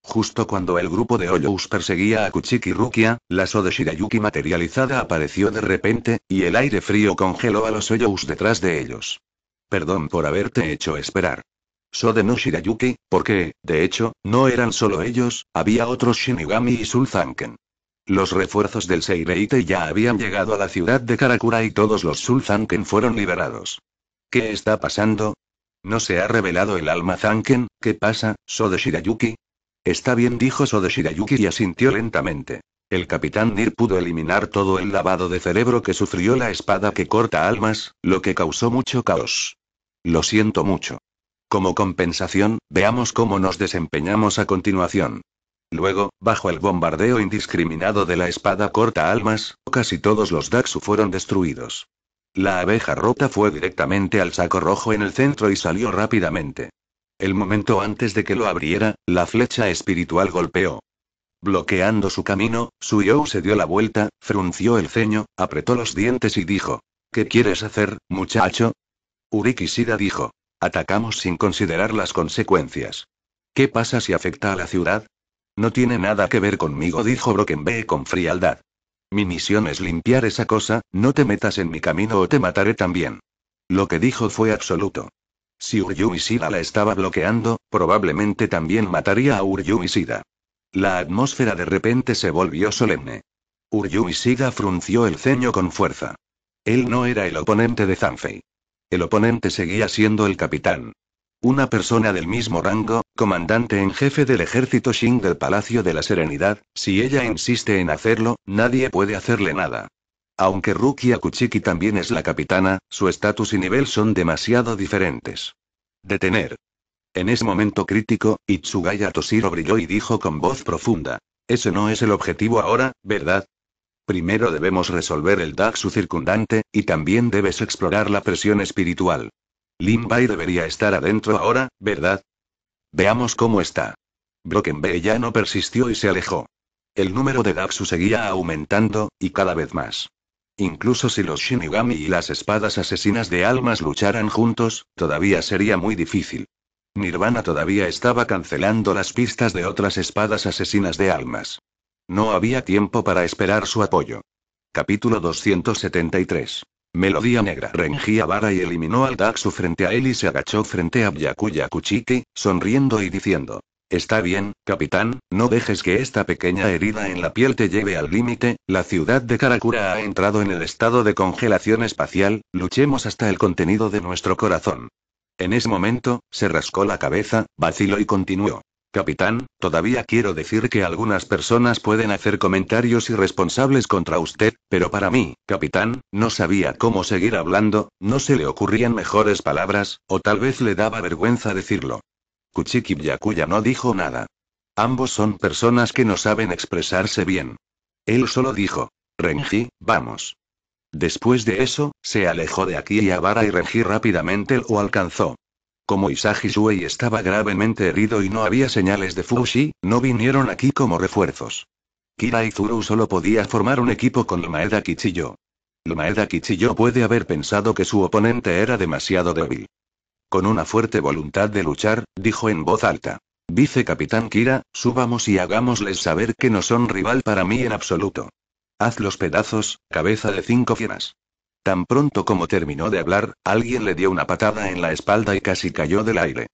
Justo cuando el grupo de Hoyous perseguía a Kuchiki Rukia, la Sode Shirayuki materializada apareció de repente, y el aire frío congeló a los Hoyous detrás de ellos. Perdón por haberte hecho esperar. Sode no Shirayuki, porque, de hecho, no eran solo ellos, había otros Shinigami y Sulzanken. Los refuerzos del Seireite ya habían llegado a la ciudad de Karakura y todos los Sulzanken fueron liberados. ¿Qué está pasando? ¿No se ha revelado el alma Zanken? ¿Qué pasa, Sode Shirayuki? Está bien, dijo Sode Shirayuki y asintió lentamente. El capitán Nir pudo eliminar todo el lavado de cerebro que sufrió la espada que corta almas, lo que causó mucho caos. Lo siento mucho. Como compensación, veamos cómo nos desempeñamos a continuación. Luego, bajo el bombardeo indiscriminado de la espada corta almas, casi todos los Daxu fueron destruidos. La abeja rota fue directamente al saco rojo en el centro y salió rápidamente. El momento antes de que lo abriera, la flecha espiritual golpeó. Bloqueando su camino, Suyou se dio la vuelta, frunció el ceño, apretó los dientes y dijo: ¿Qué quieres hacer, muchacho? Uriki dijo: Atacamos sin considerar las consecuencias. ¿Qué pasa si afecta a la ciudad? No tiene nada que ver conmigo, dijo Brokenbee con frialdad. Mi misión es limpiar esa cosa, no te metas en mi camino o te mataré también. Lo que dijo fue absoluto. Si Uryu Ishida la estaba bloqueando, probablemente también mataría a Uryu Ishida. La atmósfera de repente se volvió solemne. Uryu frunció el ceño con fuerza. Él no era el oponente de Zanfei. El oponente seguía siendo el capitán. Una persona del mismo rango, comandante en jefe del ejército Shin del Palacio de la Serenidad, si ella insiste en hacerlo, nadie puede hacerle nada. Aunque Rukia Kuchiki también es la capitana, su estatus y nivel son demasiado diferentes. Detener. En ese momento crítico, Itsugaya Toshiro brilló y dijo con voz profunda. Ese no es el objetivo ahora, ¿verdad? Primero debemos resolver el Daxu circundante, y también debes explorar la presión espiritual. Limbai debería estar adentro ahora, ¿verdad? Veamos cómo está. Brokenbey ya no persistió y se alejó. El número de Daxu seguía aumentando, y cada vez más. Incluso si los Shinigami y las espadas asesinas de almas lucharan juntos, todavía sería muy difícil. Nirvana todavía estaba cancelando las pistas de otras espadas asesinas de almas. No había tiempo para esperar su apoyo. Capítulo 273. Melodía Negra rengía vara y eliminó al Daxu frente a él y se agachó frente a Byakuya Kuchiki, sonriendo y diciendo: Está bien, capitán, no dejes que esta pequeña herida en la piel te lleve al límite, la ciudad de Karakura ha entrado en el estado de congelación espacial, luchemos hasta el contenido de nuestro corazón. En ese momento, se rascó la cabeza, vaciló y continuó. Capitán, todavía quiero decir que algunas personas pueden hacer comentarios irresponsables contra usted, pero para mí, capitán, no sabía cómo seguir hablando, no se le ocurrían mejores palabras, o tal vez le daba vergüenza decirlo. Kuchiki Byakuya no dijo nada. Ambos son personas que no saben expresarse bien. Él solo dijo, Renji, vamos. Después de eso, se alejó de aquí y Abara y Renji rápidamente lo alcanzó. Como Isagi Shuei estaba gravemente herido y no había señales de Fushi, no vinieron aquí como refuerzos. Kira y Zuru solo podía formar un equipo con Maeda Kichiyo. Maeda Kichiyo puede haber pensado que su oponente era demasiado débil. Con una fuerte voluntad de luchar, dijo en voz alta. capitán Kira, subamos y hagámosles saber que no son rival para mí en absoluto. Haz los pedazos, cabeza de cinco fieras. Tan pronto como terminó de hablar, alguien le dio una patada en la espalda y casi cayó del aire.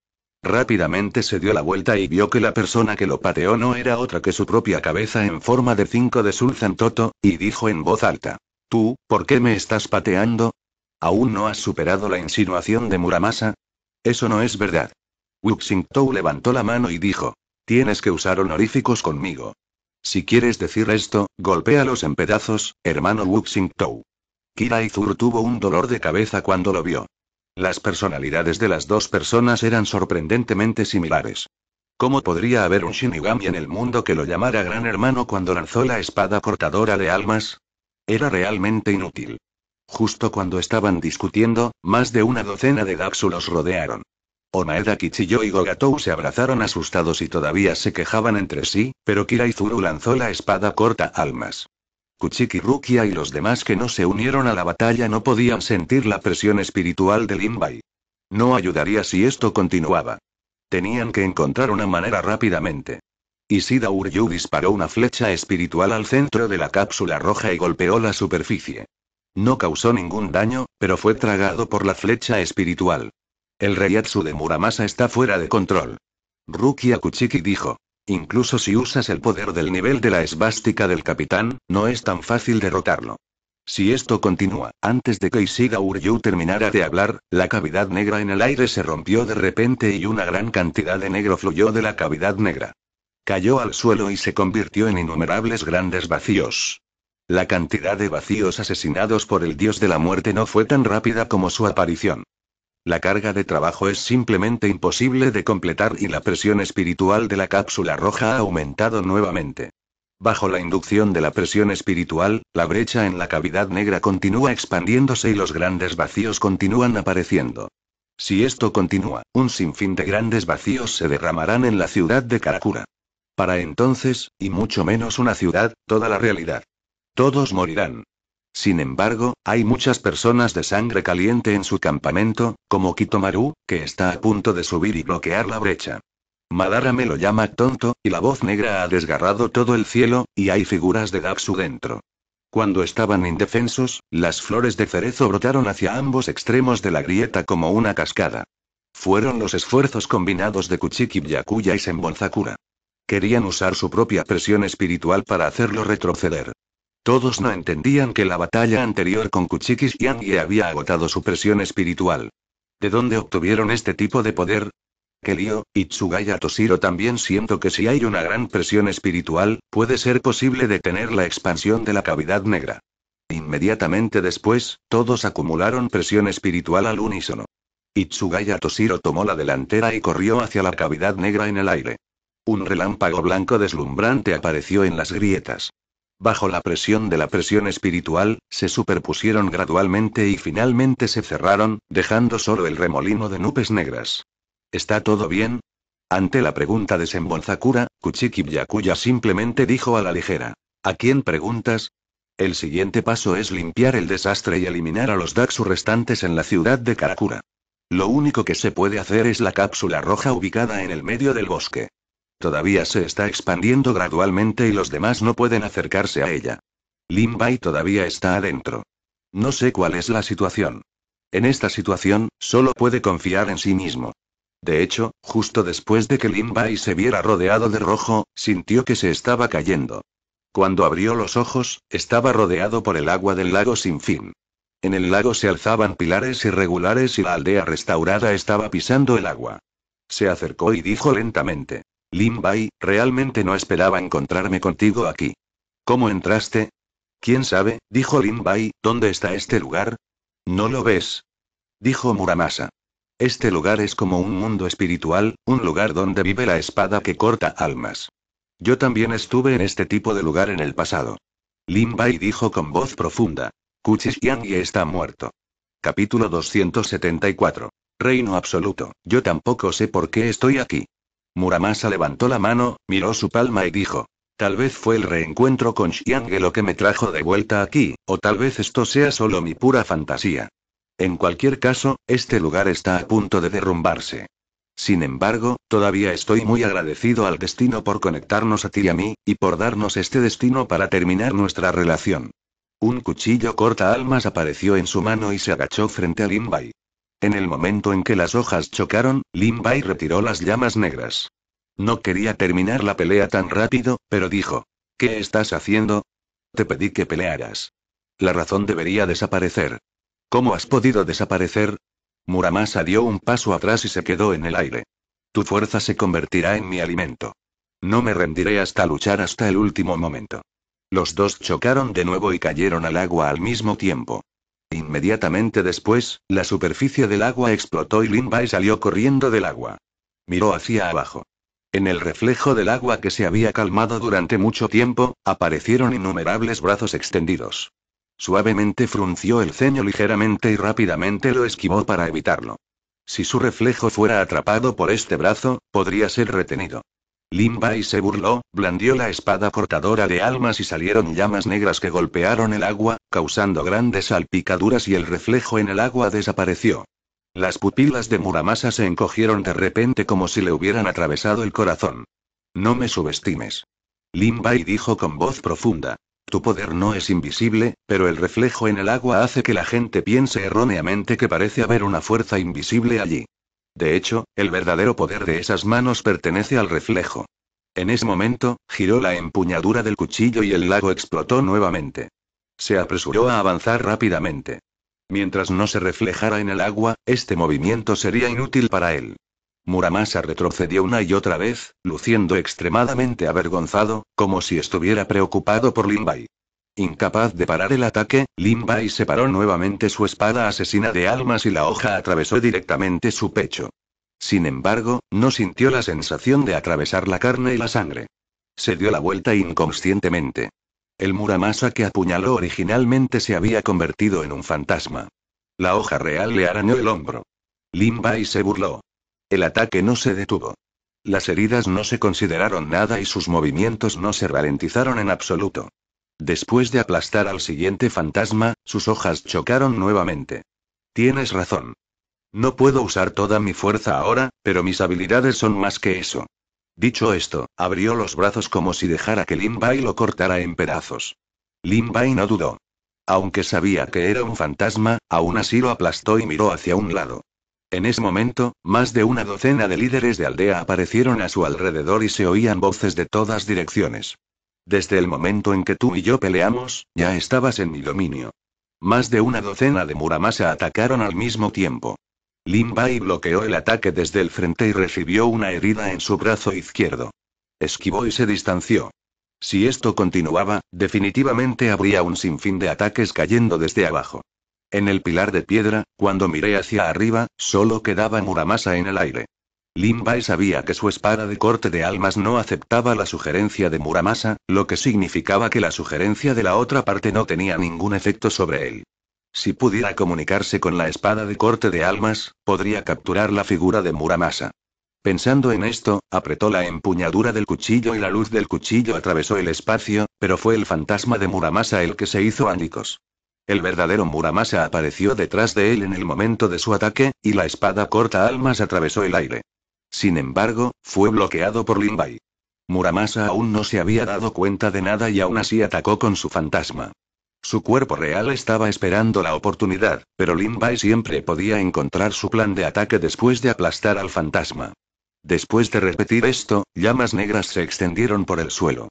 Rápidamente se dio la vuelta y vio que la persona que lo pateó no era otra que su propia cabeza en forma de cinco de sulzantoto, Toto, y dijo en voz alta. Tú, ¿por qué me estás pateando? ¿Aún no has superado la insinuación de Muramasa? Eso no es verdad. Wuxingtou levantó la mano y dijo. Tienes que usar honoríficos conmigo. Si quieres decir esto, golpéalos en pedazos, hermano Wuxingtou. Kira Izur tuvo un dolor de cabeza cuando lo vio. Las personalidades de las dos personas eran sorprendentemente similares. ¿Cómo podría haber un Shinigami en el mundo que lo llamara Gran Hermano cuando lanzó la espada cortadora de almas? Era realmente inútil. Justo cuando estaban discutiendo, más de una docena de Daxu los rodearon. Omaeda Kichiyo y Gogatou se abrazaron asustados y todavía se quejaban entre sí, pero Kiraizuru lanzó la espada corta almas. Kuchiki Rukia y los demás que no se unieron a la batalla no podían sentir la presión espiritual del Inbai. No ayudaría si esto continuaba. Tenían que encontrar una manera rápidamente. Isida Uryu disparó una flecha espiritual al centro de la cápsula roja y golpeó la superficie. No causó ningún daño, pero fue tragado por la flecha espiritual. El reyatsu de Muramasa está fuera de control. Rukia Kuchiki dijo. Incluso si usas el poder del nivel de la esvástica del capitán, no es tan fácil derrotarlo. Si esto continúa, antes de que Isida Uryu terminara de hablar, la cavidad negra en el aire se rompió de repente y una gran cantidad de negro fluyó de la cavidad negra. Cayó al suelo y se convirtió en innumerables grandes vacíos. La cantidad de vacíos asesinados por el dios de la muerte no fue tan rápida como su aparición. La carga de trabajo es simplemente imposible de completar y la presión espiritual de la cápsula roja ha aumentado nuevamente. Bajo la inducción de la presión espiritual, la brecha en la cavidad negra continúa expandiéndose y los grandes vacíos continúan apareciendo. Si esto continúa, un sinfín de grandes vacíos se derramarán en la ciudad de Karakura. Para entonces, y mucho menos una ciudad, toda la realidad. Todos morirán. Sin embargo, hay muchas personas de sangre caliente en su campamento, como Kitomaru, que está a punto de subir y bloquear la brecha. Madara me lo llama tonto, y la voz negra ha desgarrado todo el cielo, y hay figuras de Gapsu dentro. Cuando estaban indefensos, las flores de cerezo brotaron hacia ambos extremos de la grieta como una cascada. Fueron los esfuerzos combinados de Kuchiki Byakuya y Senbonzakura. Querían usar su propia presión espiritual para hacerlo retroceder. Todos no entendían que la batalla anterior con Kuchikis y había agotado su presión espiritual. ¿De dónde obtuvieron este tipo de poder? Kelio, Itsugaya Toshiro también siento que si hay una gran presión espiritual, puede ser posible detener la expansión de la cavidad negra. Inmediatamente después, todos acumularon presión espiritual al unísono. Itsugaya Toshiro tomó la delantera y corrió hacia la cavidad negra en el aire. Un relámpago blanco deslumbrante apareció en las grietas. Bajo la presión de la presión espiritual, se superpusieron gradualmente y finalmente se cerraron, dejando solo el remolino de nubes negras. ¿Está todo bien? Ante la pregunta de Senbonzakura, Kuchiki Byakuya simplemente dijo a la ligera. ¿A quién preguntas? El siguiente paso es limpiar el desastre y eliminar a los Daxu restantes en la ciudad de Karakura. Lo único que se puede hacer es la cápsula roja ubicada en el medio del bosque. Todavía se está expandiendo gradualmente y los demás no pueden acercarse a ella. Limbai todavía está adentro. No sé cuál es la situación. En esta situación, solo puede confiar en sí mismo. De hecho, justo después de que Limbai se viera rodeado de rojo, sintió que se estaba cayendo. Cuando abrió los ojos, estaba rodeado por el agua del lago sin fin. En el lago se alzaban pilares irregulares y la aldea restaurada estaba pisando el agua. Se acercó y dijo lentamente. «Lin Bai, realmente no esperaba encontrarme contigo aquí. ¿Cómo entraste? ¿Quién sabe? dijo Lin Bai, ¿dónde está este lugar? ¿No lo ves? dijo Muramasa. Este lugar es como un mundo espiritual, un lugar donde vive la espada que corta almas. Yo también estuve en este tipo de lugar en el pasado. Lin Bai dijo con voz profunda. y está muerto. Capítulo 274. Reino absoluto. Yo tampoco sé por qué estoy aquí. Muramasa levantó la mano, miró su palma y dijo. Tal vez fue el reencuentro con Xiangue lo que me trajo de vuelta aquí, o tal vez esto sea solo mi pura fantasía. En cualquier caso, este lugar está a punto de derrumbarse. Sin embargo, todavía estoy muy agradecido al destino por conectarnos a ti y a mí, y por darnos este destino para terminar nuestra relación. Un cuchillo corta almas apareció en su mano y se agachó frente a Bai. En el momento en que las hojas chocaron, Bai retiró las llamas negras. No quería terminar la pelea tan rápido, pero dijo: ¿Qué estás haciendo? Te pedí que pelearas. La razón debería desaparecer. ¿Cómo has podido desaparecer? Muramasa dio un paso atrás y se quedó en el aire. Tu fuerza se convertirá en mi alimento. No me rendiré hasta luchar hasta el último momento. Los dos chocaron de nuevo y cayeron al agua al mismo tiempo. Inmediatamente después, la superficie del agua explotó y Lin salió corriendo del agua. Miró hacia abajo. En el reflejo del agua que se había calmado durante mucho tiempo, aparecieron innumerables brazos extendidos. Suavemente frunció el ceño ligeramente y rápidamente lo esquivó para evitarlo. Si su reflejo fuera atrapado por este brazo, podría ser retenido. Limbai se burló, blandió la espada cortadora de almas y salieron llamas negras que golpearon el agua, causando grandes salpicaduras y el reflejo en el agua desapareció. Las pupilas de Muramasa se encogieron de repente como si le hubieran atravesado el corazón. No me subestimes. Limbai dijo con voz profunda. Tu poder no es invisible, pero el reflejo en el agua hace que la gente piense erróneamente que parece haber una fuerza invisible allí. De hecho, el verdadero poder de esas manos pertenece al reflejo. En ese momento, giró la empuñadura del cuchillo y el lago explotó nuevamente. Se apresuró a avanzar rápidamente. Mientras no se reflejara en el agua, este movimiento sería inútil para él. Muramasa retrocedió una y otra vez, luciendo extremadamente avergonzado, como si estuviera preocupado por Limbay. Incapaz de parar el ataque, Lin Bai separó nuevamente su espada asesina de almas y la hoja atravesó directamente su pecho. Sin embargo, no sintió la sensación de atravesar la carne y la sangre. Se dio la vuelta inconscientemente. El Muramasa que apuñaló originalmente se había convertido en un fantasma. La hoja real le arañó el hombro. Lin Bai se burló. El ataque no se detuvo. Las heridas no se consideraron nada y sus movimientos no se ralentizaron en absoluto. Después de aplastar al siguiente fantasma, sus hojas chocaron nuevamente. Tienes razón. No puedo usar toda mi fuerza ahora, pero mis habilidades son más que eso. Dicho esto, abrió los brazos como si dejara que Limbai lo cortara en pedazos. Limbai no dudó. Aunque sabía que era un fantasma, aún así lo aplastó y miró hacia un lado. En ese momento, más de una docena de líderes de aldea aparecieron a su alrededor y se oían voces de todas direcciones. Desde el momento en que tú y yo peleamos, ya estabas en mi dominio. Más de una docena de Muramasa atacaron al mismo tiempo. Lin Bai bloqueó el ataque desde el frente y recibió una herida en su brazo izquierdo. Esquivó y se distanció. Si esto continuaba, definitivamente habría un sinfín de ataques cayendo desde abajo. En el pilar de piedra, cuando miré hacia arriba, solo quedaba Muramasa en el aire. Limbae sabía que su espada de corte de almas no aceptaba la sugerencia de Muramasa, lo que significaba que la sugerencia de la otra parte no tenía ningún efecto sobre él. Si pudiera comunicarse con la espada de corte de almas, podría capturar la figura de Muramasa. Pensando en esto, apretó la empuñadura del cuchillo y la luz del cuchillo atravesó el espacio, pero fue el fantasma de Muramasa el que se hizo ánicos. El verdadero Muramasa apareció detrás de él en el momento de su ataque, y la espada corta almas atravesó el aire. Sin embargo, fue bloqueado por Bai. Muramasa aún no se había dado cuenta de nada y aún así atacó con su fantasma. Su cuerpo real estaba esperando la oportunidad, pero Bai siempre podía encontrar su plan de ataque después de aplastar al fantasma. Después de repetir esto, llamas negras se extendieron por el suelo.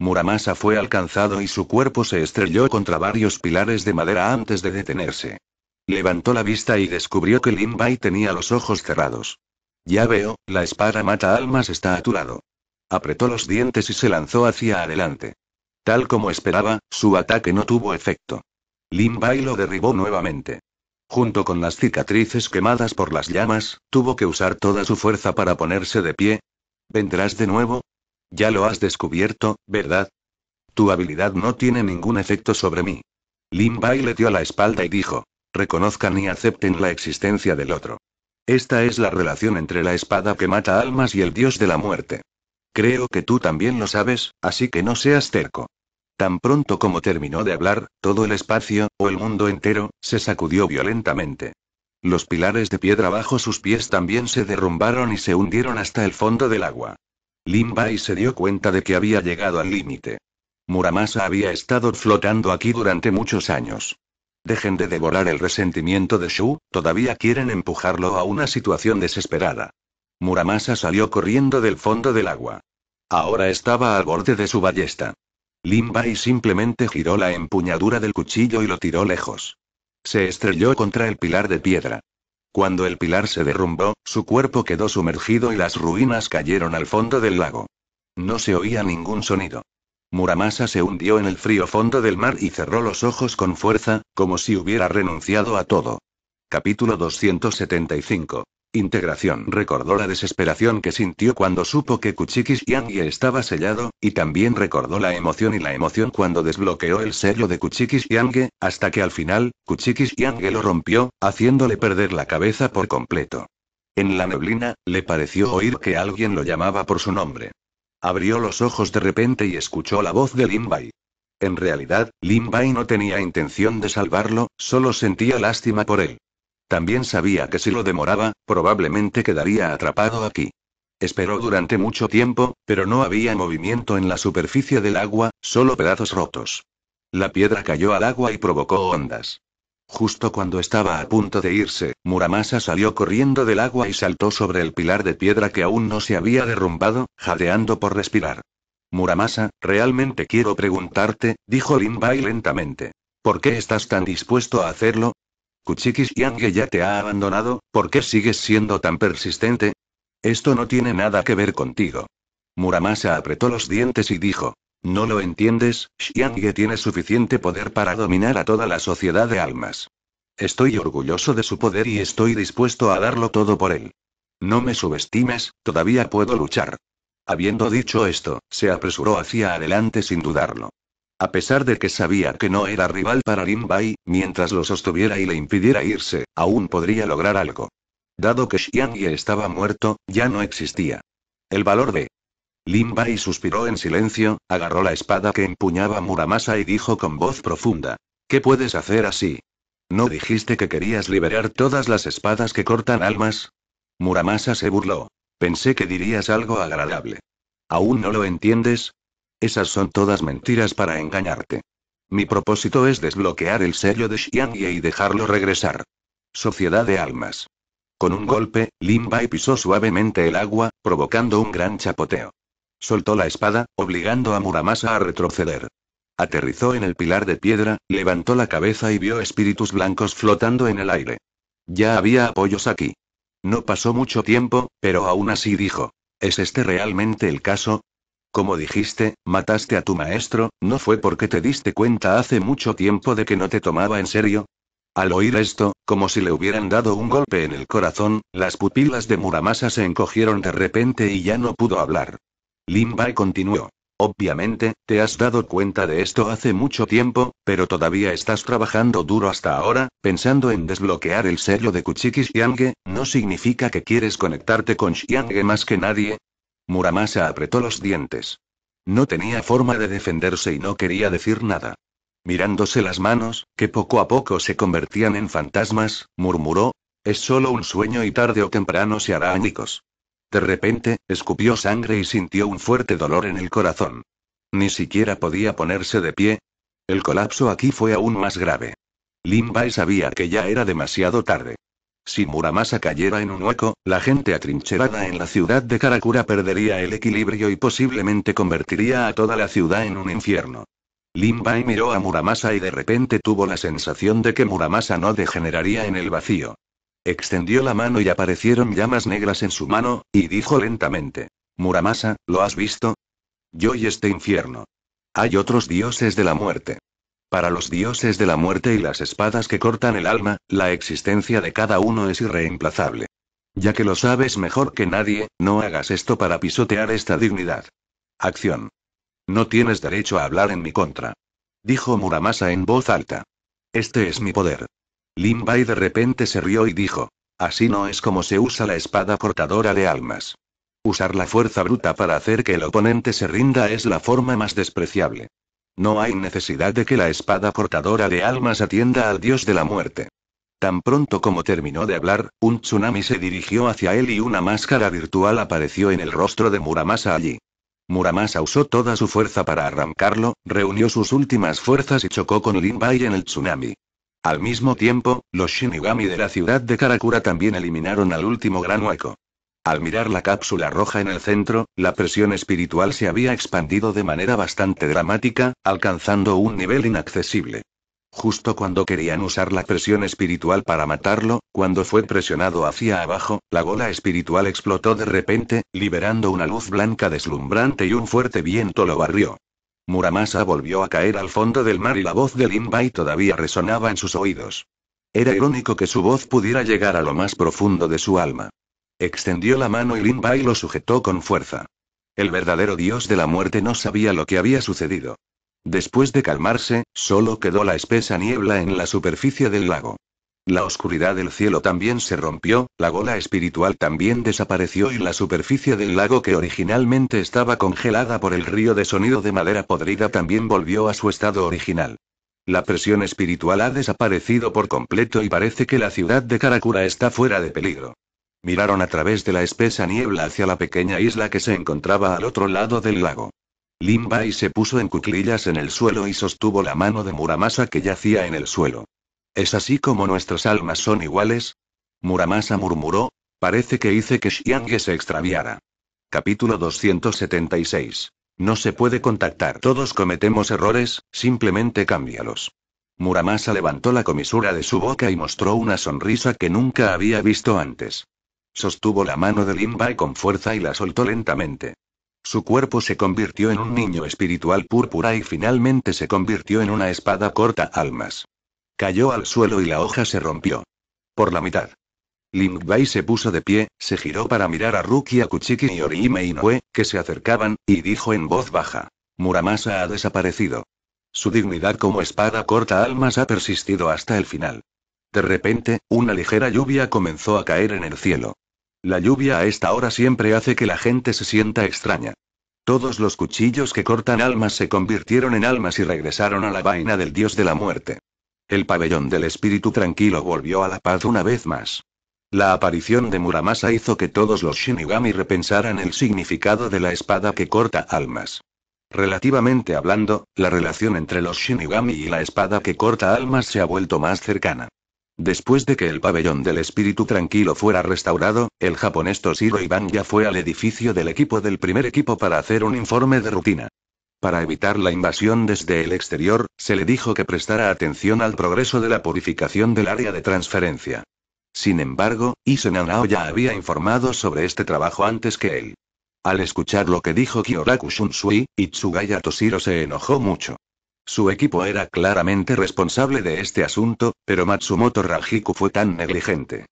Muramasa fue alcanzado y su cuerpo se estrelló contra varios pilares de madera antes de detenerse. Levantó la vista y descubrió que Bai tenía los ojos cerrados. Ya veo, la espada mata almas está a tu lado. Apretó los dientes y se lanzó hacia adelante. Tal como esperaba, su ataque no tuvo efecto. Lin Bai lo derribó nuevamente. Junto con las cicatrices quemadas por las llamas, tuvo que usar toda su fuerza para ponerse de pie. ¿Vendrás de nuevo? Ya lo has descubierto, ¿verdad? Tu habilidad no tiene ningún efecto sobre mí. Lin Bai le dio la espalda y dijo. Reconozcan y acepten la existencia del otro. Esta es la relación entre la espada que mata almas y el dios de la muerte. Creo que tú también lo sabes, así que no seas terco. Tan pronto como terminó de hablar, todo el espacio, o el mundo entero, se sacudió violentamente. Los pilares de piedra bajo sus pies también se derrumbaron y se hundieron hasta el fondo del agua. Limbai se dio cuenta de que había llegado al límite. Muramasa había estado flotando aquí durante muchos años. Dejen de devorar el resentimiento de Shu, todavía quieren empujarlo a una situación desesperada. Muramasa salió corriendo del fondo del agua. Ahora estaba al borde de su ballesta. Limbai simplemente giró la empuñadura del cuchillo y lo tiró lejos. Se estrelló contra el pilar de piedra. Cuando el pilar se derrumbó, su cuerpo quedó sumergido y las ruinas cayeron al fondo del lago. No se oía ningún sonido. Muramasa se hundió en el frío fondo del mar y cerró los ojos con fuerza, como si hubiera renunciado a todo. Capítulo 275. Integración. Recordó la desesperación que sintió cuando supo que Kuchikis Yang estaba sellado, y también recordó la emoción y la emoción cuando desbloqueó el sello de Kuchikis Yangue, hasta que al final, Kuchikis Yangue lo rompió, haciéndole perder la cabeza por completo. En la neblina, le pareció oír que alguien lo llamaba por su nombre. Abrió los ojos de repente y escuchó la voz de Limbay. En realidad, limbai no tenía intención de salvarlo, solo sentía lástima por él. También sabía que si lo demoraba, probablemente quedaría atrapado aquí. Esperó durante mucho tiempo, pero no había movimiento en la superficie del agua, solo pedazos rotos. La piedra cayó al agua y provocó ondas. Justo cuando estaba a punto de irse, Muramasa salió corriendo del agua y saltó sobre el pilar de piedra que aún no se había derrumbado, jadeando por respirar. Muramasa, realmente quiero preguntarte, dijo Lin Bai lentamente. ¿Por qué estás tan dispuesto a hacerlo? Kuchikis Yange ya te ha abandonado, ¿por qué sigues siendo tan persistente? Esto no tiene nada que ver contigo. Muramasa apretó los dientes y dijo, no lo entiendes, Xiangye tiene suficiente poder para dominar a toda la sociedad de almas. Estoy orgulloso de su poder y estoy dispuesto a darlo todo por él. No me subestimes, todavía puedo luchar. Habiendo dicho esto, se apresuró hacia adelante sin dudarlo. A pesar de que sabía que no era rival para Lin Bai, mientras lo sostuviera y le impidiera irse, aún podría lograr algo. Dado que Xiangye estaba muerto, ya no existía. El valor de Bai suspiró en silencio, agarró la espada que empuñaba Muramasa y dijo con voz profunda. ¿Qué puedes hacer así? ¿No dijiste que querías liberar todas las espadas que cortan almas? Muramasa se burló. Pensé que dirías algo agradable. ¿Aún no lo entiendes? Esas son todas mentiras para engañarte. Mi propósito es desbloquear el sello de Xiangye y dejarlo regresar. Sociedad de Almas. Con un golpe, Bai pisó suavemente el agua, provocando un gran chapoteo. Soltó la espada, obligando a Muramasa a retroceder. Aterrizó en el pilar de piedra, levantó la cabeza y vio espíritus blancos flotando en el aire. Ya había apoyos aquí. No pasó mucho tiempo, pero aún así dijo. ¿Es este realmente el caso? Como dijiste, mataste a tu maestro, ¿no fue porque te diste cuenta hace mucho tiempo de que no te tomaba en serio? Al oír esto, como si le hubieran dado un golpe en el corazón, las pupilas de Muramasa se encogieron de repente y ya no pudo hablar. Bai continuó. Obviamente, te has dado cuenta de esto hace mucho tiempo, pero todavía estás trabajando duro hasta ahora, pensando en desbloquear el sello de Kuchiki Xiange, ¿no significa que quieres conectarte con Xiange más que nadie? Muramasa apretó los dientes. No tenía forma de defenderse y no quería decir nada. Mirándose las manos, que poco a poco se convertían en fantasmas, murmuró, es solo un sueño y tarde o temprano se hará añicos. De repente, escupió sangre y sintió un fuerte dolor en el corazón. Ni siquiera podía ponerse de pie. El colapso aquí fue aún más grave. Bai sabía que ya era demasiado tarde. Si Muramasa cayera en un hueco, la gente atrincherada en la ciudad de Karakura perdería el equilibrio y posiblemente convertiría a toda la ciudad en un infierno. Bai miró a Muramasa y de repente tuvo la sensación de que Muramasa no degeneraría en el vacío. Extendió la mano y aparecieron llamas negras en su mano, y dijo lentamente. Muramasa, ¿lo has visto? Yo y este infierno. Hay otros dioses de la muerte. Para los dioses de la muerte y las espadas que cortan el alma, la existencia de cada uno es irreemplazable. Ya que lo sabes mejor que nadie, no hagas esto para pisotear esta dignidad. Acción. No tienes derecho a hablar en mi contra. Dijo Muramasa en voz alta. Este es mi poder. Lin Bai de repente se rió y dijo. Así no es como se usa la espada cortadora de almas. Usar la fuerza bruta para hacer que el oponente se rinda es la forma más despreciable. No hay necesidad de que la espada cortadora de almas atienda al dios de la muerte. Tan pronto como terminó de hablar, un tsunami se dirigió hacia él y una máscara virtual apareció en el rostro de Muramasa allí. Muramasa usó toda su fuerza para arrancarlo, reunió sus últimas fuerzas y chocó con Lin Bai en el tsunami. Al mismo tiempo, los Shinigami de la ciudad de Karakura también eliminaron al último gran hueco. Al mirar la cápsula roja en el centro, la presión espiritual se había expandido de manera bastante dramática, alcanzando un nivel inaccesible. Justo cuando querían usar la presión espiritual para matarlo, cuando fue presionado hacia abajo, la gola espiritual explotó de repente, liberando una luz blanca deslumbrante y un fuerte viento lo barrió. Muramasa volvió a caer al fondo del mar y la voz de Limbai todavía resonaba en sus oídos. Era irónico que su voz pudiera llegar a lo más profundo de su alma. Extendió la mano y Limbai lo sujetó con fuerza. El verdadero dios de la muerte no sabía lo que había sucedido. Después de calmarse, solo quedó la espesa niebla en la superficie del lago. La oscuridad del cielo también se rompió, la gola espiritual también desapareció y la superficie del lago que originalmente estaba congelada por el río de sonido de madera podrida también volvió a su estado original. La presión espiritual ha desaparecido por completo y parece que la ciudad de Karakura está fuera de peligro. Miraron a través de la espesa niebla hacia la pequeña isla que se encontraba al otro lado del lago. Limbai se puso en cuclillas en el suelo y sostuvo la mano de Muramasa que yacía en el suelo. ¿Es así como nuestras almas son iguales? Muramasa murmuró. Parece que hice que Xiangue se extraviara. Capítulo 276. No se puede contactar. Todos cometemos errores, simplemente cámbialos. Muramasa levantó la comisura de su boca y mostró una sonrisa que nunca había visto antes. Sostuvo la mano de Lin Bai con fuerza y la soltó lentamente. Su cuerpo se convirtió en un niño espiritual púrpura y finalmente se convirtió en una espada corta almas. Cayó al suelo y la hoja se rompió. Por la mitad. Bai se puso de pie, se giró para mirar a a Kuchiki y Orihime Inoue, que se acercaban, y dijo en voz baja. Muramasa ha desaparecido. Su dignidad como espada corta almas ha persistido hasta el final. De repente, una ligera lluvia comenzó a caer en el cielo. La lluvia a esta hora siempre hace que la gente se sienta extraña. Todos los cuchillos que cortan almas se convirtieron en almas y regresaron a la vaina del dios de la muerte. El pabellón del espíritu tranquilo volvió a la paz una vez más. La aparición de Muramasa hizo que todos los Shinigami repensaran el significado de la espada que corta almas. Relativamente hablando, la relación entre los Shinigami y la espada que corta almas se ha vuelto más cercana. Después de que el pabellón del espíritu tranquilo fuera restaurado, el japonés Toshiro Ivan ya fue al edificio del equipo del primer equipo para hacer un informe de rutina. Para evitar la invasión desde el exterior, se le dijo que prestara atención al progreso de la purificación del área de transferencia. Sin embargo, Isenanao ya había informado sobre este trabajo antes que él. Al escuchar lo que dijo Kyoraku Shunsui, Itsugaya Toshiro se enojó mucho. Su equipo era claramente responsable de este asunto, pero Matsumoto Rajiku fue tan negligente.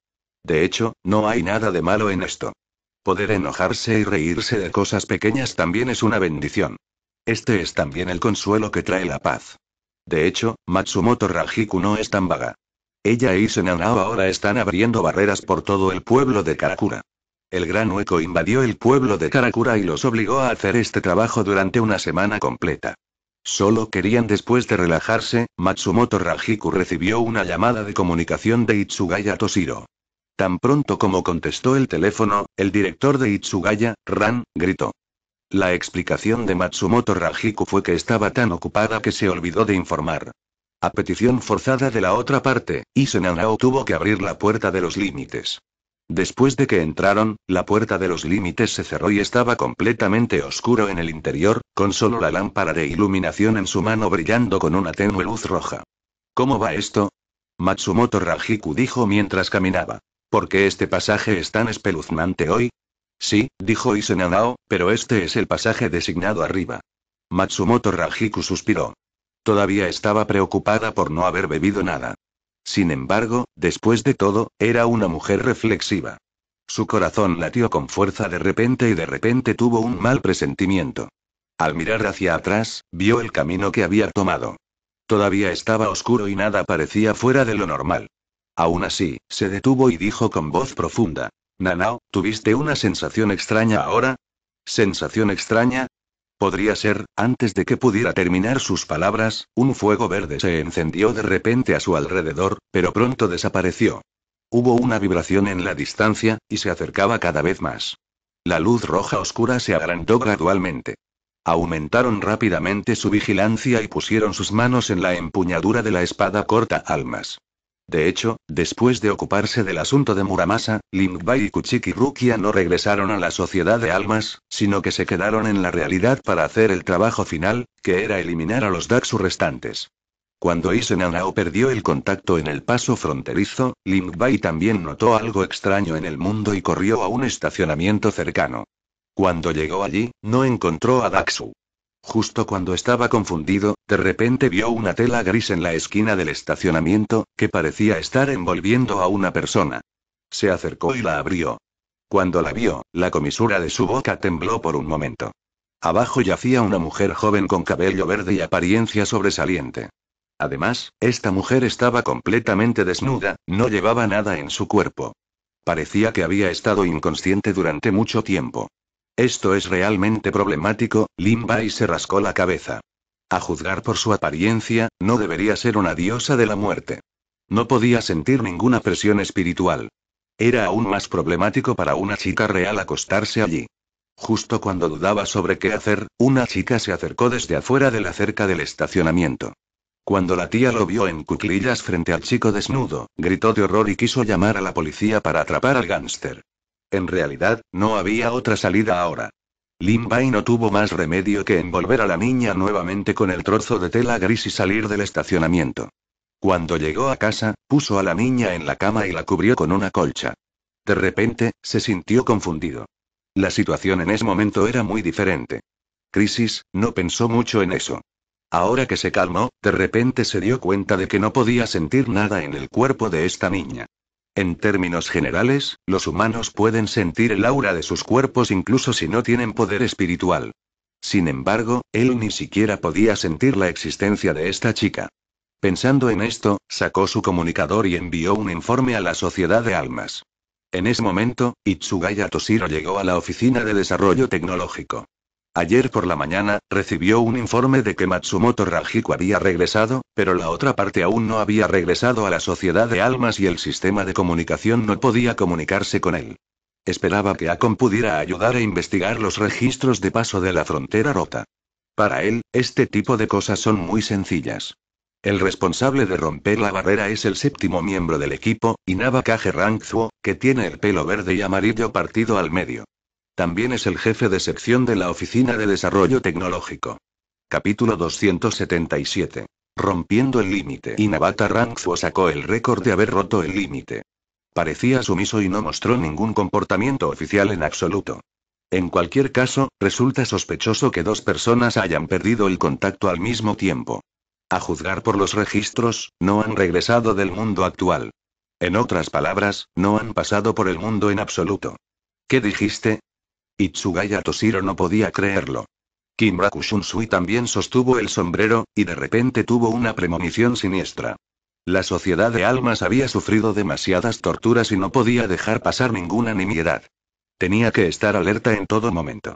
De hecho, no hay nada de malo en esto. Poder enojarse y reírse de cosas pequeñas también es una bendición. Este es también el consuelo que trae la paz. De hecho, Matsumoto Rajiku no es tan vaga. Ella e Isenanao ahora están abriendo barreras por todo el pueblo de Karakura. El gran hueco invadió el pueblo de Karakura y los obligó a hacer este trabajo durante una semana completa. Solo querían después de relajarse, Matsumoto Rajiku recibió una llamada de comunicación de Itsugaya Toshiro. Tan pronto como contestó el teléfono, el director de Itsugaya, Ran, gritó. La explicación de Matsumoto Rajiku fue que estaba tan ocupada que se olvidó de informar. A petición forzada de la otra parte, Isenanao tuvo que abrir la puerta de los límites. Después de que entraron, la puerta de los límites se cerró y estaba completamente oscuro en el interior, con solo la lámpara de iluminación en su mano brillando con una tenue luz roja. ¿Cómo va esto? Matsumoto Rajiku dijo mientras caminaba. ¿Por qué este pasaje es tan espeluznante hoy? Sí, dijo Isenanao, pero este es el pasaje designado arriba. Matsumoto Rajiku suspiró. Todavía estaba preocupada por no haber bebido nada. Sin embargo, después de todo, era una mujer reflexiva. Su corazón latió con fuerza de repente y de repente tuvo un mal presentimiento. Al mirar hacia atrás, vio el camino que había tomado. Todavía estaba oscuro y nada parecía fuera de lo normal. Aún así, se detuvo y dijo con voz profunda, Nanao, ¿tuviste una sensación extraña ahora? ¿Sensación extraña? Podría ser, antes de que pudiera terminar sus palabras, un fuego verde se encendió de repente a su alrededor, pero pronto desapareció. Hubo una vibración en la distancia, y se acercaba cada vez más. La luz roja oscura se agrandó gradualmente. Aumentaron rápidamente su vigilancia y pusieron sus manos en la empuñadura de la espada corta almas. De hecho, después de ocuparse del asunto de Muramasa, Bai y Kuchiki Rukia no regresaron a la sociedad de almas, sino que se quedaron en la realidad para hacer el trabajo final, que era eliminar a los Daxu restantes. Cuando Isenanao perdió el contacto en el paso fronterizo, Bai también notó algo extraño en el mundo y corrió a un estacionamiento cercano. Cuando llegó allí, no encontró a Daxu. Justo cuando estaba confundido, de repente vio una tela gris en la esquina del estacionamiento, que parecía estar envolviendo a una persona. Se acercó y la abrió. Cuando la vio, la comisura de su boca tembló por un momento. Abajo yacía una mujer joven con cabello verde y apariencia sobresaliente. Además, esta mujer estaba completamente desnuda, no llevaba nada en su cuerpo. Parecía que había estado inconsciente durante mucho tiempo. Esto es realmente problemático, Limbai se rascó la cabeza. A juzgar por su apariencia, no debería ser una diosa de la muerte. No podía sentir ninguna presión espiritual. Era aún más problemático para una chica real acostarse allí. Justo cuando dudaba sobre qué hacer, una chica se acercó desde afuera de la cerca del estacionamiento. Cuando la tía lo vio en cuclillas frente al chico desnudo, gritó de horror y quiso llamar a la policía para atrapar al gángster. En realidad, no había otra salida ahora. Limbay no tuvo más remedio que envolver a la niña nuevamente con el trozo de tela gris y salir del estacionamiento. Cuando llegó a casa, puso a la niña en la cama y la cubrió con una colcha. De repente, se sintió confundido. La situación en ese momento era muy diferente. Crisis, no pensó mucho en eso. Ahora que se calmó, de repente se dio cuenta de que no podía sentir nada en el cuerpo de esta niña. En términos generales, los humanos pueden sentir el aura de sus cuerpos incluso si no tienen poder espiritual. Sin embargo, él ni siquiera podía sentir la existencia de esta chica. Pensando en esto, sacó su comunicador y envió un informe a la Sociedad de Almas. En ese momento, Itsugaya Toshiro llegó a la Oficina de Desarrollo Tecnológico. Ayer por la mañana, recibió un informe de que Matsumoto Rajiku había regresado, pero la otra parte aún no había regresado a la Sociedad de Almas y el sistema de comunicación no podía comunicarse con él. Esperaba que Akon pudiera ayudar a investigar los registros de paso de la frontera rota. Para él, este tipo de cosas son muy sencillas. El responsable de romper la barrera es el séptimo miembro del equipo, Inaba Kage Rangzuo, que tiene el pelo verde y amarillo partido al medio. También es el jefe de sección de la Oficina de Desarrollo Tecnológico. Capítulo 277. Rompiendo el límite. Inabata Rangzuo sacó el récord de haber roto el límite. Parecía sumiso y no mostró ningún comportamiento oficial en absoluto. En cualquier caso, resulta sospechoso que dos personas hayan perdido el contacto al mismo tiempo. A juzgar por los registros, no han regresado del mundo actual. En otras palabras, no han pasado por el mundo en absoluto. ¿Qué dijiste? Itsugaya Toshiro no podía creerlo. Kimura Kushunsui también sostuvo el sombrero, y de repente tuvo una premonición siniestra. La sociedad de almas había sufrido demasiadas torturas y no podía dejar pasar ninguna nimiedad. Tenía que estar alerta en todo momento.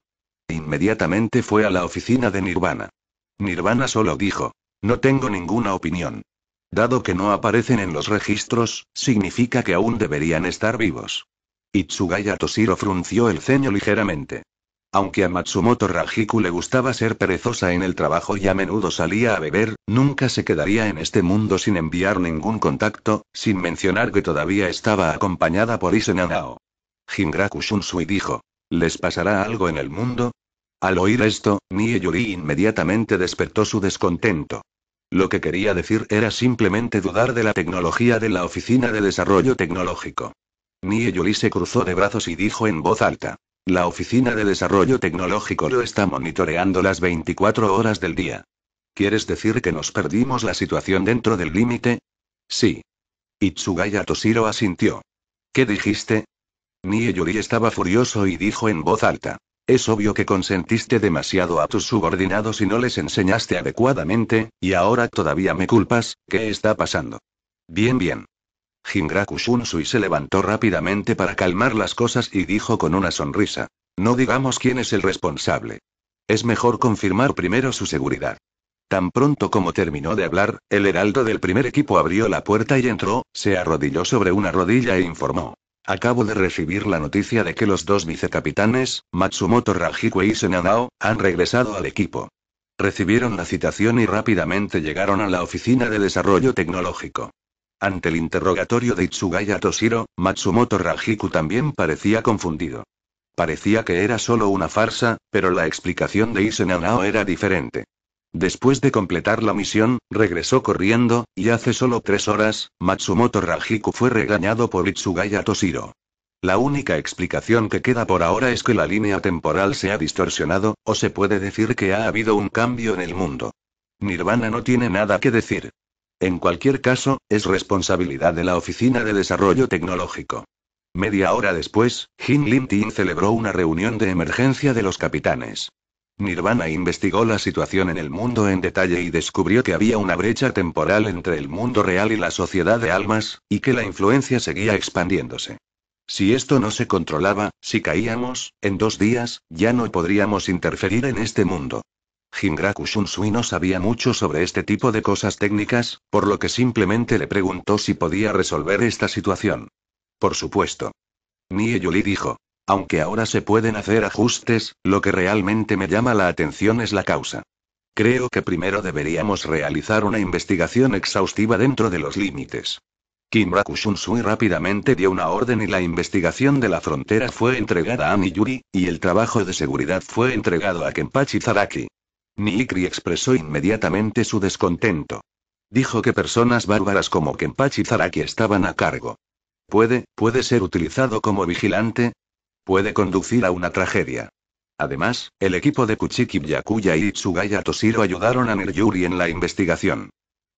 Inmediatamente fue a la oficina de Nirvana. Nirvana solo dijo, no tengo ninguna opinión. Dado que no aparecen en los registros, significa que aún deberían estar vivos. Itsugaya Toshiro frunció el ceño ligeramente. Aunque a Matsumoto Rajiku le gustaba ser perezosa en el trabajo y a menudo salía a beber, nunca se quedaría en este mundo sin enviar ningún contacto, sin mencionar que todavía estaba acompañada por Isenanao. Jingraku Shunsui dijo. ¿Les pasará algo en el mundo? Al oír esto, Nie Yuri inmediatamente despertó su descontento. Lo que quería decir era simplemente dudar de la tecnología de la Oficina de Desarrollo Tecnológico. Mie se cruzó de brazos y dijo en voz alta. La Oficina de Desarrollo Tecnológico lo está monitoreando las 24 horas del día. ¿Quieres decir que nos perdimos la situación dentro del límite? Sí. Itsugaya Toshiro asintió. ¿Qué dijiste? Mie Yuri estaba furioso y dijo en voz alta. Es obvio que consentiste demasiado a tus subordinados y no les enseñaste adecuadamente, y ahora todavía me culpas, ¿qué está pasando? Bien, bien. Jinraku Shunsui se levantó rápidamente para calmar las cosas y dijo con una sonrisa. No digamos quién es el responsable. Es mejor confirmar primero su seguridad. Tan pronto como terminó de hablar, el heraldo del primer equipo abrió la puerta y entró, se arrodilló sobre una rodilla e informó. Acabo de recibir la noticia de que los dos vicecapitanes, Matsumoto Rajikue y Senanao, han regresado al equipo. Recibieron la citación y rápidamente llegaron a la oficina de desarrollo tecnológico. Ante el interrogatorio de Itsugaya Toshiro, Matsumoto Rajiku también parecía confundido. Parecía que era solo una farsa, pero la explicación de Isenanao era diferente. Después de completar la misión, regresó corriendo, y hace solo tres horas, Matsumoto Rajiku fue regañado por Itsugaya Toshiro. La única explicación que queda por ahora es que la línea temporal se ha distorsionado, o se puede decir que ha habido un cambio en el mundo. Nirvana no tiene nada que decir. En cualquier caso, es responsabilidad de la Oficina de Desarrollo Tecnológico. Media hora después, Jin Lim Tin celebró una reunión de emergencia de los capitanes. Nirvana investigó la situación en el mundo en detalle y descubrió que había una brecha temporal entre el mundo real y la sociedad de almas, y que la influencia seguía expandiéndose. Si esto no se controlaba, si caíamos, en dos días, ya no podríamos interferir en este mundo. Jingraku Shunsui no sabía mucho sobre este tipo de cosas técnicas, por lo que simplemente le preguntó si podía resolver esta situación. Por supuesto. Nie Yuli dijo. Aunque ahora se pueden hacer ajustes, lo que realmente me llama la atención es la causa. Creo que primero deberíamos realizar una investigación exhaustiva dentro de los límites. Kim Shunsui rápidamente dio una orden y la investigación de la frontera fue entregada a Miyuri, y el trabajo de seguridad fue entregado a Kenpachi Zaraki. Nikri expresó inmediatamente su descontento. Dijo que personas bárbaras como Kenpachi Zaraki estaban a cargo. Puede, puede ser utilizado como vigilante. Puede conducir a una tragedia. Además, el equipo de Kuchiki Yakuya y Tsugaya Toshiro ayudaron a Niryuri en la investigación.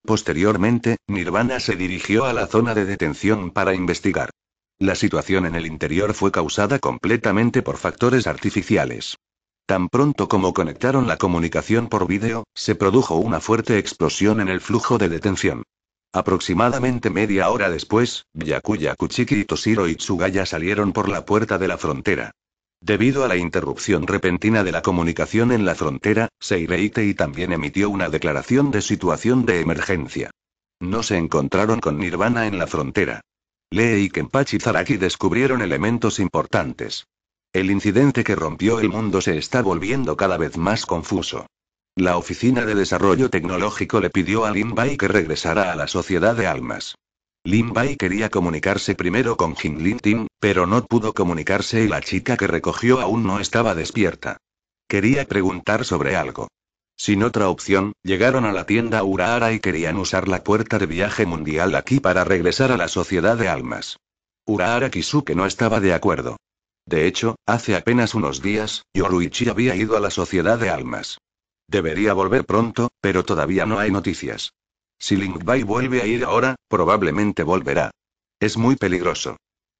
Posteriormente, Nirvana se dirigió a la zona de detención para investigar. La situación en el interior fue causada completamente por factores artificiales. Tan pronto como conectaron la comunicación por vídeo, se produjo una fuerte explosión en el flujo de detención. Aproximadamente media hora después, Yakuya Kuchiki y Toshiro Itsugaya salieron por la puerta de la frontera. Debido a la interrupción repentina de la comunicación en la frontera, Seireitei también emitió una declaración de situación de emergencia. No se encontraron con Nirvana en la frontera. Lee y Kenpachi Zaraki descubrieron elementos importantes. El incidente que rompió el mundo se está volviendo cada vez más confuso. La Oficina de Desarrollo Tecnológico le pidió a Lin Bai que regresara a la Sociedad de Almas. Lin Bai quería comunicarse primero con Jin Lin Ting, pero no pudo comunicarse y la chica que recogió aún no estaba despierta. Quería preguntar sobre algo. Sin otra opción, llegaron a la tienda Urahara y querían usar la puerta de viaje mundial aquí para regresar a la Sociedad de Almas. Urahara Kisuke no estaba de acuerdo. De hecho, hace apenas unos días, Yoruichi había ido a la Sociedad de Almas. Debería volver pronto, pero todavía no hay noticias. Si Bai vuelve a ir ahora, probablemente volverá. Es muy peligroso.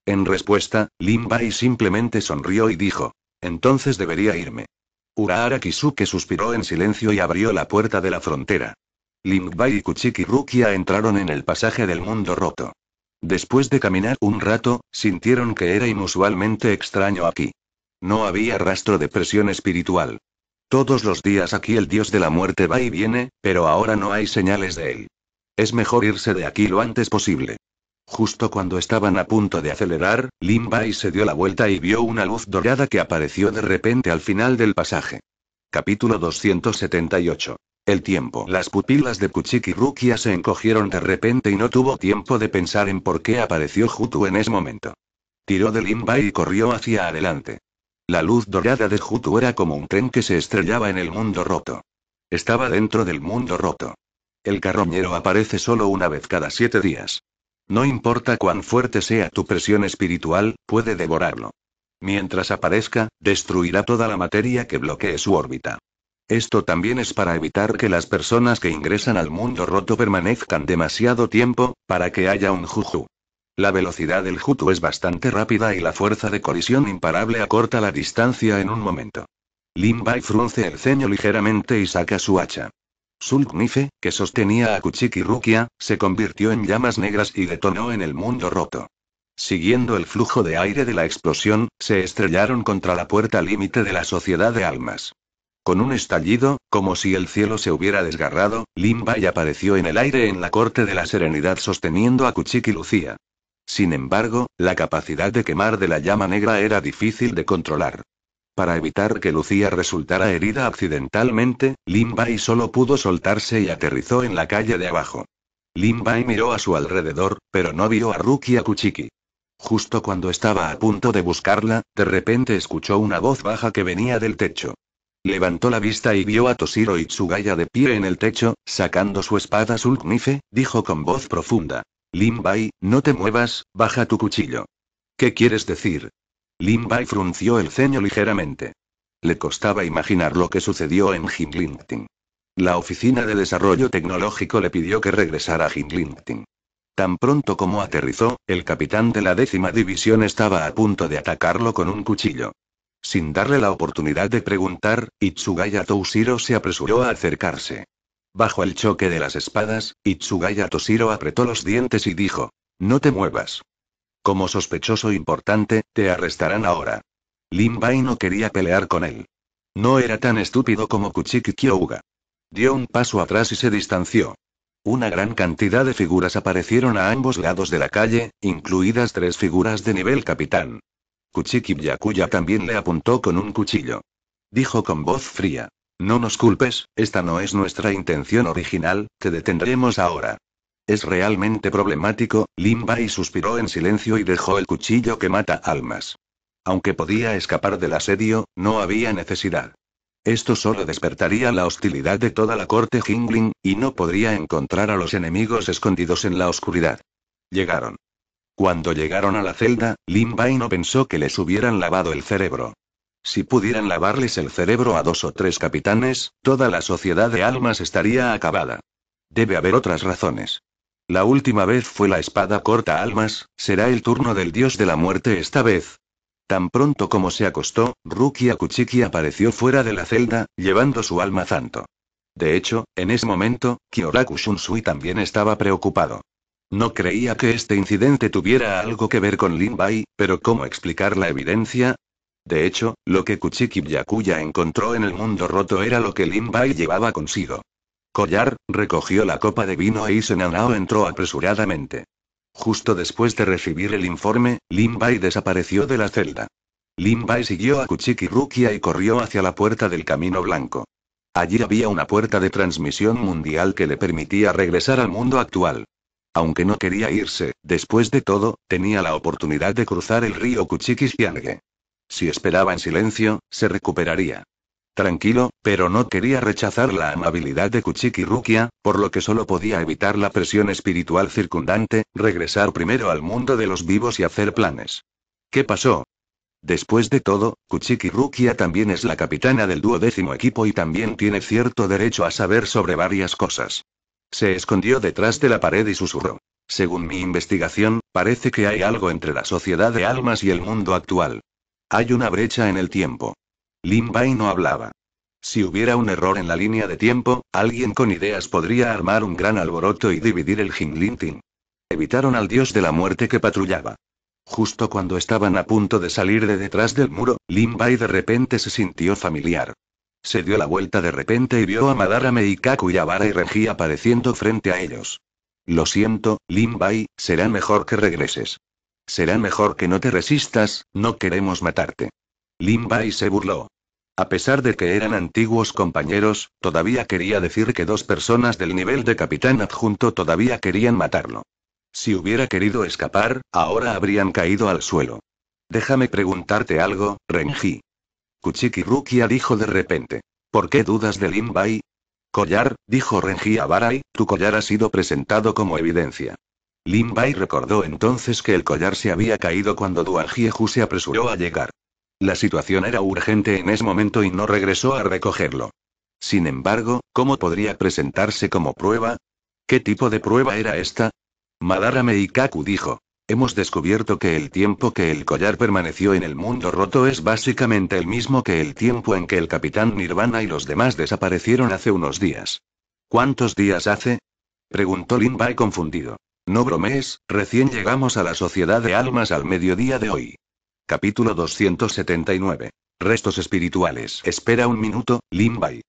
En respuesta, Bai simplemente sonrió y dijo: Entonces debería irme. Urahara Kisuke suspiró en silencio y abrió la puerta de la frontera. Bai y Kuchiki Rukia entraron en el pasaje del mundo roto. Después de caminar un rato, sintieron que era inusualmente extraño aquí. No había rastro de presión espiritual. Todos los días aquí el dios de la muerte va y viene, pero ahora no hay señales de él. Es mejor irse de aquí lo antes posible. Justo cuando estaban a punto de acelerar, Lin Bai se dio la vuelta y vio una luz dorada que apareció de repente al final del pasaje. Capítulo 278. El tiempo. Las pupilas de Kuchiki Rukia se encogieron de repente y no tuvo tiempo de pensar en por qué apareció Jutu en ese momento. Tiró del limba y corrió hacia adelante. La luz dorada de Jutu era como un tren que se estrellaba en el mundo roto. Estaba dentro del mundo roto. El carroñero aparece solo una vez cada siete días. No importa cuán fuerte sea tu presión espiritual, puede devorarlo. Mientras aparezca, destruirá toda la materia que bloquee su órbita. Esto también es para evitar que las personas que ingresan al mundo roto permanezcan demasiado tiempo, para que haya un juju. La velocidad del jutu es bastante rápida y la fuerza de colisión imparable acorta la distancia en un momento. Lin frunce el ceño ligeramente y saca su hacha. Sulknife, que sostenía a Kuchiki Rukia, se convirtió en llamas negras y detonó en el mundo roto. Siguiendo el flujo de aire de la explosión, se estrellaron contra la puerta límite de la sociedad de almas. Con un estallido, como si el cielo se hubiera desgarrado, Limbay apareció en el aire en la corte de la serenidad sosteniendo a Kuchiki y Lucía. Sin embargo, la capacidad de quemar de la llama negra era difícil de controlar. Para evitar que Lucía resultara herida accidentalmente, Limbay solo pudo soltarse y aterrizó en la calle de abajo. Limbay miró a su alrededor, pero no vio a Ruki Kuchiki. Justo cuando estaba a punto de buscarla, de repente escuchó una voz baja que venía del techo. Levantó la vista y vio a Toshiro Itsugaya de pie en el techo, sacando su espada Sulknife, dijo con voz profunda. Limbai, no te muevas, baja tu cuchillo. ¿Qué quieres decir? Limbai frunció el ceño ligeramente. Le costaba imaginar lo que sucedió en Jinglingting. La Oficina de Desarrollo Tecnológico le pidió que regresara a Jinglingting. Tan pronto como aterrizó, el capitán de la décima división estaba a punto de atacarlo con un cuchillo. Sin darle la oportunidad de preguntar, Itsugaya Toshiro se apresuró a acercarse. Bajo el choque de las espadas, Itsugaya Toshiro apretó los dientes y dijo: No te muevas. Como sospechoso importante, te arrestarán ahora. Limbai no quería pelear con él. No era tan estúpido como Kuchiki Kyouga. Dio un paso atrás y se distanció. Una gran cantidad de figuras aparecieron a ambos lados de la calle, incluidas tres figuras de nivel capitán. Kuchiki Yakuya también le apuntó con un cuchillo. Dijo con voz fría. No nos culpes, esta no es nuestra intención original, te detendremos ahora. Es realmente problemático, Limba y suspiró en silencio y dejó el cuchillo que mata almas. Aunque podía escapar del asedio, no había necesidad. Esto solo despertaría la hostilidad de toda la corte Jingling, y no podría encontrar a los enemigos escondidos en la oscuridad. Llegaron. Cuando llegaron a la celda, Lin Bai no pensó que les hubieran lavado el cerebro. Si pudieran lavarles el cerebro a dos o tres capitanes, toda la sociedad de almas estaría acabada. Debe haber otras razones. La última vez fue la espada corta almas, será el turno del dios de la muerte esta vez. Tan pronto como se acostó, Rukia Kuchiki apareció fuera de la celda, llevando su alma santo. De hecho, en ese momento, Kyoraku Shunsui también estaba preocupado. No creía que este incidente tuviera algo que ver con Lin Bai, pero ¿cómo explicar la evidencia? De hecho, lo que Kuchiki Yakuya encontró en el mundo roto era lo que Lin Bai llevaba consigo. Collar, recogió la copa de vino e Isenanao entró apresuradamente. Justo después de recibir el informe, Lin Bai desapareció de la celda. Lin Bai siguió a Kuchiki Rukia y corrió hacia la puerta del Camino Blanco. Allí había una puerta de transmisión mundial que le permitía regresar al mundo actual. Aunque no quería irse, después de todo, tenía la oportunidad de cruzar el río Kuchikiskiangue. Si esperaba en silencio, se recuperaría. Tranquilo, pero no quería rechazar la amabilidad de Kuchiki por lo que solo podía evitar la presión espiritual circundante, regresar primero al mundo de los vivos y hacer planes. ¿Qué pasó? Después de todo, Kuchiki también es la capitana del duodécimo equipo y también tiene cierto derecho a saber sobre varias cosas. Se escondió detrás de la pared y susurró. Según mi investigación, parece que hay algo entre la sociedad de almas y el mundo actual. Hay una brecha en el tiempo. Lin Bai no hablaba. Si hubiera un error en la línea de tiempo, alguien con ideas podría armar un gran alboroto y dividir el Ting. Evitaron al dios de la muerte que patrullaba. Justo cuando estaban a punto de salir de detrás del muro, Lin Bai de repente se sintió familiar. Se dio la vuelta de repente y vio a Madara Meikaku y Abara y Renji apareciendo frente a ellos. Lo siento, Lin será mejor que regreses. Será mejor que no te resistas, no queremos matarte. Lin Bai se burló. A pesar de que eran antiguos compañeros, todavía quería decir que dos personas del nivel de capitán adjunto todavía querían matarlo. Si hubiera querido escapar, ahora habrían caído al suelo. Déjame preguntarte algo, Renji. Kuchiki Rukia dijo de repente. ¿Por qué dudas de Limbai? Collar, dijo Renji Abarai, tu collar ha sido presentado como evidencia. Limbai recordó entonces que el collar se había caído cuando Duan se apresuró a llegar. La situación era urgente en ese momento y no regresó a recogerlo. Sin embargo, ¿cómo podría presentarse como prueba? ¿Qué tipo de prueba era esta? Madara Meikaku dijo. Hemos descubierto que el tiempo que el collar permaneció en el mundo roto es básicamente el mismo que el tiempo en que el capitán Nirvana y los demás desaparecieron hace unos días. ¿Cuántos días hace? preguntó Bai confundido. No bromees, recién llegamos a la Sociedad de Almas al mediodía de hoy. Capítulo 279. Restos espirituales. Espera un minuto, Bai.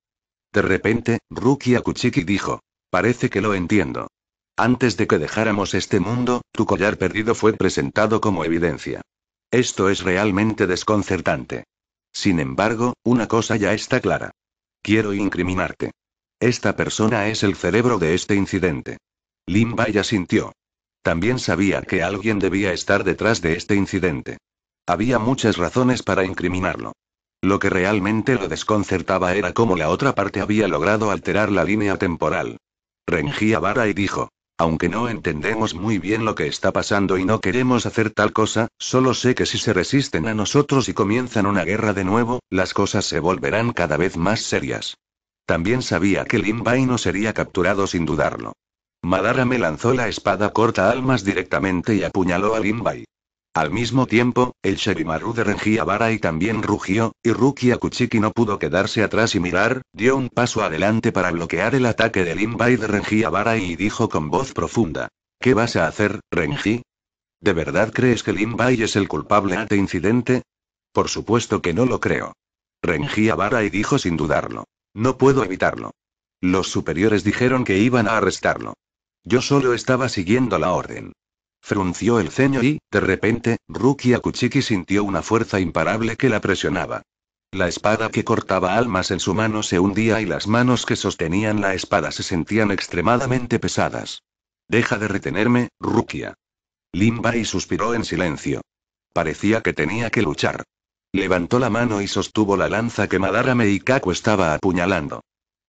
De repente, Rukia Kuchiki dijo. Parece que lo entiendo. Antes de que dejáramos este mundo, tu collar perdido fue presentado como evidencia. Esto es realmente desconcertante. Sin embargo, una cosa ya está clara. Quiero incriminarte. Esta persona es el cerebro de este incidente. Limba ya sintió. También sabía que alguien debía estar detrás de este incidente. Había muchas razones para incriminarlo. Lo que realmente lo desconcertaba era cómo la otra parte había logrado alterar la línea temporal. Rengía vara y dijo, aunque no entendemos muy bien lo que está pasando y no queremos hacer tal cosa, solo sé que si se resisten a nosotros y comienzan una guerra de nuevo, las cosas se volverán cada vez más serias. También sabía que Lin Bai no sería capturado sin dudarlo. Madara me lanzó la espada corta almas directamente y apuñaló a Limbai. Al mismo tiempo, el de de Renji y también rugió, y Ruki Kuchiki no pudo quedarse atrás y mirar, dio un paso adelante para bloquear el ataque del Inbai de Renji vara y dijo con voz profunda. ¿Qué vas a hacer, Renji? ¿De verdad crees que Limbai es el culpable ante este incidente? Por supuesto que no lo creo. Renji vara dijo sin dudarlo. No puedo evitarlo. Los superiores dijeron que iban a arrestarlo. Yo solo estaba siguiendo la orden. Frunció el ceño y, de repente, Rukia Kuchiki sintió una fuerza imparable que la presionaba. La espada que cortaba almas en su mano se hundía y las manos que sostenían la espada se sentían extremadamente pesadas. Deja de retenerme, Rukia. y suspiró en silencio. Parecía que tenía que luchar. Levantó la mano y sostuvo la lanza que Madara Meikaku estaba apuñalando.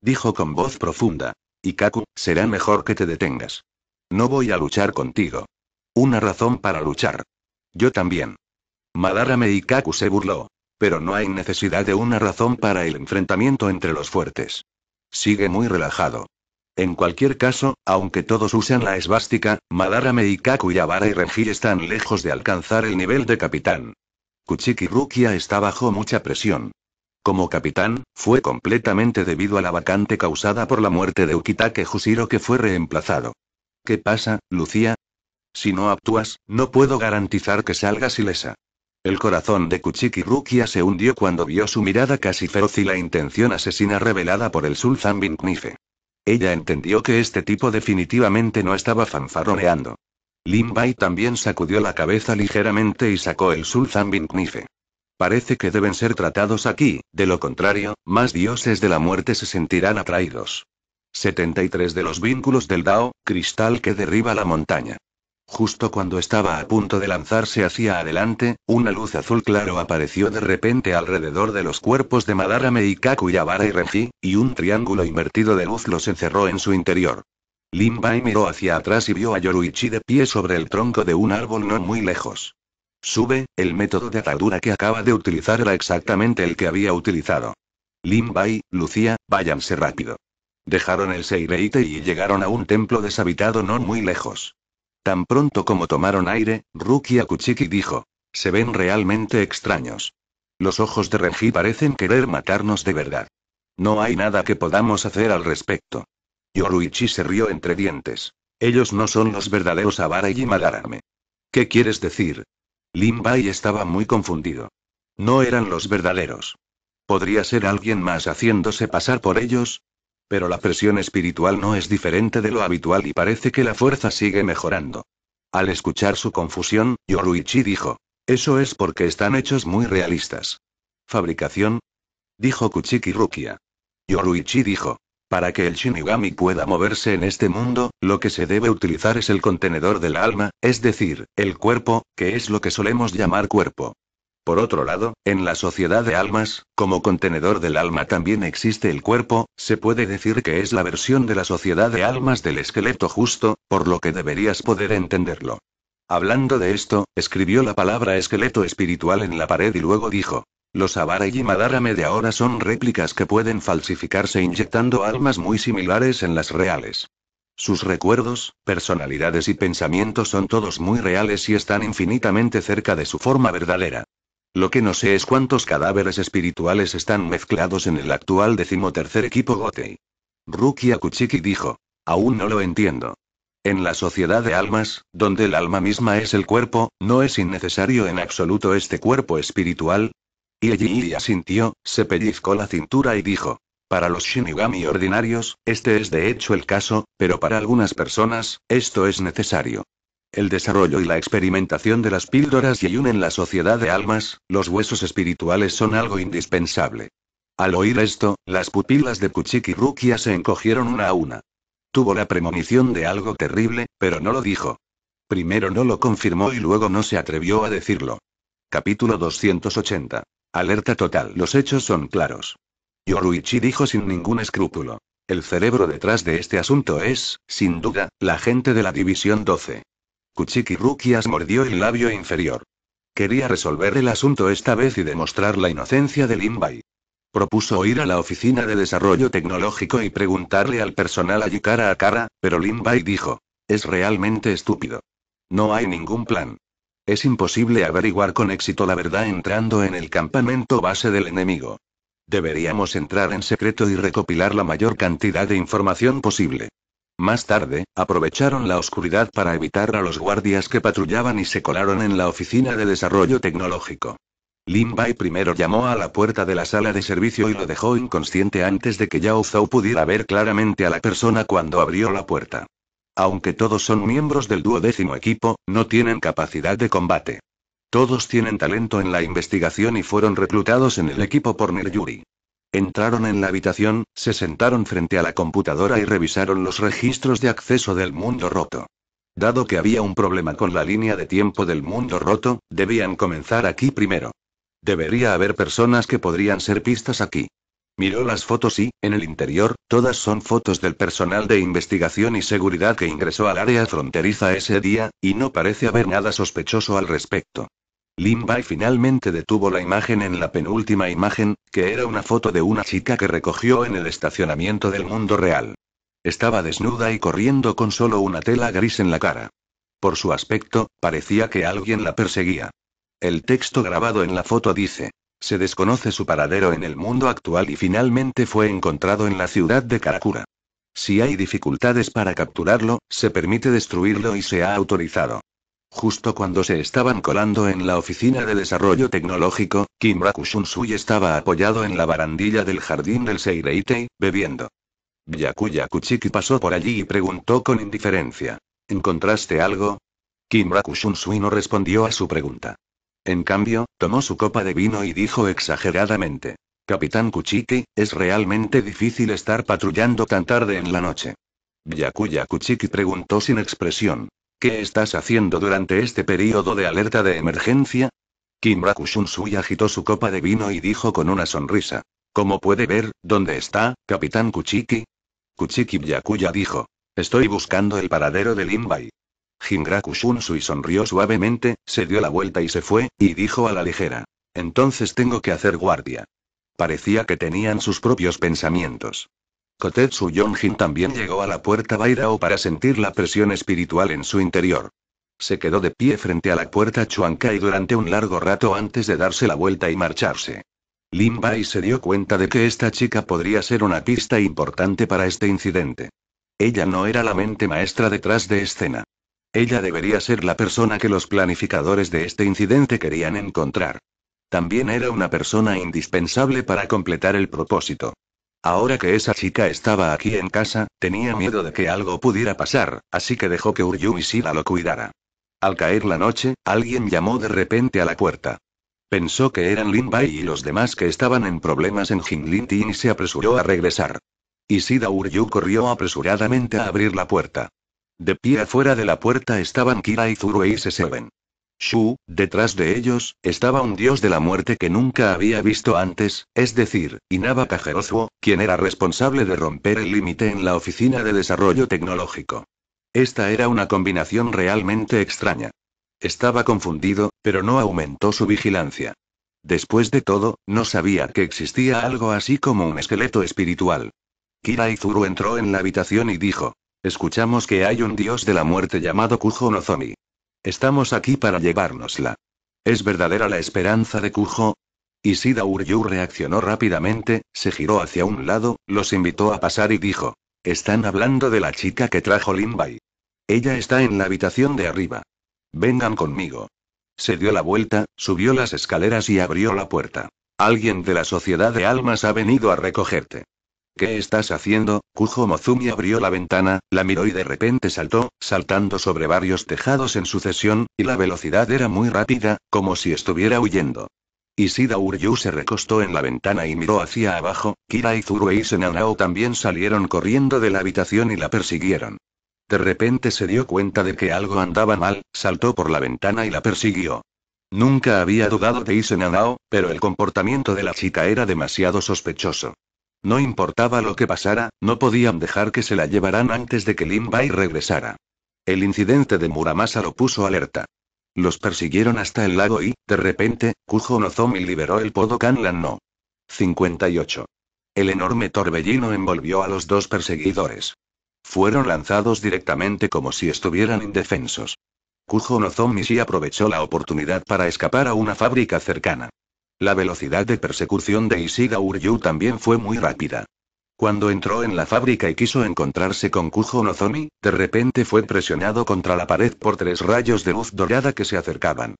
Dijo con voz profunda. Ikaku, será mejor que te detengas. No voy a luchar contigo. Una razón para luchar. Yo también. Madara Meikaku se burló. Pero no hay necesidad de una razón para el enfrentamiento entre los fuertes. Sigue muy relajado. En cualquier caso, aunque todos usan la esvástica, Madara Meikaku, Abara y Renji están lejos de alcanzar el nivel de capitán. Kuchiki Rukia está bajo mucha presión. Como capitán, fue completamente debido a la vacante causada por la muerte de Ukitake Jusiro que fue reemplazado. ¿Qué pasa, Lucía? Si no actúas, no puedo garantizar que salgas ilesa. El corazón de Kuchiki Rukia se hundió cuando vio su mirada casi feroz y la intención asesina revelada por el Sul bin Knife. Ella entendió que este tipo definitivamente no estaba fanfaroneando. Lin Bai también sacudió la cabeza ligeramente y sacó el Sul bin Knife. Parece que deben ser tratados aquí, de lo contrario, más dioses de la muerte se sentirán atraídos. 73 de los vínculos del Dao, cristal que derriba la montaña. Justo cuando estaba a punto de lanzarse hacia adelante, una luz azul claro apareció de repente alrededor de los cuerpos de Madara Meikaku Kakuyabara y Renji, y un triángulo invertido de luz los encerró en su interior. Lin miró hacia atrás y vio a Yoruichi de pie sobre el tronco de un árbol no muy lejos. Sube, el método de atadura que acaba de utilizar era exactamente el que había utilizado. Lin Lucía, váyanse rápido. Dejaron el Seireite y llegaron a un templo deshabitado no muy lejos. Tan pronto como tomaron aire, Rukia Kuchiki dijo. Se ven realmente extraños. Los ojos de Renji parecen querer matarnos de verdad. No hay nada que podamos hacer al respecto. Yoruichi se rió entre dientes. Ellos no son los verdaderos Abara y Madarame. ¿Qué quieres decir? Limbai estaba muy confundido. No eran los verdaderos. Podría ser alguien más haciéndose pasar por ellos, pero la presión espiritual no es diferente de lo habitual y parece que la fuerza sigue mejorando. Al escuchar su confusión, Yoruichi dijo. Eso es porque están hechos muy realistas. ¿Fabricación? Dijo Kuchiki Rukia. Yoruichi dijo. Para que el Shinigami pueda moverse en este mundo, lo que se debe utilizar es el contenedor del alma, es decir, el cuerpo, que es lo que solemos llamar cuerpo. Por otro lado, en la sociedad de almas, como contenedor del alma también existe el cuerpo, se puede decir que es la versión de la sociedad de almas del esqueleto justo, por lo que deberías poder entenderlo. Hablando de esto, escribió la palabra esqueleto espiritual en la pared y luego dijo, los Avara y Madara media hora son réplicas que pueden falsificarse inyectando almas muy similares en las reales. Sus recuerdos, personalidades y pensamientos son todos muy reales y están infinitamente cerca de su forma verdadera. Lo que no sé es cuántos cadáveres espirituales están mezclados en el actual decimotercer equipo Gotei. Ruki Akuchiki dijo. Aún no lo entiendo. En la sociedad de almas, donde el alma misma es el cuerpo, no es innecesario en absoluto este cuerpo espiritual. Y allí sintió, se pellizcó la cintura y dijo. Para los Shinigami ordinarios, este es de hecho el caso, pero para algunas personas, esto es necesario el desarrollo y la experimentación de las píldoras y en la sociedad de almas, los huesos espirituales son algo indispensable. Al oír esto, las pupilas de Kuchiki Rukia se encogieron una a una. Tuvo la premonición de algo terrible, pero no lo dijo. Primero no lo confirmó y luego no se atrevió a decirlo. Capítulo 280. Alerta total. Los hechos son claros. Yoruichi dijo sin ningún escrúpulo. El cerebro detrás de este asunto es, sin duda, la gente de la División 12. Kuchiki Rukias mordió el labio inferior. Quería resolver el asunto esta vez y demostrar la inocencia de Limbai. Propuso ir a la oficina de desarrollo tecnológico y preguntarle al personal allí cara a cara, pero Limbai dijo, es realmente estúpido. No hay ningún plan. Es imposible averiguar con éxito la verdad entrando en el campamento base del enemigo. Deberíamos entrar en secreto y recopilar la mayor cantidad de información posible. Más tarde, aprovecharon la oscuridad para evitar a los guardias que patrullaban y se colaron en la oficina de desarrollo tecnológico. Lin Bai primero llamó a la puerta de la sala de servicio y lo dejó inconsciente antes de que Yao Zhou pudiera ver claramente a la persona cuando abrió la puerta. Aunque todos son miembros del duodécimo equipo, no tienen capacidad de combate. Todos tienen talento en la investigación y fueron reclutados en el equipo por Yuri. Entraron en la habitación, se sentaron frente a la computadora y revisaron los registros de acceso del mundo roto. Dado que había un problema con la línea de tiempo del mundo roto, debían comenzar aquí primero. Debería haber personas que podrían ser pistas aquí. Miró las fotos y, en el interior, todas son fotos del personal de investigación y seguridad que ingresó al área fronteriza ese día, y no parece haber nada sospechoso al respecto. Limbai finalmente detuvo la imagen en la penúltima imagen, que era una foto de una chica que recogió en el estacionamiento del mundo real. Estaba desnuda y corriendo con solo una tela gris en la cara. Por su aspecto, parecía que alguien la perseguía. El texto grabado en la foto dice, se desconoce su paradero en el mundo actual y finalmente fue encontrado en la ciudad de Karakura. Si hay dificultades para capturarlo, se permite destruirlo y se ha autorizado. Justo cuando se estaban colando en la oficina de desarrollo tecnológico, Kim Shunsui estaba apoyado en la barandilla del jardín del Seireitei, bebiendo. Yakuya Kuchiki pasó por allí y preguntó con indiferencia. ¿Encontraste algo? Kim Shunsui no respondió a su pregunta. En cambio, tomó su copa de vino y dijo exageradamente. Capitán Kuchiki, es realmente difícil estar patrullando tan tarde en la noche. Yakuya Kuchiki preguntó sin expresión. ¿Qué estás haciendo durante este período de alerta de emergencia? Kimbra Kushunsui agitó su copa de vino y dijo con una sonrisa. «¿Cómo puede ver, ¿dónde está, Capitán Kuchiki? Kuchiki Byakuya dijo. Estoy buscando el paradero de Limbai. Jingraku sonrió suavemente, se dio la vuelta y se fue, y dijo a la ligera. Entonces tengo que hacer guardia. Parecía que tenían sus propios pensamientos. Kotetsu Yonjin también llegó a la puerta Bairao para sentir la presión espiritual en su interior. Se quedó de pie frente a la puerta Chuankai durante un largo rato antes de darse la vuelta y marcharse. Lin Bai se dio cuenta de que esta chica podría ser una pista importante para este incidente. Ella no era la mente maestra detrás de escena. Ella debería ser la persona que los planificadores de este incidente querían encontrar. También era una persona indispensable para completar el propósito. Ahora que esa chica estaba aquí en casa, tenía miedo de que algo pudiera pasar, así que dejó que y Sida lo cuidara. Al caer la noche, alguien llamó de repente a la puerta. Pensó que eran Lin Bai y los demás que estaban en problemas en Jingling y se apresuró a regresar. Y Sida Uryu corrió apresuradamente a abrir la puerta. De pie afuera de la puerta estaban Kira y Zuru y Seseben. Shu, detrás de ellos, estaba un dios de la muerte que nunca había visto antes, es decir, Inaba Kajerozuo, quien era responsable de romper el límite en la Oficina de Desarrollo Tecnológico. Esta era una combinación realmente extraña. Estaba confundido, pero no aumentó su vigilancia. Después de todo, no sabía que existía algo así como un esqueleto espiritual. Kira Izuru entró en la habitación y dijo: Escuchamos que hay un dios de la muerte llamado Kujo Nozomi. Estamos aquí para llevárnosla. ¿Es verdadera la esperanza de Kujo? Isida Uryu reaccionó rápidamente, se giró hacia un lado, los invitó a pasar y dijo: Están hablando de la chica que trajo Limbai. Ella está en la habitación de arriba. Vengan conmigo. Se dio la vuelta, subió las escaleras y abrió la puerta. Alguien de la Sociedad de Almas ha venido a recogerte. ¿Qué estás haciendo? Kujo Mozumi abrió la ventana, la miró y de repente saltó, saltando sobre varios tejados en sucesión, y la velocidad era muy rápida, como si estuviera huyendo. Isida Uryu se recostó en la ventana y miró hacia abajo, Kira y e Isenanao también salieron corriendo de la habitación y la persiguieron. De repente se dio cuenta de que algo andaba mal, saltó por la ventana y la persiguió. Nunca había dudado de Isenanao, pero el comportamiento de la chica era demasiado sospechoso. No importaba lo que pasara, no podían dejar que se la llevaran antes de que Lin Bai regresara. El incidente de Muramasa lo puso alerta. Los persiguieron hasta el lago y, de repente, Kujo Nozomi liberó el Podokan No. 58. El enorme torbellino envolvió a los dos perseguidores. Fueron lanzados directamente como si estuvieran indefensos. Kujo Nozomi sí aprovechó la oportunidad para escapar a una fábrica cercana. La velocidad de persecución de Ishida Uryu también fue muy rápida. Cuando entró en la fábrica y quiso encontrarse con Kujo Nozomi, de repente fue presionado contra la pared por tres rayos de luz dorada que se acercaban.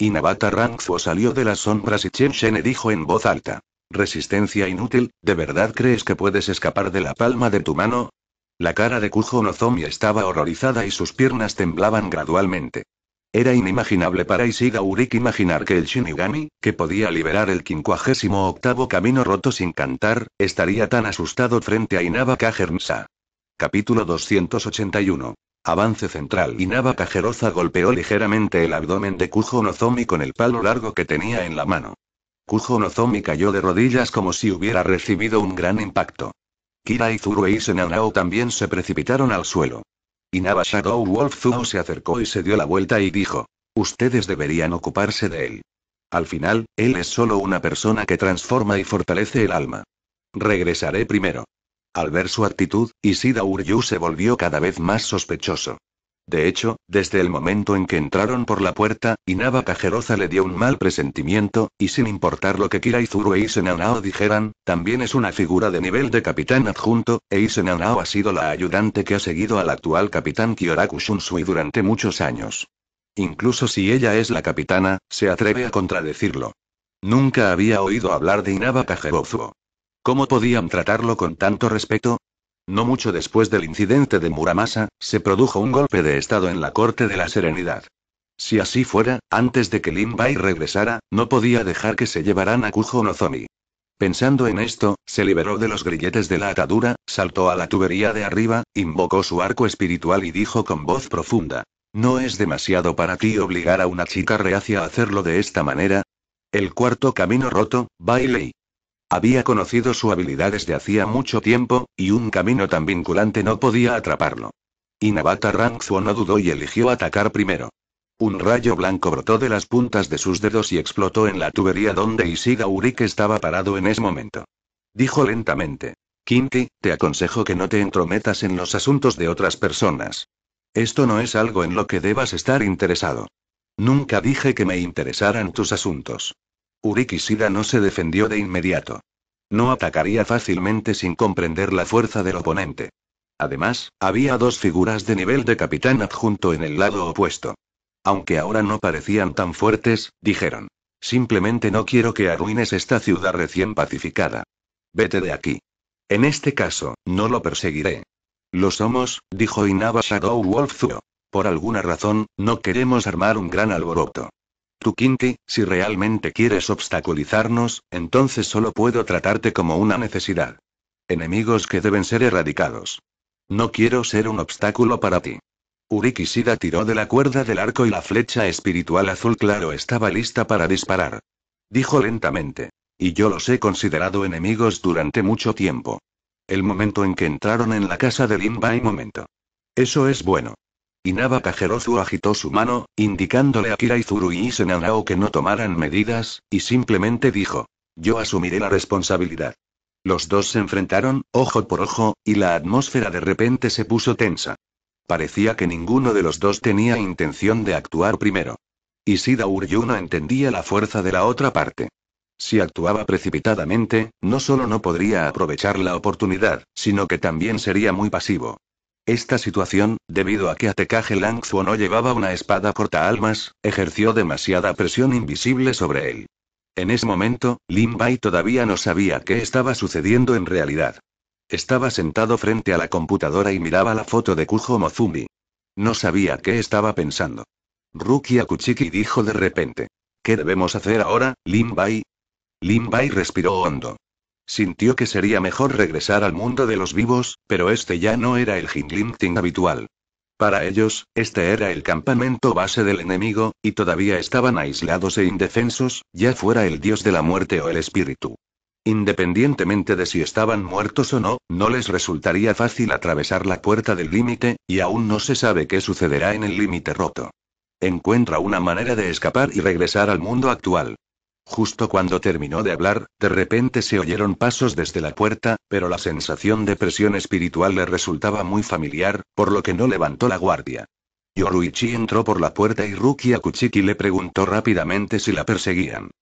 Inabata Rangfuo salió de las sombras y Chen Shene dijo en voz alta. Resistencia inútil, ¿de verdad crees que puedes escapar de la palma de tu mano? La cara de Kujo Nozomi estaba horrorizada y sus piernas temblaban gradualmente. Era inimaginable para Isida Urik imaginar que el Shinigami, que podía liberar el 58 camino roto sin cantar, estaría tan asustado frente a Inaba Kajernsa. Capítulo 281. Avance central. Inaba Kajeroza golpeó ligeramente el abdomen de Kujo Nozomi con el palo largo que tenía en la mano. Kujo Nozomi cayó de rodillas como si hubiera recibido un gran impacto. Kira Izuru e Isenanao también se precipitaron al suelo. Inaba Shadow Wolf se acercó y se dio la vuelta y dijo. Ustedes deberían ocuparse de él. Al final, él es solo una persona que transforma y fortalece el alma. Regresaré primero. Al ver su actitud, Isida Uryu se volvió cada vez más sospechoso. De hecho, desde el momento en que entraron por la puerta, Inaba Pajeroza le dio un mal presentimiento, y sin importar lo que Kira Izuru e Isenanao dijeran, también es una figura de nivel de capitán adjunto, e Isenanao ha sido la ayudante que ha seguido al actual capitán Kyoraku Shunsui durante muchos años. Incluso si ella es la capitana, se atreve a contradecirlo. Nunca había oído hablar de Inaba Pajerozo. ¿Cómo podían tratarlo con tanto respeto? No mucho después del incidente de Muramasa, se produjo un golpe de estado en la corte de la serenidad. Si así fuera, antes de que Lin Bai regresara, no podía dejar que se llevaran a Kujo Nozomi. Pensando en esto, se liberó de los grilletes de la atadura, saltó a la tubería de arriba, invocó su arco espiritual y dijo con voz profunda: ¿No es demasiado para ti obligar a una chica reacia a hacerlo de esta manera? El cuarto camino roto, Bailey. Había conocido su habilidad desde hacía mucho tiempo, y un camino tan vinculante no podía atraparlo. Inabata Rangzuo no dudó y eligió atacar primero. Un rayo blanco brotó de las puntas de sus dedos y explotó en la tubería donde Isiga Urik estaba parado en ese momento. Dijo lentamente. Kinti, te aconsejo que no te entrometas en los asuntos de otras personas. Esto no es algo en lo que debas estar interesado. Nunca dije que me interesaran tus asuntos. Urikishida no se defendió de inmediato. No atacaría fácilmente sin comprender la fuerza del oponente. Además, había dos figuras de nivel de capitán adjunto en el lado opuesto. Aunque ahora no parecían tan fuertes, dijeron. Simplemente no quiero que arruines esta ciudad recién pacificada. Vete de aquí. En este caso, no lo perseguiré. Lo somos, dijo Inaba Shadow Wolf Por alguna razón, no queremos armar un gran alboroto. Tu si realmente quieres obstaculizarnos, entonces solo puedo tratarte como una necesidad. Enemigos que deben ser erradicados. No quiero ser un obstáculo para ti. Uriki tiró de la cuerda del arco y la flecha espiritual azul claro estaba lista para disparar. Dijo lentamente. Y yo los he considerado enemigos durante mucho tiempo. El momento en que entraron en la casa de Limba y momento. Eso es bueno. Inaba Kajerozu agitó su mano, indicándole a Kiraizuru y Senanao que no tomaran medidas, y simplemente dijo. Yo asumiré la responsabilidad. Los dos se enfrentaron, ojo por ojo, y la atmósfera de repente se puso tensa. Parecía que ninguno de los dos tenía intención de actuar primero. Isida no entendía la fuerza de la otra parte. Si actuaba precipitadamente, no solo no podría aprovechar la oportunidad, sino que también sería muy pasivo. Esta situación, debido a que Atekaje Langzuo no llevaba una espada corta almas, ejerció demasiada presión invisible sobre él. En ese momento, Lin Bai todavía no sabía qué estaba sucediendo en realidad. Estaba sentado frente a la computadora y miraba la foto de Kujo Mozumi. No sabía qué estaba pensando. Ruki Akuchiki dijo de repente. ¿Qué debemos hacer ahora, Lin Bai? Lin Bai respiró hondo. Sintió que sería mejor regresar al mundo de los vivos, pero este ya no era el ting habitual. Para ellos, este era el campamento base del enemigo, y todavía estaban aislados e indefensos, ya fuera el dios de la muerte o el espíritu. Independientemente de si estaban muertos o no, no les resultaría fácil atravesar la puerta del límite, y aún no se sabe qué sucederá en el límite roto. Encuentra una manera de escapar y regresar al mundo actual. Justo cuando terminó de hablar, de repente se oyeron pasos desde la puerta, pero la sensación de presión espiritual le resultaba muy familiar, por lo que no levantó la guardia. Yoruichi entró por la puerta y Rukia Kuchiki le preguntó rápidamente si la perseguían.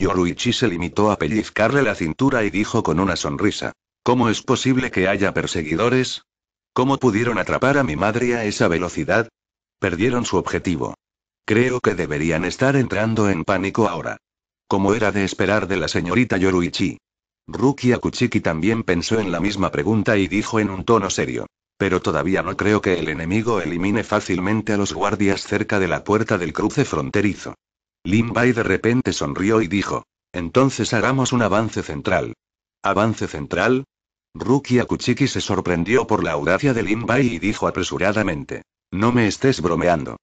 Yoruichi se limitó a pellizcarle la cintura y dijo con una sonrisa. ¿Cómo es posible que haya perseguidores? ¿Cómo pudieron atrapar a mi madre a esa velocidad? Perdieron su objetivo. Creo que deberían estar entrando en pánico ahora como era de esperar de la señorita Yoruichi. Rukia Kuchiki también pensó en la misma pregunta y dijo en un tono serio. Pero todavía no creo que el enemigo elimine fácilmente a los guardias cerca de la puerta del cruce fronterizo. Lin de repente sonrió y dijo. Entonces hagamos un avance central. ¿Avance central? Rukia Kuchiki se sorprendió por la audacia de Lin y dijo apresuradamente. No me estés bromeando.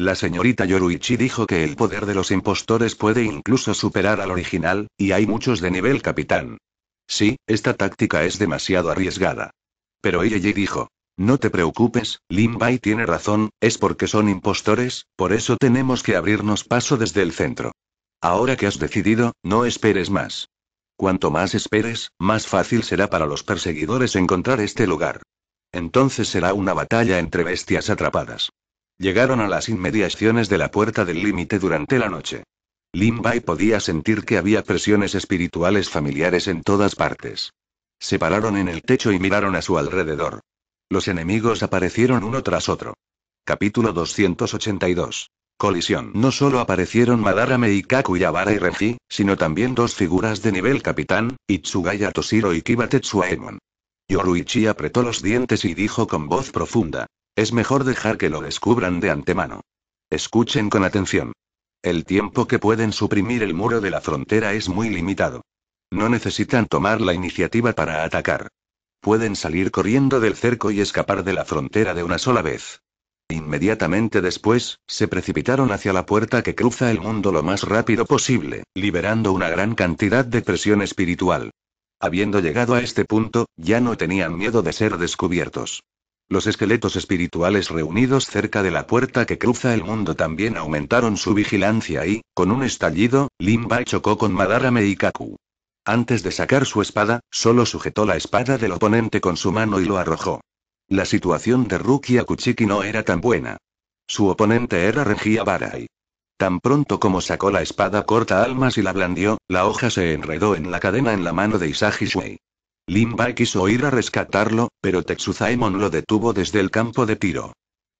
La señorita Yoruichi dijo que el poder de los impostores puede incluso superar al original, y hay muchos de nivel capitán. Sí, esta táctica es demasiado arriesgada. Pero ella dijo, no te preocupes, Lin Bai tiene razón, es porque son impostores, por eso tenemos que abrirnos paso desde el centro. Ahora que has decidido, no esperes más. Cuanto más esperes, más fácil será para los perseguidores encontrar este lugar. Entonces será una batalla entre bestias atrapadas. Llegaron a las inmediaciones de la puerta del límite durante la noche. Lin Bai podía sentir que había presiones espirituales familiares en todas partes. Se pararon en el techo y miraron a su alrededor. Los enemigos aparecieron uno tras otro. Capítulo 282. Colisión. No solo aparecieron Madara, y Kakuyabara y Renji, sino también dos figuras de nivel capitán, Itsugaya Toshiro y Kiba Aemon. Yoruichi apretó los dientes y dijo con voz profunda, es mejor dejar que lo descubran de antemano. Escuchen con atención. El tiempo que pueden suprimir el muro de la frontera es muy limitado. No necesitan tomar la iniciativa para atacar. Pueden salir corriendo del cerco y escapar de la frontera de una sola vez. Inmediatamente después, se precipitaron hacia la puerta que cruza el mundo lo más rápido posible, liberando una gran cantidad de presión espiritual. Habiendo llegado a este punto, ya no tenían miedo de ser descubiertos. Los esqueletos espirituales reunidos cerca de la puerta que cruza el mundo también aumentaron su vigilancia y, con un estallido, Limba chocó con Madara Meikaku. Antes de sacar su espada, solo sujetó la espada del oponente con su mano y lo arrojó. La situación de Rukia Kuchiki no era tan buena. Su oponente era Regia Barai. Tan pronto como sacó la espada corta almas y la blandió, la hoja se enredó en la cadena en la mano de Isagi Shuei. Limba quiso ir a rescatarlo, pero Tetsuzaemon lo detuvo desde el campo de tiro.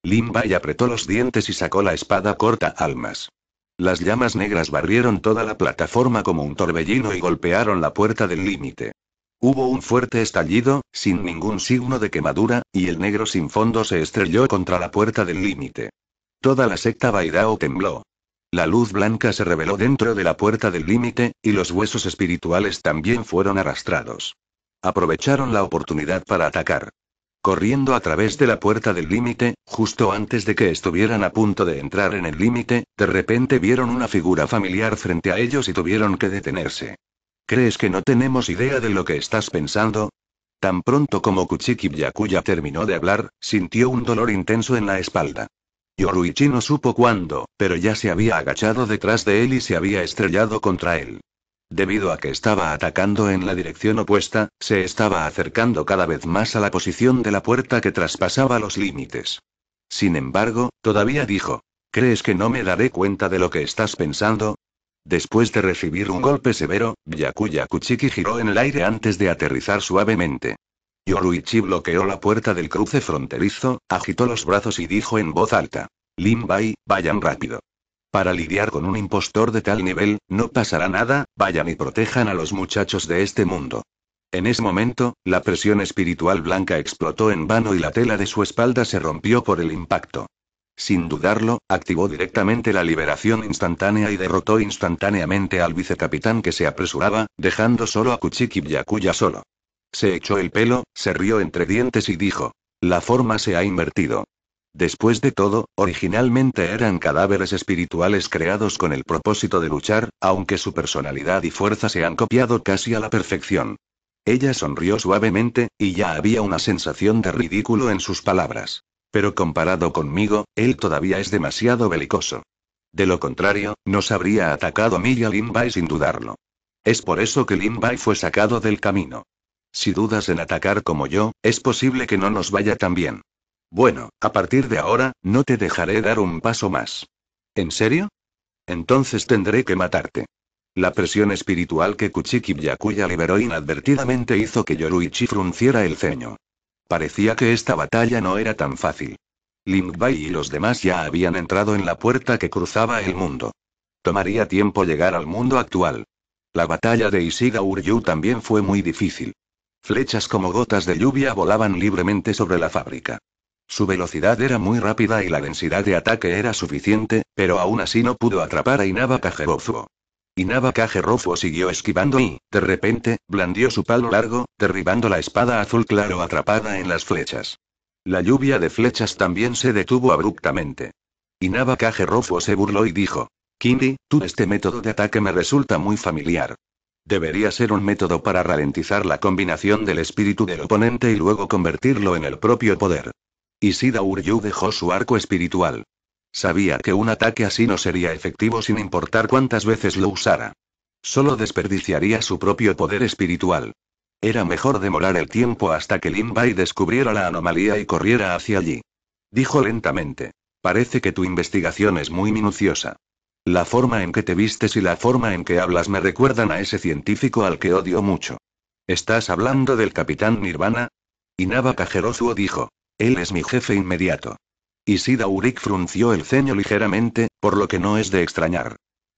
Limbai apretó los dientes y sacó la espada corta almas. Las llamas negras barrieron toda la plataforma como un torbellino y golpearon la puerta del límite. Hubo un fuerte estallido, sin ningún signo de quemadura, y el negro sin fondo se estrelló contra la puerta del límite. Toda la secta Bairao tembló. La luz blanca se reveló dentro de la puerta del límite, y los huesos espirituales también fueron arrastrados. Aprovecharon la oportunidad para atacar. Corriendo a través de la puerta del límite, justo antes de que estuvieran a punto de entrar en el límite, de repente vieron una figura familiar frente a ellos y tuvieron que detenerse. ¿Crees que no tenemos idea de lo que estás pensando? Tan pronto como Kuchiki Yakuya terminó de hablar, sintió un dolor intenso en la espalda. Yoruichi no supo cuándo, pero ya se había agachado detrás de él y se había estrellado contra él. Debido a que estaba atacando en la dirección opuesta, se estaba acercando cada vez más a la posición de la puerta que traspasaba los límites. Sin embargo, todavía dijo, ¿crees que no me daré cuenta de lo que estás pensando? Después de recibir un golpe severo, Yakuya Kuchiki giró en el aire antes de aterrizar suavemente. Yoruichi bloqueó la puerta del cruce fronterizo, agitó los brazos y dijo en voz alta. Limbai, vayan rápido. Para lidiar con un impostor de tal nivel, no pasará nada, vayan y protejan a los muchachos de este mundo. En ese momento, la presión espiritual blanca explotó en vano y la tela de su espalda se rompió por el impacto. Sin dudarlo, activó directamente la liberación instantánea y derrotó instantáneamente al vicecapitán que se apresuraba, dejando solo a Kuchiki Yakuya solo. Se echó el pelo, se rió entre dientes y dijo. La forma se ha invertido. Después de todo, originalmente eran cadáveres espirituales creados con el propósito de luchar, aunque su personalidad y fuerza se han copiado casi a la perfección. Ella sonrió suavemente, y ya había una sensación de ridículo en sus palabras. Pero comparado conmigo, él todavía es demasiado belicoso. De lo contrario, nos habría atacado a mí Lin sin dudarlo. Es por eso que Lin Bai fue sacado del camino. Si dudas en atacar como yo, es posible que no nos vaya tan bien. Bueno, a partir de ahora, no te dejaré dar un paso más. ¿En serio? Entonces tendré que matarte. La presión espiritual que Kuchiki Yakuya liberó inadvertidamente hizo que Yoruichi frunciera el ceño. Parecía que esta batalla no era tan fácil. Lingbai y los demás ya habían entrado en la puerta que cruzaba el mundo. Tomaría tiempo llegar al mundo actual. La batalla de Isiga Uryu también fue muy difícil. Flechas como gotas de lluvia volaban libremente sobre la fábrica. Su velocidad era muy rápida y la densidad de ataque era suficiente, pero aún así no pudo atrapar a Inaba Kagerofuo. Inaba siguió esquivando y, de repente, blandió su palo largo, derribando la espada azul claro atrapada en las flechas. La lluvia de flechas también se detuvo abruptamente. Inaba se burló y dijo, Kindi, tú este método de ataque me resulta muy familiar. Debería ser un método para ralentizar la combinación del espíritu del oponente y luego convertirlo en el propio poder. Isida Uryu dejó su arco espiritual. Sabía que un ataque así no sería efectivo sin importar cuántas veces lo usara. Solo desperdiciaría su propio poder espiritual. Era mejor demorar el tiempo hasta que Lin descubriera la anomalía y corriera hacia allí. Dijo lentamente. Parece que tu investigación es muy minuciosa. La forma en que te vistes y la forma en que hablas me recuerdan a ese científico al que odio mucho. ¿Estás hablando del capitán Nirvana? Nava Kajerozuo dijo. Él es mi jefe inmediato. Isida Urik frunció el ceño ligeramente, por lo que no es de extrañar.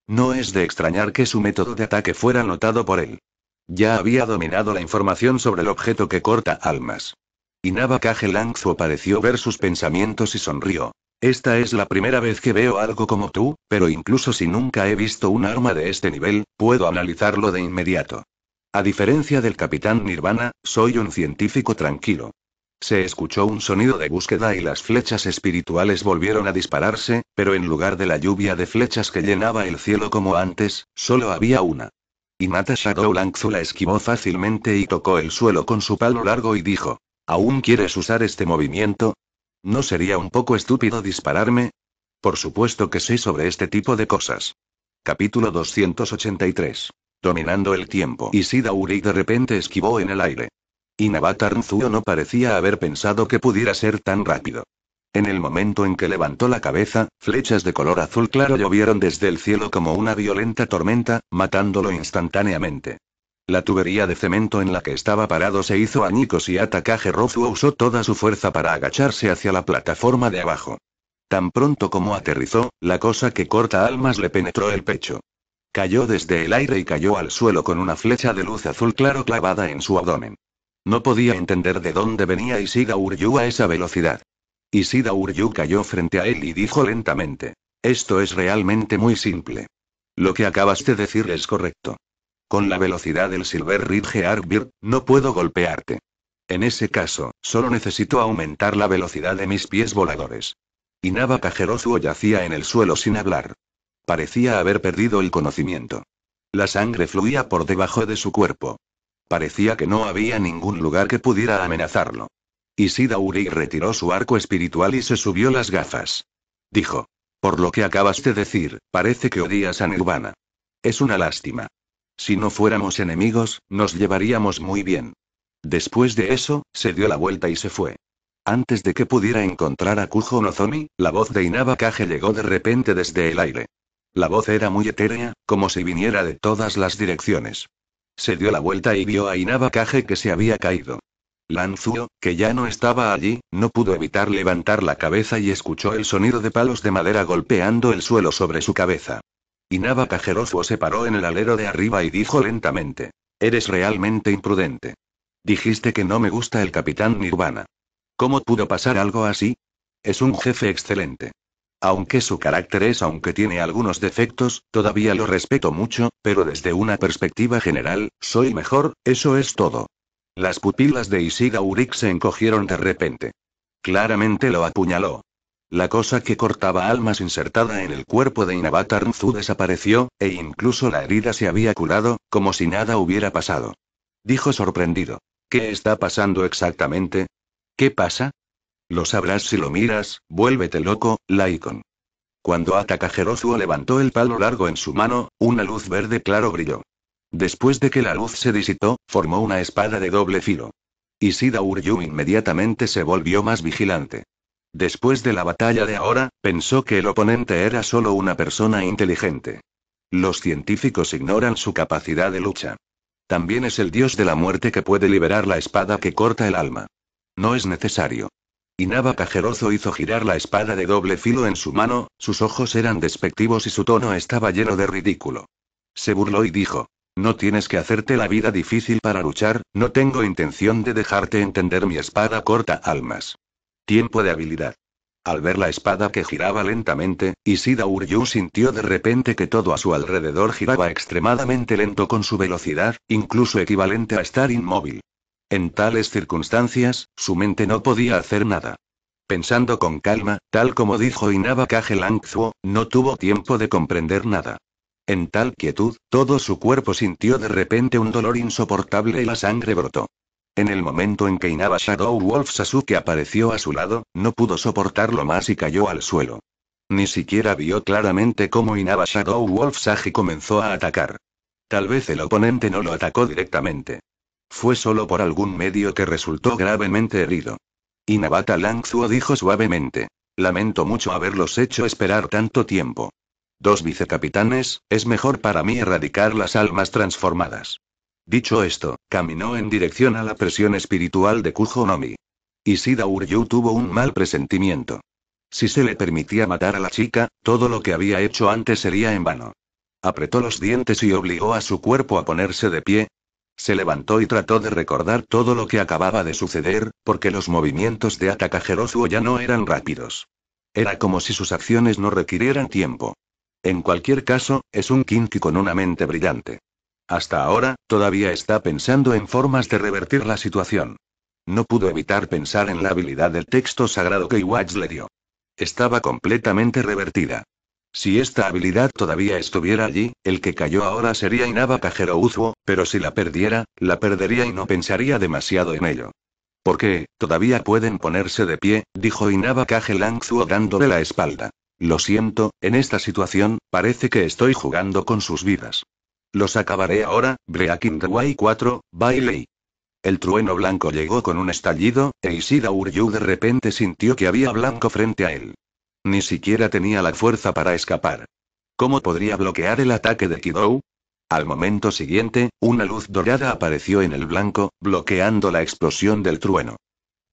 No es de extrañar que su método de ataque fuera notado por él. Ya había dominado la información sobre el objeto que corta almas. Inaba pareció ver sus pensamientos y sonrió. Esta es la primera vez que veo algo como tú, pero incluso si nunca he visto un arma de este nivel, puedo analizarlo de inmediato. A diferencia del capitán Nirvana, soy un científico tranquilo. Se escuchó un sonido de búsqueda y las flechas espirituales volvieron a dispararse, pero en lugar de la lluvia de flechas que llenaba el cielo como antes, solo había una. Inata Shadowlanzu la esquivó fácilmente y tocó el suelo con su palo largo y dijo, ¿Aún quieres usar este movimiento? ¿No sería un poco estúpido dispararme? Por supuesto que sí sobre este tipo de cosas. Capítulo 283. Dominando el tiempo. y Uri de repente esquivó en el aire. Y Nzuo no parecía haber pensado que pudiera ser tan rápido. En el momento en que levantó la cabeza, flechas de color azul claro llovieron desde el cielo como una violenta tormenta, matándolo instantáneamente. La tubería de cemento en la que estaba parado se hizo añicos y Atacaje Rozuo usó toda su fuerza para agacharse hacia la plataforma de abajo. Tan pronto como aterrizó, la cosa que corta almas le penetró el pecho. Cayó desde el aire y cayó al suelo con una flecha de luz azul claro clavada en su abdomen. No podía entender de dónde venía Isida Uryu a esa velocidad. Isida Uryu cayó frente a él y dijo lentamente. Esto es realmente muy simple. Lo que acabas de decir es correcto. Con la velocidad del Silver Ridge Arbir, no puedo golpearte. En ese caso, solo necesito aumentar la velocidad de mis pies voladores. Inaba Kajerozuo yacía en el suelo sin hablar. Parecía haber perdido el conocimiento. La sangre fluía por debajo de su cuerpo. Parecía que no había ningún lugar que pudiera amenazarlo. Y Uri retiró su arco espiritual y se subió las gafas. Dijo. Por lo que acabas de decir, parece que odias a Nirvana. Es una lástima. Si no fuéramos enemigos, nos llevaríamos muy bien. Después de eso, se dio la vuelta y se fue. Antes de que pudiera encontrar a Kujo Nozomi, la voz de Inaba llegó de repente desde el aire. La voz era muy etérea, como si viniera de todas las direcciones. Se dio la vuelta y vio a Inaba que se había caído. Lanzuo, que ya no estaba allí, no pudo evitar levantar la cabeza y escuchó el sonido de palos de madera golpeando el suelo sobre su cabeza. Inaba se paró en el alero de arriba y dijo lentamente. Eres realmente imprudente. Dijiste que no me gusta el capitán Nirvana. ¿Cómo pudo pasar algo así? Es un jefe excelente. Aunque su carácter es, aunque tiene algunos defectos, todavía lo respeto mucho, pero desde una perspectiva general, soy mejor, eso es todo. Las pupilas de Isiga Urik se encogieron de repente. Claramente lo apuñaló. La cosa que cortaba almas insertada en el cuerpo de Inabata desapareció, e incluso la herida se había curado, como si nada hubiera pasado. Dijo sorprendido. ¿Qué está pasando exactamente? ¿Qué pasa? Lo sabrás si lo miras, vuélvete loco, Laikon. Cuando Ataka levantó el palo largo en su mano, una luz verde claro brilló. Después de que la luz se disipó, formó una espada de doble filo. Isida Uryu inmediatamente se volvió más vigilante. Después de la batalla de ahora, pensó que el oponente era solo una persona inteligente. Los científicos ignoran su capacidad de lucha. También es el dios de la muerte que puede liberar la espada que corta el alma. No es necesario. Inaba Cajerozo hizo girar la espada de doble filo en su mano, sus ojos eran despectivos y su tono estaba lleno de ridículo. Se burló y dijo, no tienes que hacerte la vida difícil para luchar, no tengo intención de dejarte entender mi espada corta almas. Tiempo de habilidad. Al ver la espada que giraba lentamente, Isida Uryu sintió de repente que todo a su alrededor giraba extremadamente lento con su velocidad, incluso equivalente a estar inmóvil. En tales circunstancias, su mente no podía hacer nada. Pensando con calma, tal como dijo Inaba Langzuo, no tuvo tiempo de comprender nada. En tal quietud, todo su cuerpo sintió de repente un dolor insoportable y la sangre brotó. En el momento en que Inaba Shadow Wolf Sasuke apareció a su lado, no pudo soportarlo más y cayó al suelo. Ni siquiera vio claramente cómo Inaba Shadow Wolf Sage comenzó a atacar. Tal vez el oponente no lo atacó directamente fue solo por algún medio que resultó gravemente herido. Inabata Langzuo dijo suavemente. Lamento mucho haberlos hecho esperar tanto tiempo. Dos vicecapitanes, es mejor para mí erradicar las almas transformadas. Dicho esto, caminó en dirección a la presión espiritual de Kujo Nomi. Isida Uryu tuvo un mal presentimiento. Si se le permitía matar a la chica, todo lo que había hecho antes sería en vano. Apretó los dientes y obligó a su cuerpo a ponerse de pie, se levantó y trató de recordar todo lo que acababa de suceder, porque los movimientos de Atakajerosuo ya no eran rápidos. Era como si sus acciones no requirieran tiempo. En cualquier caso, es un kinky con una mente brillante. Hasta ahora, todavía está pensando en formas de revertir la situación. No pudo evitar pensar en la habilidad del texto sagrado que Iwatch le dio. Estaba completamente revertida. Si esta habilidad todavía estuviera allí, el que cayó ahora sería Inaba Cajero Uzuo, pero si la perdiera, la perdería y no pensaría demasiado en ello. Porque, todavía pueden ponerse de pie, dijo Inaba Kaje dándole la espalda. Lo siento, en esta situación, parece que estoy jugando con sus vidas. Los acabaré ahora, the Way 4, Bailey. El trueno blanco llegó con un estallido, e Isida Uryu de repente sintió que había blanco frente a él. Ni siquiera tenía la fuerza para escapar. ¿Cómo podría bloquear el ataque de Kidou? Al momento siguiente, una luz dorada apareció en el blanco, bloqueando la explosión del trueno.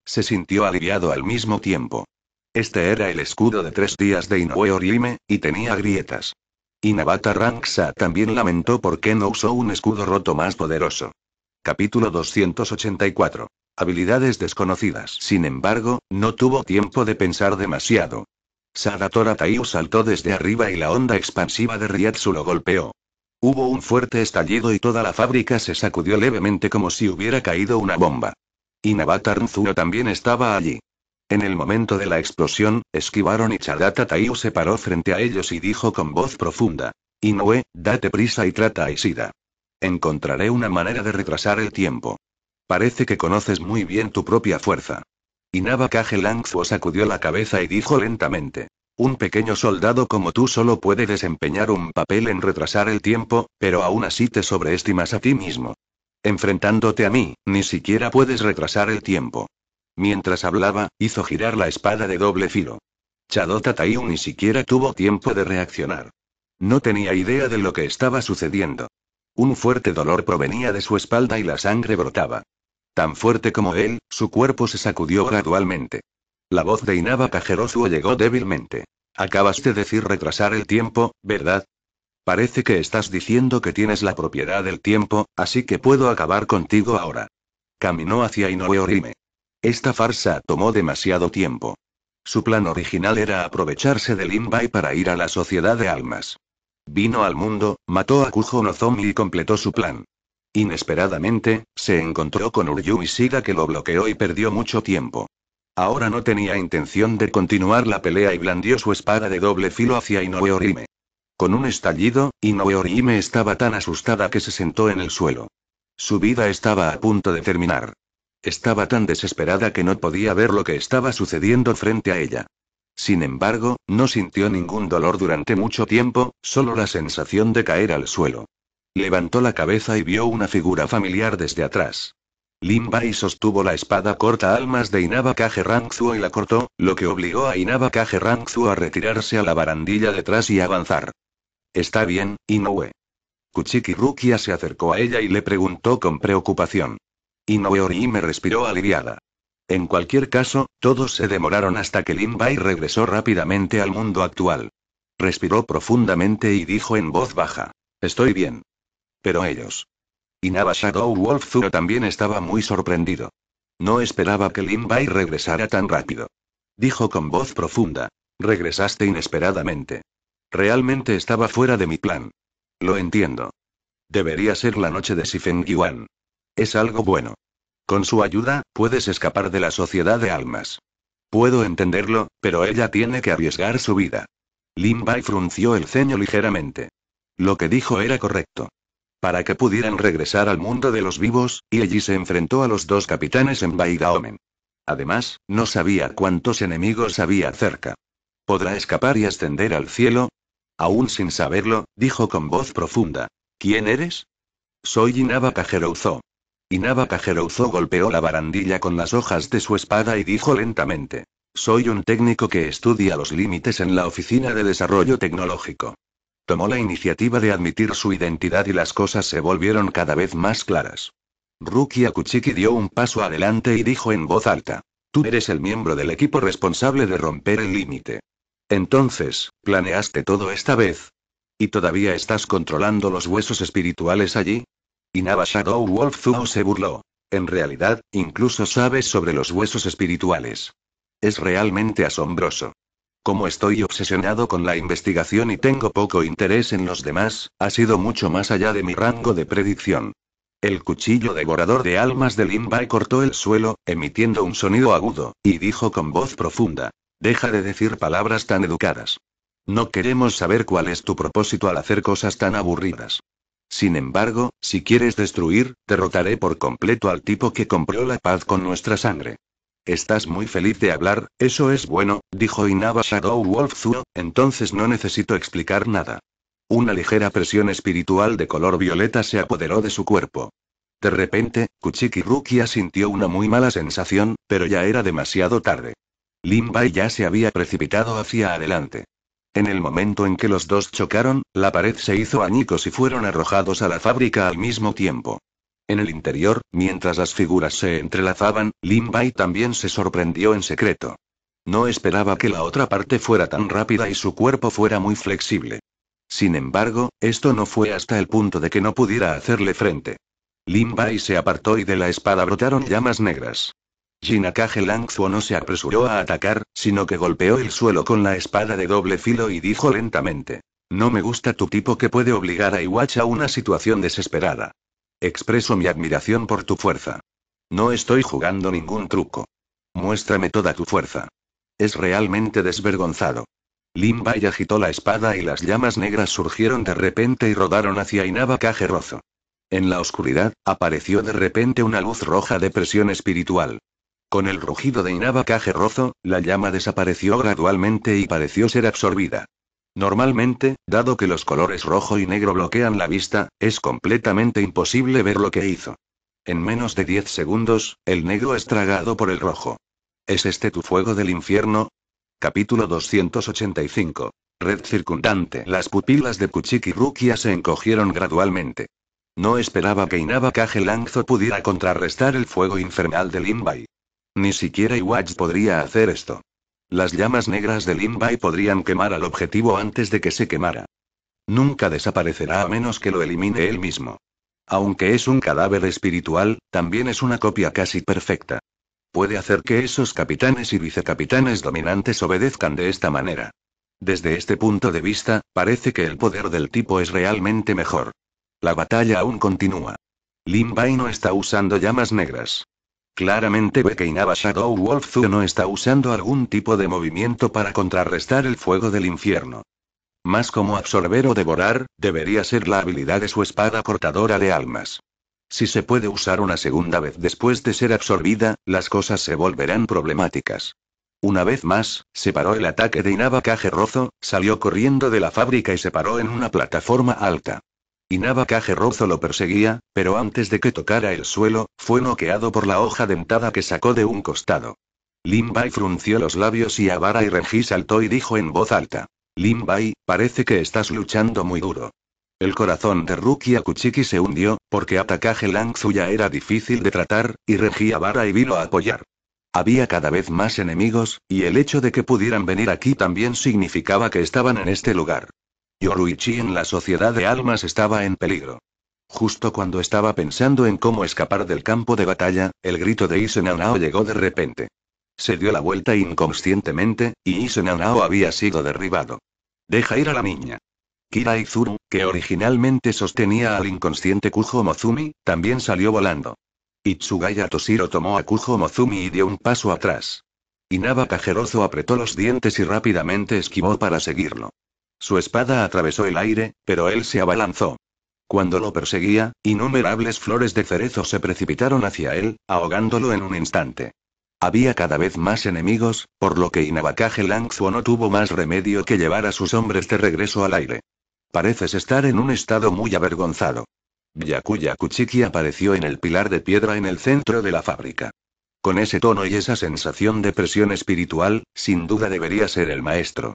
Se sintió aliviado al mismo tiempo. Este era el escudo de tres días de Inoue Orihime, y tenía grietas. Inabata Ranksa también lamentó por qué no usó un escudo roto más poderoso. Capítulo 284. Habilidades desconocidas. Sin embargo, no tuvo tiempo de pensar demasiado. Sadatora Taiu saltó desde arriba y la onda expansiva de Riatsu lo golpeó. Hubo un fuerte estallido y toda la fábrica se sacudió levemente como si hubiera caído una bomba. Inabata Nzuo también estaba allí. En el momento de la explosión, esquivaron y Chadata Taiu se paró frente a ellos y dijo con voz profunda. Inoue, date prisa y trata a Isida. Encontraré una manera de retrasar el tiempo. Parece que conoces muy bien tu propia fuerza. Inaba Kage sacudió la cabeza y dijo lentamente. Un pequeño soldado como tú solo puede desempeñar un papel en retrasar el tiempo, pero aún así te sobreestimas a ti mismo. Enfrentándote a mí, ni siquiera puedes retrasar el tiempo. Mientras hablaba, hizo girar la espada de doble filo. Chadota ni siquiera tuvo tiempo de reaccionar. No tenía idea de lo que estaba sucediendo. Un fuerte dolor provenía de su espalda y la sangre brotaba. Tan fuerte como él, su cuerpo se sacudió gradualmente. La voz de Inaba Cajerosuo llegó débilmente. Acabas de decir retrasar el tiempo, ¿verdad? Parece que estás diciendo que tienes la propiedad del tiempo, así que puedo acabar contigo ahora. Caminó hacia Inoue Orime. Esta farsa tomó demasiado tiempo. Su plan original era aprovecharse del Inbai para ir a la Sociedad de Almas. Vino al mundo, mató a Kujo Nozomi y completó su plan. Inesperadamente, se encontró con Uryu Sida que lo bloqueó y perdió mucho tiempo. Ahora no tenía intención de continuar la pelea y blandió su espada de doble filo hacia Inoue Orihime. Con un estallido, Inoue Orihime estaba tan asustada que se sentó en el suelo. Su vida estaba a punto de terminar. Estaba tan desesperada que no podía ver lo que estaba sucediendo frente a ella. Sin embargo, no sintió ningún dolor durante mucho tiempo, solo la sensación de caer al suelo. Levantó la cabeza y vio una figura familiar desde atrás. Bai sostuvo la espada corta almas de Inaba Rangzuo y la cortó, lo que obligó a Inaba Rangzuo a retirarse a la barandilla detrás y avanzar. Está bien, Inoue. Kuchiki Rukia se acercó a ella y le preguntó con preocupación. Inoue me respiró aliviada. En cualquier caso, todos se demoraron hasta que Bai regresó rápidamente al mundo actual. Respiró profundamente y dijo en voz baja. Estoy bien. Pero ellos. Inaba Shadow Wolf Zuro también estaba muy sorprendido. No esperaba que Lin Bai regresara tan rápido. Dijo con voz profunda. Regresaste inesperadamente. Realmente estaba fuera de mi plan. Lo entiendo. Debería ser la noche de Sifeng Yuan. Es algo bueno. Con su ayuda, puedes escapar de la sociedad de almas. Puedo entenderlo, pero ella tiene que arriesgar su vida. Lin Bai frunció el ceño ligeramente. Lo que dijo era correcto para que pudieran regresar al mundo de los vivos, y allí se enfrentó a los dos capitanes en Baidaomen. Además, no sabía cuántos enemigos había cerca. ¿Podrá escapar y ascender al cielo? Aún sin saberlo, dijo con voz profunda. ¿Quién eres? Soy Inaba Kajerouzo. Inaba Kajerouzo golpeó la barandilla con las hojas de su espada y dijo lentamente. Soy un técnico que estudia los límites en la Oficina de Desarrollo Tecnológico tomó la iniciativa de admitir su identidad y las cosas se volvieron cada vez más claras. Ruki Kuchiki dio un paso adelante y dijo en voz alta. Tú eres el miembro del equipo responsable de romper el límite. Entonces, ¿planeaste todo esta vez? ¿Y todavía estás controlando los huesos espirituales allí? Inaba Shadow Wolf se burló. En realidad, incluso sabes sobre los huesos espirituales. Es realmente asombroso. Como estoy obsesionado con la investigación y tengo poco interés en los demás, ha sido mucho más allá de mi rango de predicción. El cuchillo devorador de almas de Limbai cortó el suelo, emitiendo un sonido agudo, y dijo con voz profunda: Deja de decir palabras tan educadas. No queremos saber cuál es tu propósito al hacer cosas tan aburridas. Sin embargo, si quieres destruir, derrotaré por completo al tipo que compró la paz con nuestra sangre. Estás muy feliz de hablar, eso es bueno, dijo Inaba Shadow Wolf Zuo, entonces no necesito explicar nada. Una ligera presión espiritual de color violeta se apoderó de su cuerpo. De repente, Kuchiki Rukia sintió una muy mala sensación, pero ya era demasiado tarde. Limbai ya se había precipitado hacia adelante. En el momento en que los dos chocaron, la pared se hizo añicos y fueron arrojados a la fábrica al mismo tiempo. En el interior, mientras las figuras se entrelazaban, Lin Bai también se sorprendió en secreto. No esperaba que la otra parte fuera tan rápida y su cuerpo fuera muy flexible. Sin embargo, esto no fue hasta el punto de que no pudiera hacerle frente. Lin Bai se apartó y de la espada brotaron llamas negras. Jin Langzuo no se apresuró a atacar, sino que golpeó el suelo con la espada de doble filo y dijo lentamente. No me gusta tu tipo que puede obligar a Iwacha a una situación desesperada. Expreso mi admiración por tu fuerza. No estoy jugando ningún truco. Muéstrame toda tu fuerza. Es realmente desvergonzado. Lin agitó la espada y las llamas negras surgieron de repente y rodaron hacia Inaba Cajerozo. En la oscuridad, apareció de repente una luz roja de presión espiritual. Con el rugido de Inaba Cajerozo, la llama desapareció gradualmente y pareció ser absorbida. Normalmente, dado que los colores rojo y negro bloquean la vista, es completamente imposible ver lo que hizo. En menos de 10 segundos, el negro es tragado por el rojo. ¿Es este tu fuego del infierno? Capítulo 285. Red circundante. Las pupilas de Kuchiki Rukia se encogieron gradualmente. No esperaba que Inaba Kage pudiera contrarrestar el fuego infernal del Limbay. Ni siquiera Iwaj podría hacer esto. Las llamas negras Lin Bai podrían quemar al objetivo antes de que se quemara. Nunca desaparecerá a menos que lo elimine él mismo. Aunque es un cadáver espiritual, también es una copia casi perfecta. Puede hacer que esos capitanes y vicecapitanes dominantes obedezcan de esta manera. Desde este punto de vista, parece que el poder del tipo es realmente mejor. La batalla aún continúa. Limbai no está usando llamas negras. Claramente ve que Inaba Shadow Wolf Zoo no está usando algún tipo de movimiento para contrarrestar el fuego del infierno. Más como absorber o devorar, debería ser la habilidad de su espada cortadora de almas. Si se puede usar una segunda vez después de ser absorbida, las cosas se volverán problemáticas. Una vez más, separó el ataque de Inaba Caje salió corriendo de la fábrica y se paró en una plataforma alta. Inaba Rozo lo perseguía, pero antes de que tocara el suelo, fue noqueado por la hoja dentada que sacó de un costado. Limbai frunció los labios y Avara y Renji saltó y dijo en voz alta. Limbai, parece que estás luchando muy duro. El corazón de Ruki Akuchiki se hundió, porque Atakaje Langzuya era difícil de tratar, y Renji Avara y vino a apoyar. Había cada vez más enemigos, y el hecho de que pudieran venir aquí también significaba que estaban en este lugar. Yoruichi en la sociedad de almas estaba en peligro. Justo cuando estaba pensando en cómo escapar del campo de batalla, el grito de Isenanao llegó de repente. Se dio la vuelta inconscientemente, y Isenanao había sido derribado. Deja ir a la niña. Kira Izuru, que originalmente sostenía al inconsciente Kujo Mozumi, también salió volando. Itsugaya Toshiro tomó a Kujo Mozumi y dio un paso atrás. Inaba Kagerozo apretó los dientes y rápidamente esquivó para seguirlo. Su espada atravesó el aire, pero él se abalanzó. Cuando lo perseguía, innumerables flores de cerezo se precipitaron hacia él, ahogándolo en un instante. Había cada vez más enemigos, por lo que Inabakaje Langzuo no tuvo más remedio que llevar a sus hombres de regreso al aire. Pareces estar en un estado muy avergonzado. Yakuya Kuchiki apareció en el pilar de piedra en el centro de la fábrica. Con ese tono y esa sensación de presión espiritual, sin duda debería ser el maestro.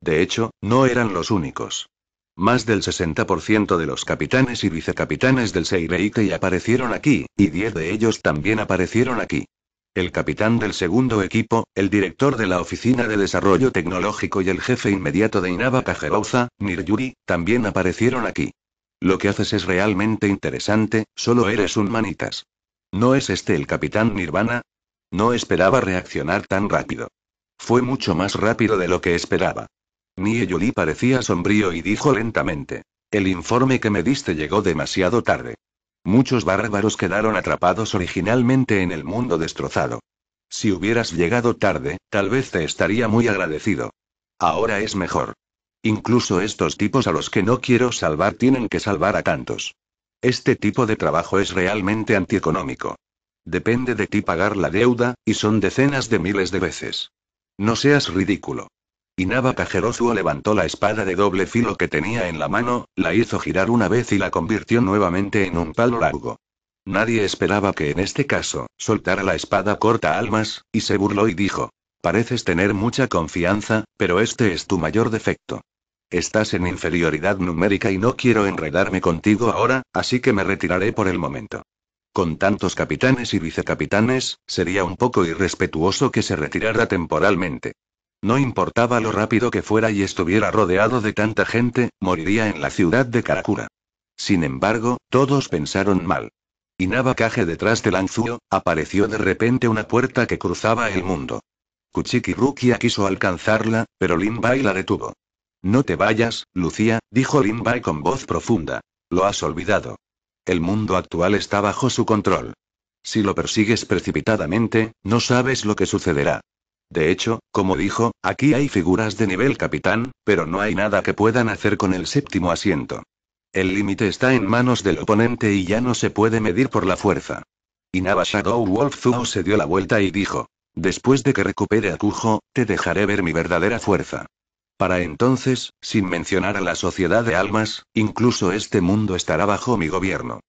De hecho, no eran los únicos. Más del 60% de los capitanes y vicecapitanes del Seireitei aparecieron aquí, y 10 de ellos también aparecieron aquí. El capitán del segundo equipo, el director de la Oficina de Desarrollo Tecnológico y el jefe inmediato de Inaba Kajerauza, Niryuri, también aparecieron aquí. Lo que haces es realmente interesante, solo eres un manitas. ¿No es este el capitán Nirvana? No esperaba reaccionar tan rápido. Fue mucho más rápido de lo que esperaba. Mie Yoli parecía sombrío y dijo lentamente. El informe que me diste llegó demasiado tarde. Muchos bárbaros quedaron atrapados originalmente en el mundo destrozado. Si hubieras llegado tarde, tal vez te estaría muy agradecido. Ahora es mejor. Incluso estos tipos a los que no quiero salvar tienen que salvar a tantos. Este tipo de trabajo es realmente antieconómico. Depende de ti pagar la deuda, y son decenas de miles de veces. No seas ridículo. Inaba Kagerosuo levantó la espada de doble filo que tenía en la mano, la hizo girar una vez y la convirtió nuevamente en un palo largo. Nadie esperaba que en este caso, soltara la espada corta almas, y se burló y dijo. Pareces tener mucha confianza, pero este es tu mayor defecto. Estás en inferioridad numérica y no quiero enredarme contigo ahora, así que me retiraré por el momento. Con tantos capitanes y vicecapitanes, sería un poco irrespetuoso que se retirara temporalmente. No importaba lo rápido que fuera y estuviera rodeado de tanta gente, moriría en la ciudad de Karakura. Sin embargo, todos pensaron mal. Y nabacaje detrás del anzuelo, apareció de repente una puerta que cruzaba el mundo. Kuchiki Rukia quiso alcanzarla, pero Lin la detuvo. No te vayas, Lucía, dijo Lin con voz profunda. Lo has olvidado. El mundo actual está bajo su control. Si lo persigues precipitadamente, no sabes lo que sucederá. De hecho, como dijo, aquí hay figuras de nivel capitán, pero no hay nada que puedan hacer con el séptimo asiento. El límite está en manos del oponente y ya no se puede medir por la fuerza. Inaba Shadow Wolf se dio la vuelta y dijo: Después de que recupere a Kujo, te dejaré ver mi verdadera fuerza. Para entonces, sin mencionar a la sociedad de almas, incluso este mundo estará bajo mi gobierno.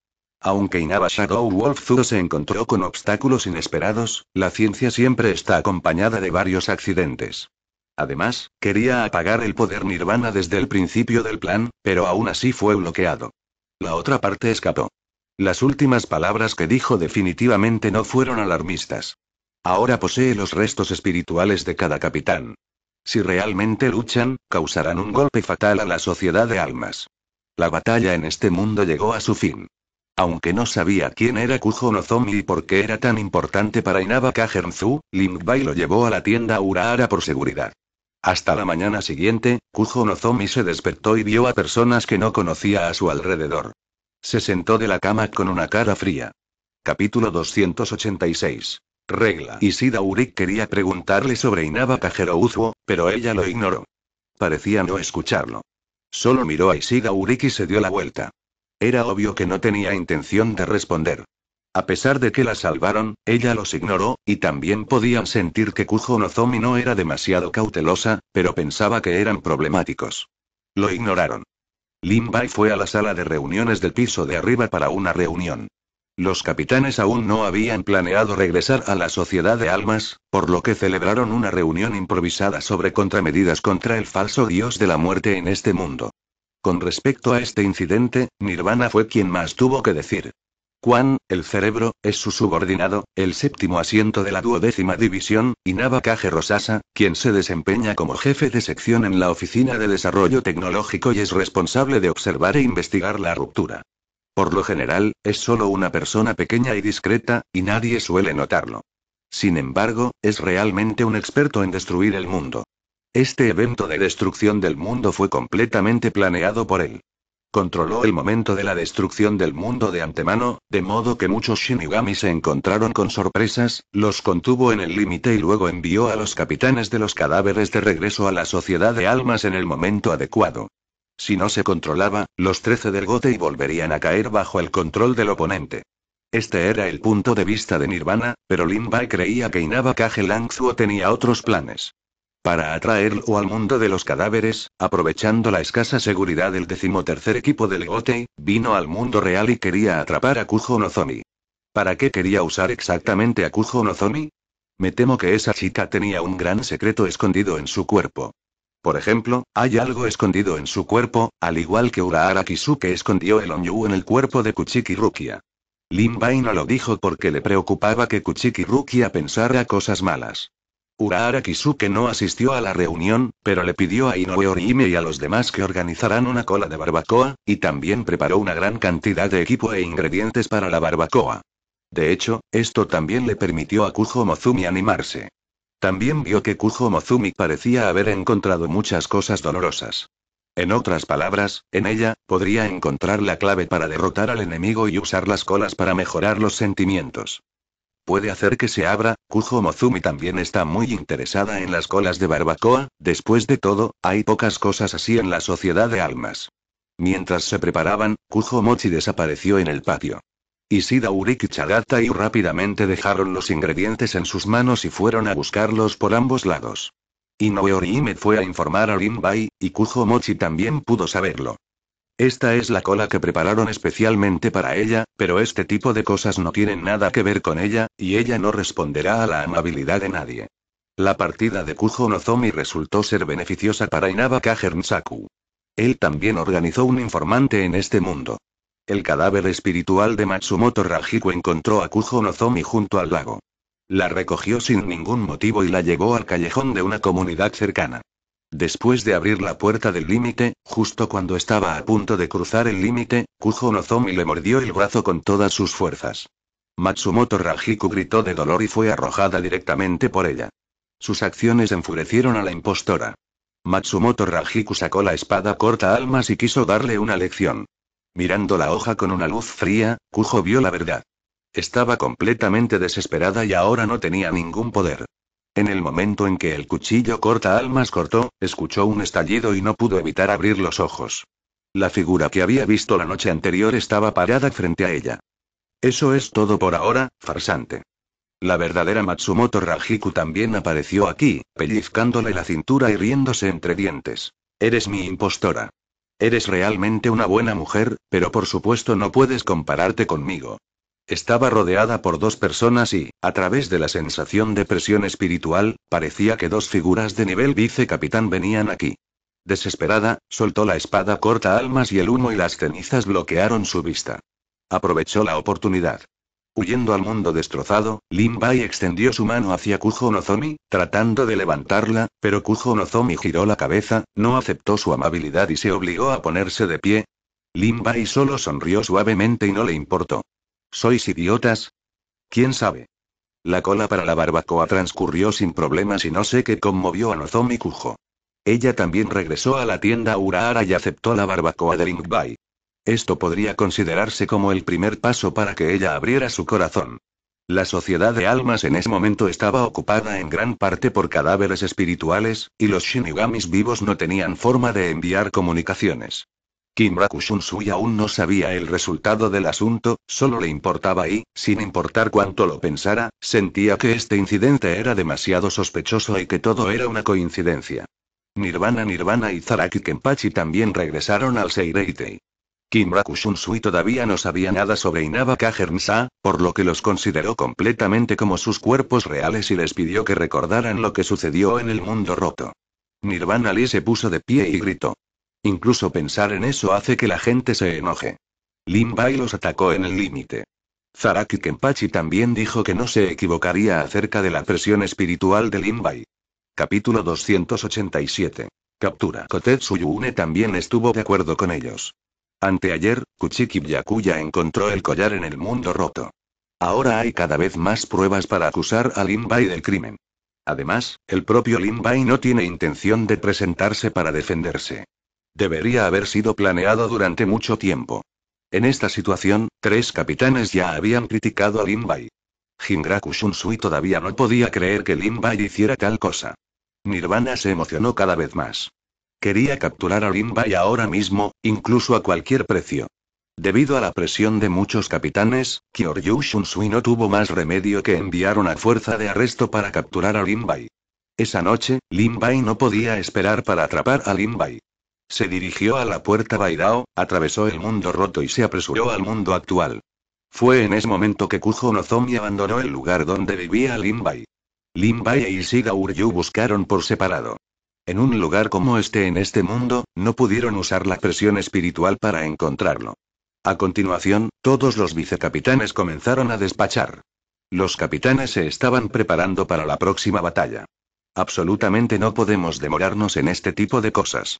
Aunque Inaba Shadow Wolf se encontró con obstáculos inesperados, la ciencia siempre está acompañada de varios accidentes. Además, quería apagar el poder nirvana desde el principio del plan, pero aún así fue bloqueado. La otra parte escapó. Las últimas palabras que dijo definitivamente no fueron alarmistas. Ahora posee los restos espirituales de cada capitán. Si realmente luchan, causarán un golpe fatal a la sociedad de almas. La batalla en este mundo llegó a su fin. Aunque no sabía quién era Kujo Nozomi y por qué era tan importante para Inaba Kagenzu, Lingbai lo llevó a la tienda Urahara por seguridad. Hasta la mañana siguiente, Kujo Nozomi se despertó y vio a personas que no conocía a su alrededor. Se sentó de la cama con una cara fría. Capítulo 286. Regla. Isida Urik quería preguntarle sobre Inaba Kajero Uzuo, pero ella lo ignoró. Parecía no escucharlo. Solo miró a Isida Urik y se dio la vuelta. Era obvio que no tenía intención de responder. A pesar de que la salvaron, ella los ignoró, y también podían sentir que Kujo Nozomi no era demasiado cautelosa, pero pensaba que eran problemáticos. Lo ignoraron. Lin Bai fue a la sala de reuniones del piso de arriba para una reunión. Los capitanes aún no habían planeado regresar a la Sociedad de Almas, por lo que celebraron una reunión improvisada sobre contramedidas contra el falso dios de la muerte en este mundo. Con respecto a este incidente, Nirvana fue quien más tuvo que decir. Juan, el cerebro, es su subordinado, el séptimo asiento de la duodécima división, y Navacaje Rosasa, quien se desempeña como jefe de sección en la Oficina de Desarrollo Tecnológico y es responsable de observar e investigar la ruptura. Por lo general, es solo una persona pequeña y discreta, y nadie suele notarlo. Sin embargo, es realmente un experto en destruir el mundo. Este evento de destrucción del mundo fue completamente planeado por él. Controló el momento de la destrucción del mundo de antemano, de modo que muchos Shinigami se encontraron con sorpresas, los contuvo en el límite y luego envió a los capitanes de los cadáveres de regreso a la sociedad de almas en el momento adecuado. Si no se controlaba, los trece del y volverían a caer bajo el control del oponente. Este era el punto de vista de Nirvana, pero Bai creía que Inaba Kage tenía otros planes para atraerlo al mundo de los cadáveres, aprovechando la escasa seguridad del decimotercer equipo de Leote, vino al mundo real y quería atrapar a Kujo Nozomi. ¿Para qué quería usar exactamente a Kujo Nozomi? Me temo que esa chica tenía un gran secreto escondido en su cuerpo. Por ejemplo, hay algo escondido en su cuerpo, al igual que Urahara Kisuke escondió el Onyu en el cuerpo de Kuchiki Rukia. Limbai no lo dijo porque le preocupaba que Kuchiki Rukia pensara cosas malas. Urahara Kisuke no asistió a la reunión, pero le pidió a Inoue Orihime y a los demás que organizaran una cola de barbacoa, y también preparó una gran cantidad de equipo e ingredientes para la barbacoa. De hecho, esto también le permitió a Kujo Mozumi animarse. También vio que Kujo Mozumi parecía haber encontrado muchas cosas dolorosas. En otras palabras, en ella, podría encontrar la clave para derrotar al enemigo y usar las colas para mejorar los sentimientos. Puede hacer que se abra, Kujo Mozumi también está muy interesada en las colas de barbacoa, después de todo, hay pocas cosas así en la sociedad de almas. Mientras se preparaban, Kujo Mochi desapareció en el patio. Isida Uriki Chagata y rápidamente dejaron los ingredientes en sus manos y fueron a buscarlos por ambos lados. Inoue Orihime fue a informar a Rinbai, y Kujo Mochi también pudo saberlo. Esta es la cola que prepararon especialmente para ella, pero este tipo de cosas no tienen nada que ver con ella, y ella no responderá a la amabilidad de nadie. La partida de Kujo Nozomi resultó ser beneficiosa para Inaba Kajernsaku. Él también organizó un informante en este mundo. El cadáver espiritual de Matsumoto Rajiku encontró a Kujo Nozomi junto al lago. La recogió sin ningún motivo y la llevó al callejón de una comunidad cercana. Después de abrir la puerta del límite, justo cuando estaba a punto de cruzar el límite, Kujo Nozomi le mordió el brazo con todas sus fuerzas. Matsumoto Rajiku gritó de dolor y fue arrojada directamente por ella. Sus acciones enfurecieron a la impostora. Matsumoto Rajiku sacó la espada corta almas y quiso darle una lección. Mirando la hoja con una luz fría, Kujo vio la verdad. Estaba completamente desesperada y ahora no tenía ningún poder. En el momento en que el cuchillo corta almas cortó, escuchó un estallido y no pudo evitar abrir los ojos. La figura que había visto la noche anterior estaba parada frente a ella. Eso es todo por ahora, farsante. La verdadera Matsumoto Rajiku también apareció aquí, pellizcándole la cintura y riéndose entre dientes. Eres mi impostora. Eres realmente una buena mujer, pero por supuesto no puedes compararte conmigo. Estaba rodeada por dos personas y, a través de la sensación de presión espiritual, parecía que dos figuras de nivel vicecapitán venían aquí. Desesperada, soltó la espada corta almas y el humo y las cenizas bloquearon su vista. Aprovechó la oportunidad. Huyendo al mundo destrozado, Lin Bai extendió su mano hacia Kujo Nozomi, tratando de levantarla, pero Kujo Nozomi giró la cabeza, no aceptó su amabilidad y se obligó a ponerse de pie. Lin Bai solo sonrió suavemente y no le importó. ¿Sois idiotas? ¿Quién sabe? La cola para la barbacoa transcurrió sin problemas y no sé qué conmovió a Nozomi Kujo. Ella también regresó a la tienda Urahara y aceptó la barbacoa de Lingbai. Esto podría considerarse como el primer paso para que ella abriera su corazón. La sociedad de almas en ese momento estaba ocupada en gran parte por cadáveres espirituales, y los shinigamis vivos no tenían forma de enviar comunicaciones. Kim sui aún no sabía el resultado del asunto, solo le importaba y, sin importar cuánto lo pensara, sentía que este incidente era demasiado sospechoso y que todo era una coincidencia. Nirvana Nirvana y Zaraki Kenpachi también regresaron al Seireitei. Kim todavía no sabía nada sobre Inaba Kajernsa, por lo que los consideró completamente como sus cuerpos reales y les pidió que recordaran lo que sucedió en el mundo roto. Nirvana Lee se puso de pie y gritó. Incluso pensar en eso hace que la gente se enoje. Lin Bai los atacó en el límite. Zaraki Kenpachi también dijo que no se equivocaría acerca de la presión espiritual de Lin Bai. Capítulo 287. Captura. Kotetsu Yune también estuvo de acuerdo con ellos. Anteayer, Kuchiki Byakuya encontró el collar en el mundo roto. Ahora hay cada vez más pruebas para acusar a Lin Bai del crimen. Además, el propio Lin Bai no tiene intención de presentarse para defenderse. Debería haber sido planeado durante mucho tiempo. En esta situación, tres capitanes ya habían criticado a Lin Bai. Shunsui todavía no podía creer que Lin Bai hiciera tal cosa. Nirvana se emocionó cada vez más. Quería capturar a Lin Bai ahora mismo, incluso a cualquier precio. Debido a la presión de muchos capitanes, Kyoryu Shunsui no tuvo más remedio que enviar una fuerza de arresto para capturar a Lin Esa noche, Lin Bai no podía esperar para atrapar a Lin se dirigió a la puerta Baidao, atravesó el mundo roto y se apresuró al mundo actual. Fue en ese momento que Kujo Nozomi abandonó el lugar donde vivía Limbai. Limbai e Isida Uryu buscaron por separado. En un lugar como este en este mundo, no pudieron usar la presión espiritual para encontrarlo. A continuación, todos los vicecapitanes comenzaron a despachar. Los capitanes se estaban preparando para la próxima batalla. Absolutamente no podemos demorarnos en este tipo de cosas.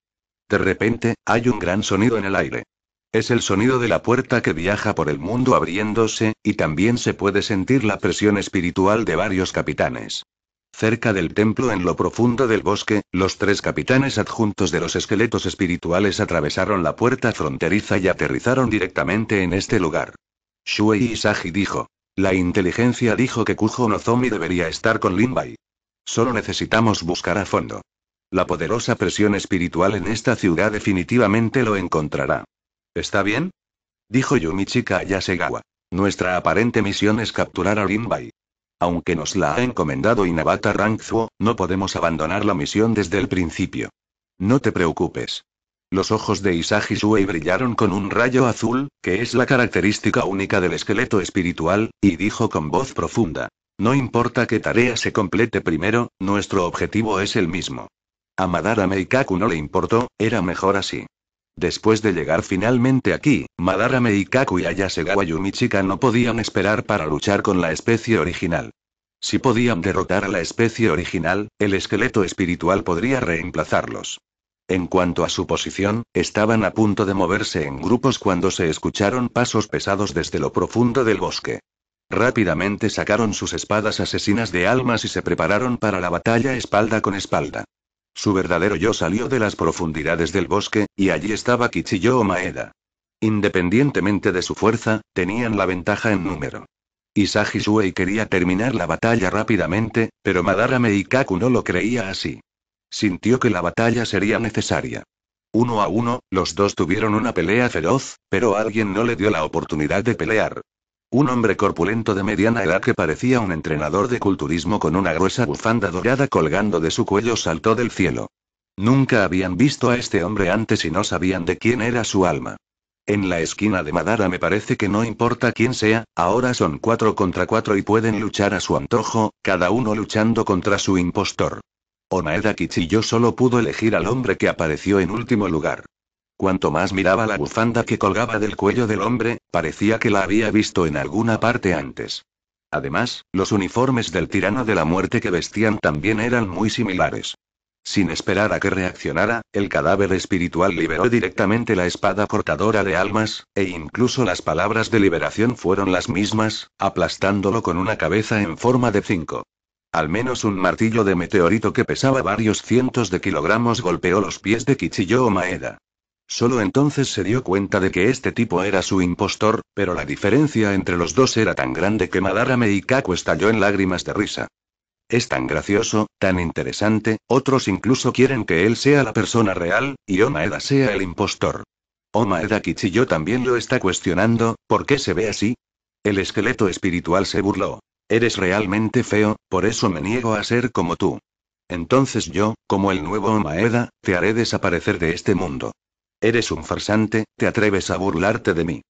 De repente, hay un gran sonido en el aire. Es el sonido de la puerta que viaja por el mundo abriéndose, y también se puede sentir la presión espiritual de varios capitanes. Cerca del templo en lo profundo del bosque, los tres capitanes adjuntos de los esqueletos espirituales atravesaron la puerta fronteriza y aterrizaron directamente en este lugar. Shuei Isagi dijo. La inteligencia dijo que Kujo Nozomi debería estar con limbai Solo necesitamos buscar a fondo. La poderosa presión espiritual en esta ciudad definitivamente lo encontrará. ¿Está bien? Dijo Yumichika a Yasegawa. Nuestra aparente misión es capturar a Rinbai. Aunque nos la ha encomendado Inabata Rangzuo, no podemos abandonar la misión desde el principio. No te preocupes. Los ojos de Isagi brillaron con un rayo azul, que es la característica única del esqueleto espiritual, y dijo con voz profunda. No importa qué tarea se complete primero, nuestro objetivo es el mismo. A Madara Meikaku no le importó, era mejor así. Después de llegar finalmente aquí, Madara Meikaku y Ayasegawa Yumichika no podían esperar para luchar con la especie original. Si podían derrotar a la especie original, el esqueleto espiritual podría reemplazarlos. En cuanto a su posición, estaban a punto de moverse en grupos cuando se escucharon pasos pesados desde lo profundo del bosque. Rápidamente sacaron sus espadas asesinas de almas y se prepararon para la batalla espalda con espalda. Su verdadero yo salió de las profundidades del bosque, y allí estaba Kichiyo Maeda. Independientemente de su fuerza, tenían la ventaja en número. Isagi quería terminar la batalla rápidamente, pero Madara Meikaku no lo creía así. Sintió que la batalla sería necesaria. Uno a uno, los dos tuvieron una pelea feroz, pero alguien no le dio la oportunidad de pelear. Un hombre corpulento de mediana edad que parecía un entrenador de culturismo con una gruesa bufanda dorada colgando de su cuello saltó del cielo. Nunca habían visto a este hombre antes y no sabían de quién era su alma. En la esquina de Madara me parece que no importa quién sea, ahora son cuatro contra cuatro y pueden luchar a su antojo, cada uno luchando contra su impostor. Onaeda Kichiyo solo pudo elegir al hombre que apareció en último lugar. Cuanto más miraba la bufanda que colgaba del cuello del hombre, parecía que la había visto en alguna parte antes. Además, los uniformes del tirano de la muerte que vestían también eran muy similares. Sin esperar a que reaccionara, el cadáver espiritual liberó directamente la espada cortadora de almas, e incluso las palabras de liberación fueron las mismas, aplastándolo con una cabeza en forma de cinco. Al menos un martillo de meteorito que pesaba varios cientos de kilogramos golpeó los pies de Kichiyo Maeda. Solo entonces se dio cuenta de que este tipo era su impostor, pero la diferencia entre los dos era tan grande que Madara Meikaku estalló en lágrimas de risa. Es tan gracioso, tan interesante, otros incluso quieren que él sea la persona real, y Omaeda sea el impostor. Omaeda Kichiyo también lo está cuestionando, ¿por qué se ve así? El esqueleto espiritual se burló. Eres realmente feo, por eso me niego a ser como tú. Entonces yo, como el nuevo Omaeda, te haré desaparecer de este mundo. Eres un farsante, te atreves a burlarte de mí.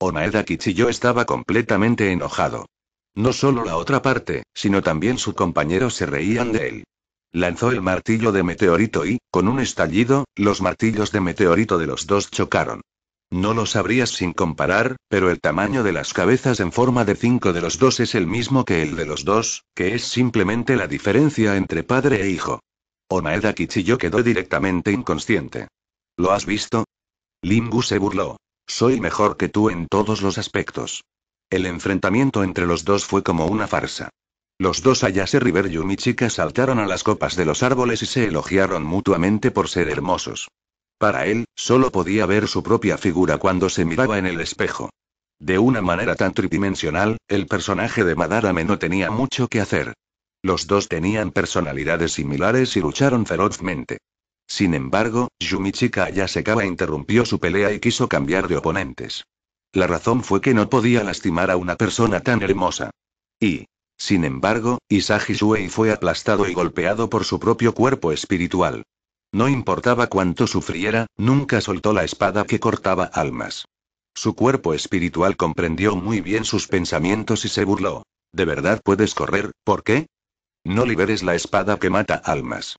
Omaeda Kichiyo estaba completamente enojado. No solo la otra parte, sino también su compañero se reían de él. Lanzó el martillo de meteorito y, con un estallido, los martillos de meteorito de los dos chocaron. No lo sabrías sin comparar, pero el tamaño de las cabezas en forma de cinco de los dos es el mismo que el de los dos, que es simplemente la diferencia entre padre e hijo. Omaeda Kichiyo quedó directamente inconsciente. ¿Lo has visto? Limbu se burló. Soy mejor que tú en todos los aspectos. El enfrentamiento entre los dos fue como una farsa. Los dos Ayase River y chica saltaron a las copas de los árboles y se elogiaron mutuamente por ser hermosos. Para él, solo podía ver su propia figura cuando se miraba en el espejo. De una manera tan tridimensional, el personaje de Madarame no tenía mucho que hacer. Los dos tenían personalidades similares y lucharon ferozmente. Sin embargo, Yumichika Yasekaba interrumpió su pelea y quiso cambiar de oponentes. La razón fue que no podía lastimar a una persona tan hermosa. Y, sin embargo, Isagi Shuei fue aplastado y golpeado por su propio cuerpo espiritual. No importaba cuánto sufriera, nunca soltó la espada que cortaba almas. Su cuerpo espiritual comprendió muy bien sus pensamientos y se burló. ¿De verdad puedes correr? ¿Por qué? No liberes la espada que mata almas.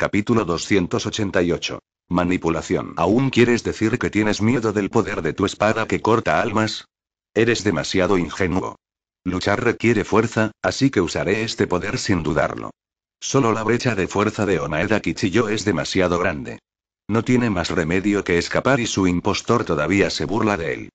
Capítulo 288. Manipulación. ¿Aún quieres decir que tienes miedo del poder de tu espada que corta almas? Eres demasiado ingenuo. Luchar requiere fuerza, así que usaré este poder sin dudarlo. Solo la brecha de fuerza de Onaeda Kichiyo es demasiado grande. No tiene más remedio que escapar y su impostor todavía se burla de él.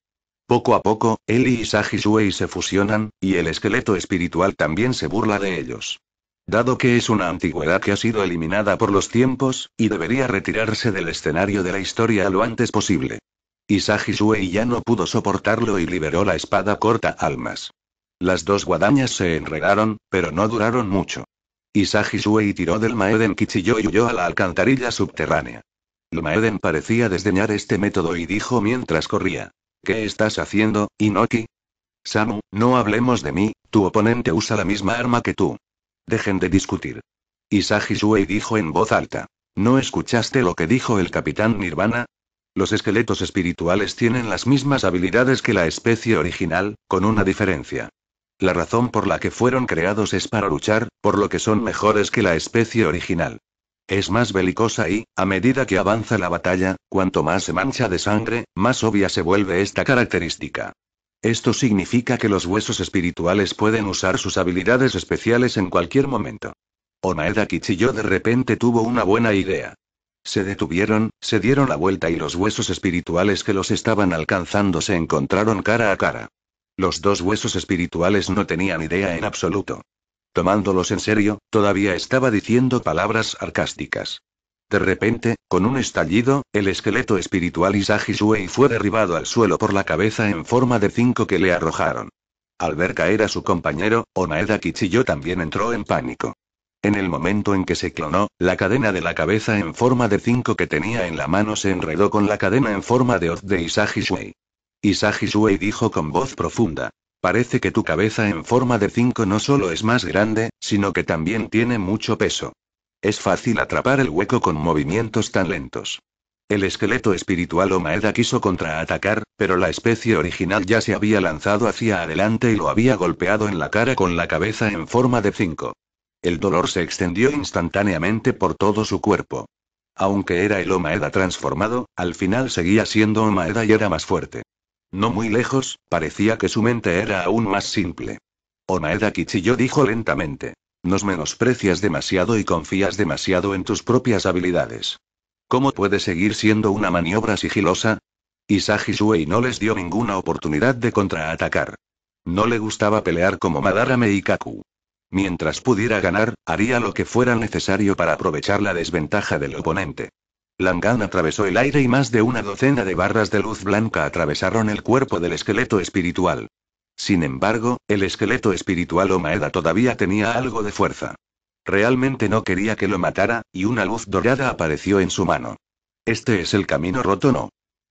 Poco a poco, él y Sajisuey se fusionan, y el esqueleto espiritual también se burla de ellos. Dado que es una antigüedad que ha sido eliminada por los tiempos, y debería retirarse del escenario de la historia lo antes posible. Isagi ya no pudo soportarlo y liberó la espada corta almas. Las dos guadañas se enredaron, pero no duraron mucho. Isagi tiró del Maeden Kichiyo y huyó a la alcantarilla subterránea. El Maeden parecía desdeñar este método y dijo mientras corría. ¿Qué estás haciendo, Inoki? Samu, no hablemos de mí, tu oponente usa la misma arma que tú. Dejen de discutir. Isagi Shuei dijo en voz alta. ¿No escuchaste lo que dijo el capitán Nirvana? Los esqueletos espirituales tienen las mismas habilidades que la especie original, con una diferencia. La razón por la que fueron creados es para luchar, por lo que son mejores que la especie original. Es más belicosa y, a medida que avanza la batalla, cuanto más se mancha de sangre, más obvia se vuelve esta característica. Esto significa que los huesos espirituales pueden usar sus habilidades especiales en cualquier momento. Onaeda Kichiyo de repente tuvo una buena idea. Se detuvieron, se dieron la vuelta y los huesos espirituales que los estaban alcanzando se encontraron cara a cara. Los dos huesos espirituales no tenían idea en absoluto. Tomándolos en serio, todavía estaba diciendo palabras sarcásticas. De repente, con un estallido, el esqueleto espiritual Isagi fue derribado al suelo por la cabeza en forma de cinco que le arrojaron. Al ver caer a su compañero, Onaeda Kichiyo también entró en pánico. En el momento en que se clonó, la cadena de la cabeza en forma de cinco que tenía en la mano se enredó con la cadena en forma de hoz de Isagi Shuei. dijo con voz profunda. Parece que tu cabeza en forma de cinco no solo es más grande, sino que también tiene mucho peso. Es fácil atrapar el hueco con movimientos tan lentos. El esqueleto espiritual Omaeda quiso contraatacar, pero la especie original ya se había lanzado hacia adelante y lo había golpeado en la cara con la cabeza en forma de cinco. El dolor se extendió instantáneamente por todo su cuerpo. Aunque era el Omaeda transformado, al final seguía siendo Omaeda y era más fuerte. No muy lejos, parecía que su mente era aún más simple. Omaeda Kichillo dijo lentamente. Nos menosprecias demasiado y confías demasiado en tus propias habilidades. ¿Cómo puede seguir siendo una maniobra sigilosa? Isagi no les dio ninguna oportunidad de contraatacar. No le gustaba pelear como Madara Meikaku. Mientras pudiera ganar, haría lo que fuera necesario para aprovechar la desventaja del oponente. Langan atravesó el aire y más de una docena de barras de luz blanca atravesaron el cuerpo del esqueleto espiritual. Sin embargo, el esqueleto espiritual o Maeda todavía tenía algo de fuerza. Realmente no quería que lo matara, y una luz dorada apareció en su mano. Este es el camino roto, no.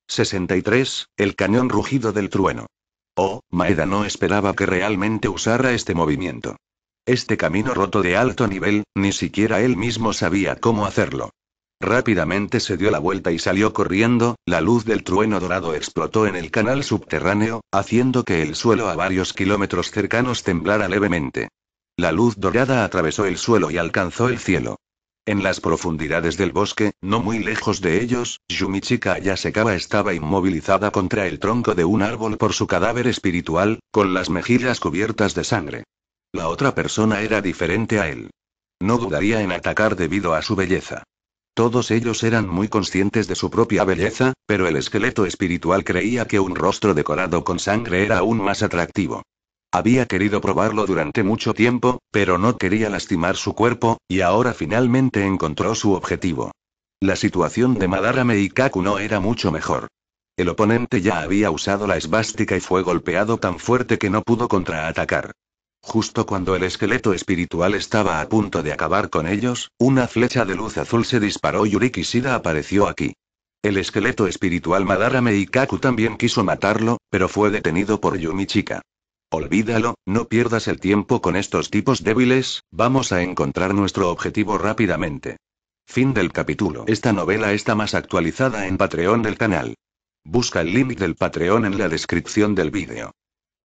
63. El cañón rugido del trueno. Oh, Maeda no esperaba que realmente usara este movimiento. Este camino roto de alto nivel, ni siquiera él mismo sabía cómo hacerlo. Rápidamente se dio la vuelta y salió corriendo, la luz del trueno dorado explotó en el canal subterráneo, haciendo que el suelo a varios kilómetros cercanos temblara levemente. La luz dorada atravesó el suelo y alcanzó el cielo. En las profundidades del bosque, no muy lejos de ellos, Yumichika Ayasekawa estaba inmovilizada contra el tronco de un árbol por su cadáver espiritual, con las mejillas cubiertas de sangre. La otra persona era diferente a él. No dudaría en atacar debido a su belleza. Todos ellos eran muy conscientes de su propia belleza, pero el esqueleto espiritual creía que un rostro decorado con sangre era aún más atractivo. Había querido probarlo durante mucho tiempo, pero no quería lastimar su cuerpo, y ahora finalmente encontró su objetivo. La situación de Madara y no era mucho mejor. El oponente ya había usado la esvástica y fue golpeado tan fuerte que no pudo contraatacar. Justo cuando el esqueleto espiritual estaba a punto de acabar con ellos, una flecha de luz azul se disparó y Uriki apareció aquí. El esqueleto espiritual Madara Meikaku también quiso matarlo, pero fue detenido por Yumichika. Olvídalo, no pierdas el tiempo con estos tipos débiles, vamos a encontrar nuestro objetivo rápidamente. Fin del capítulo. Esta novela está más actualizada en Patreon del canal. Busca el link del Patreon en la descripción del vídeo.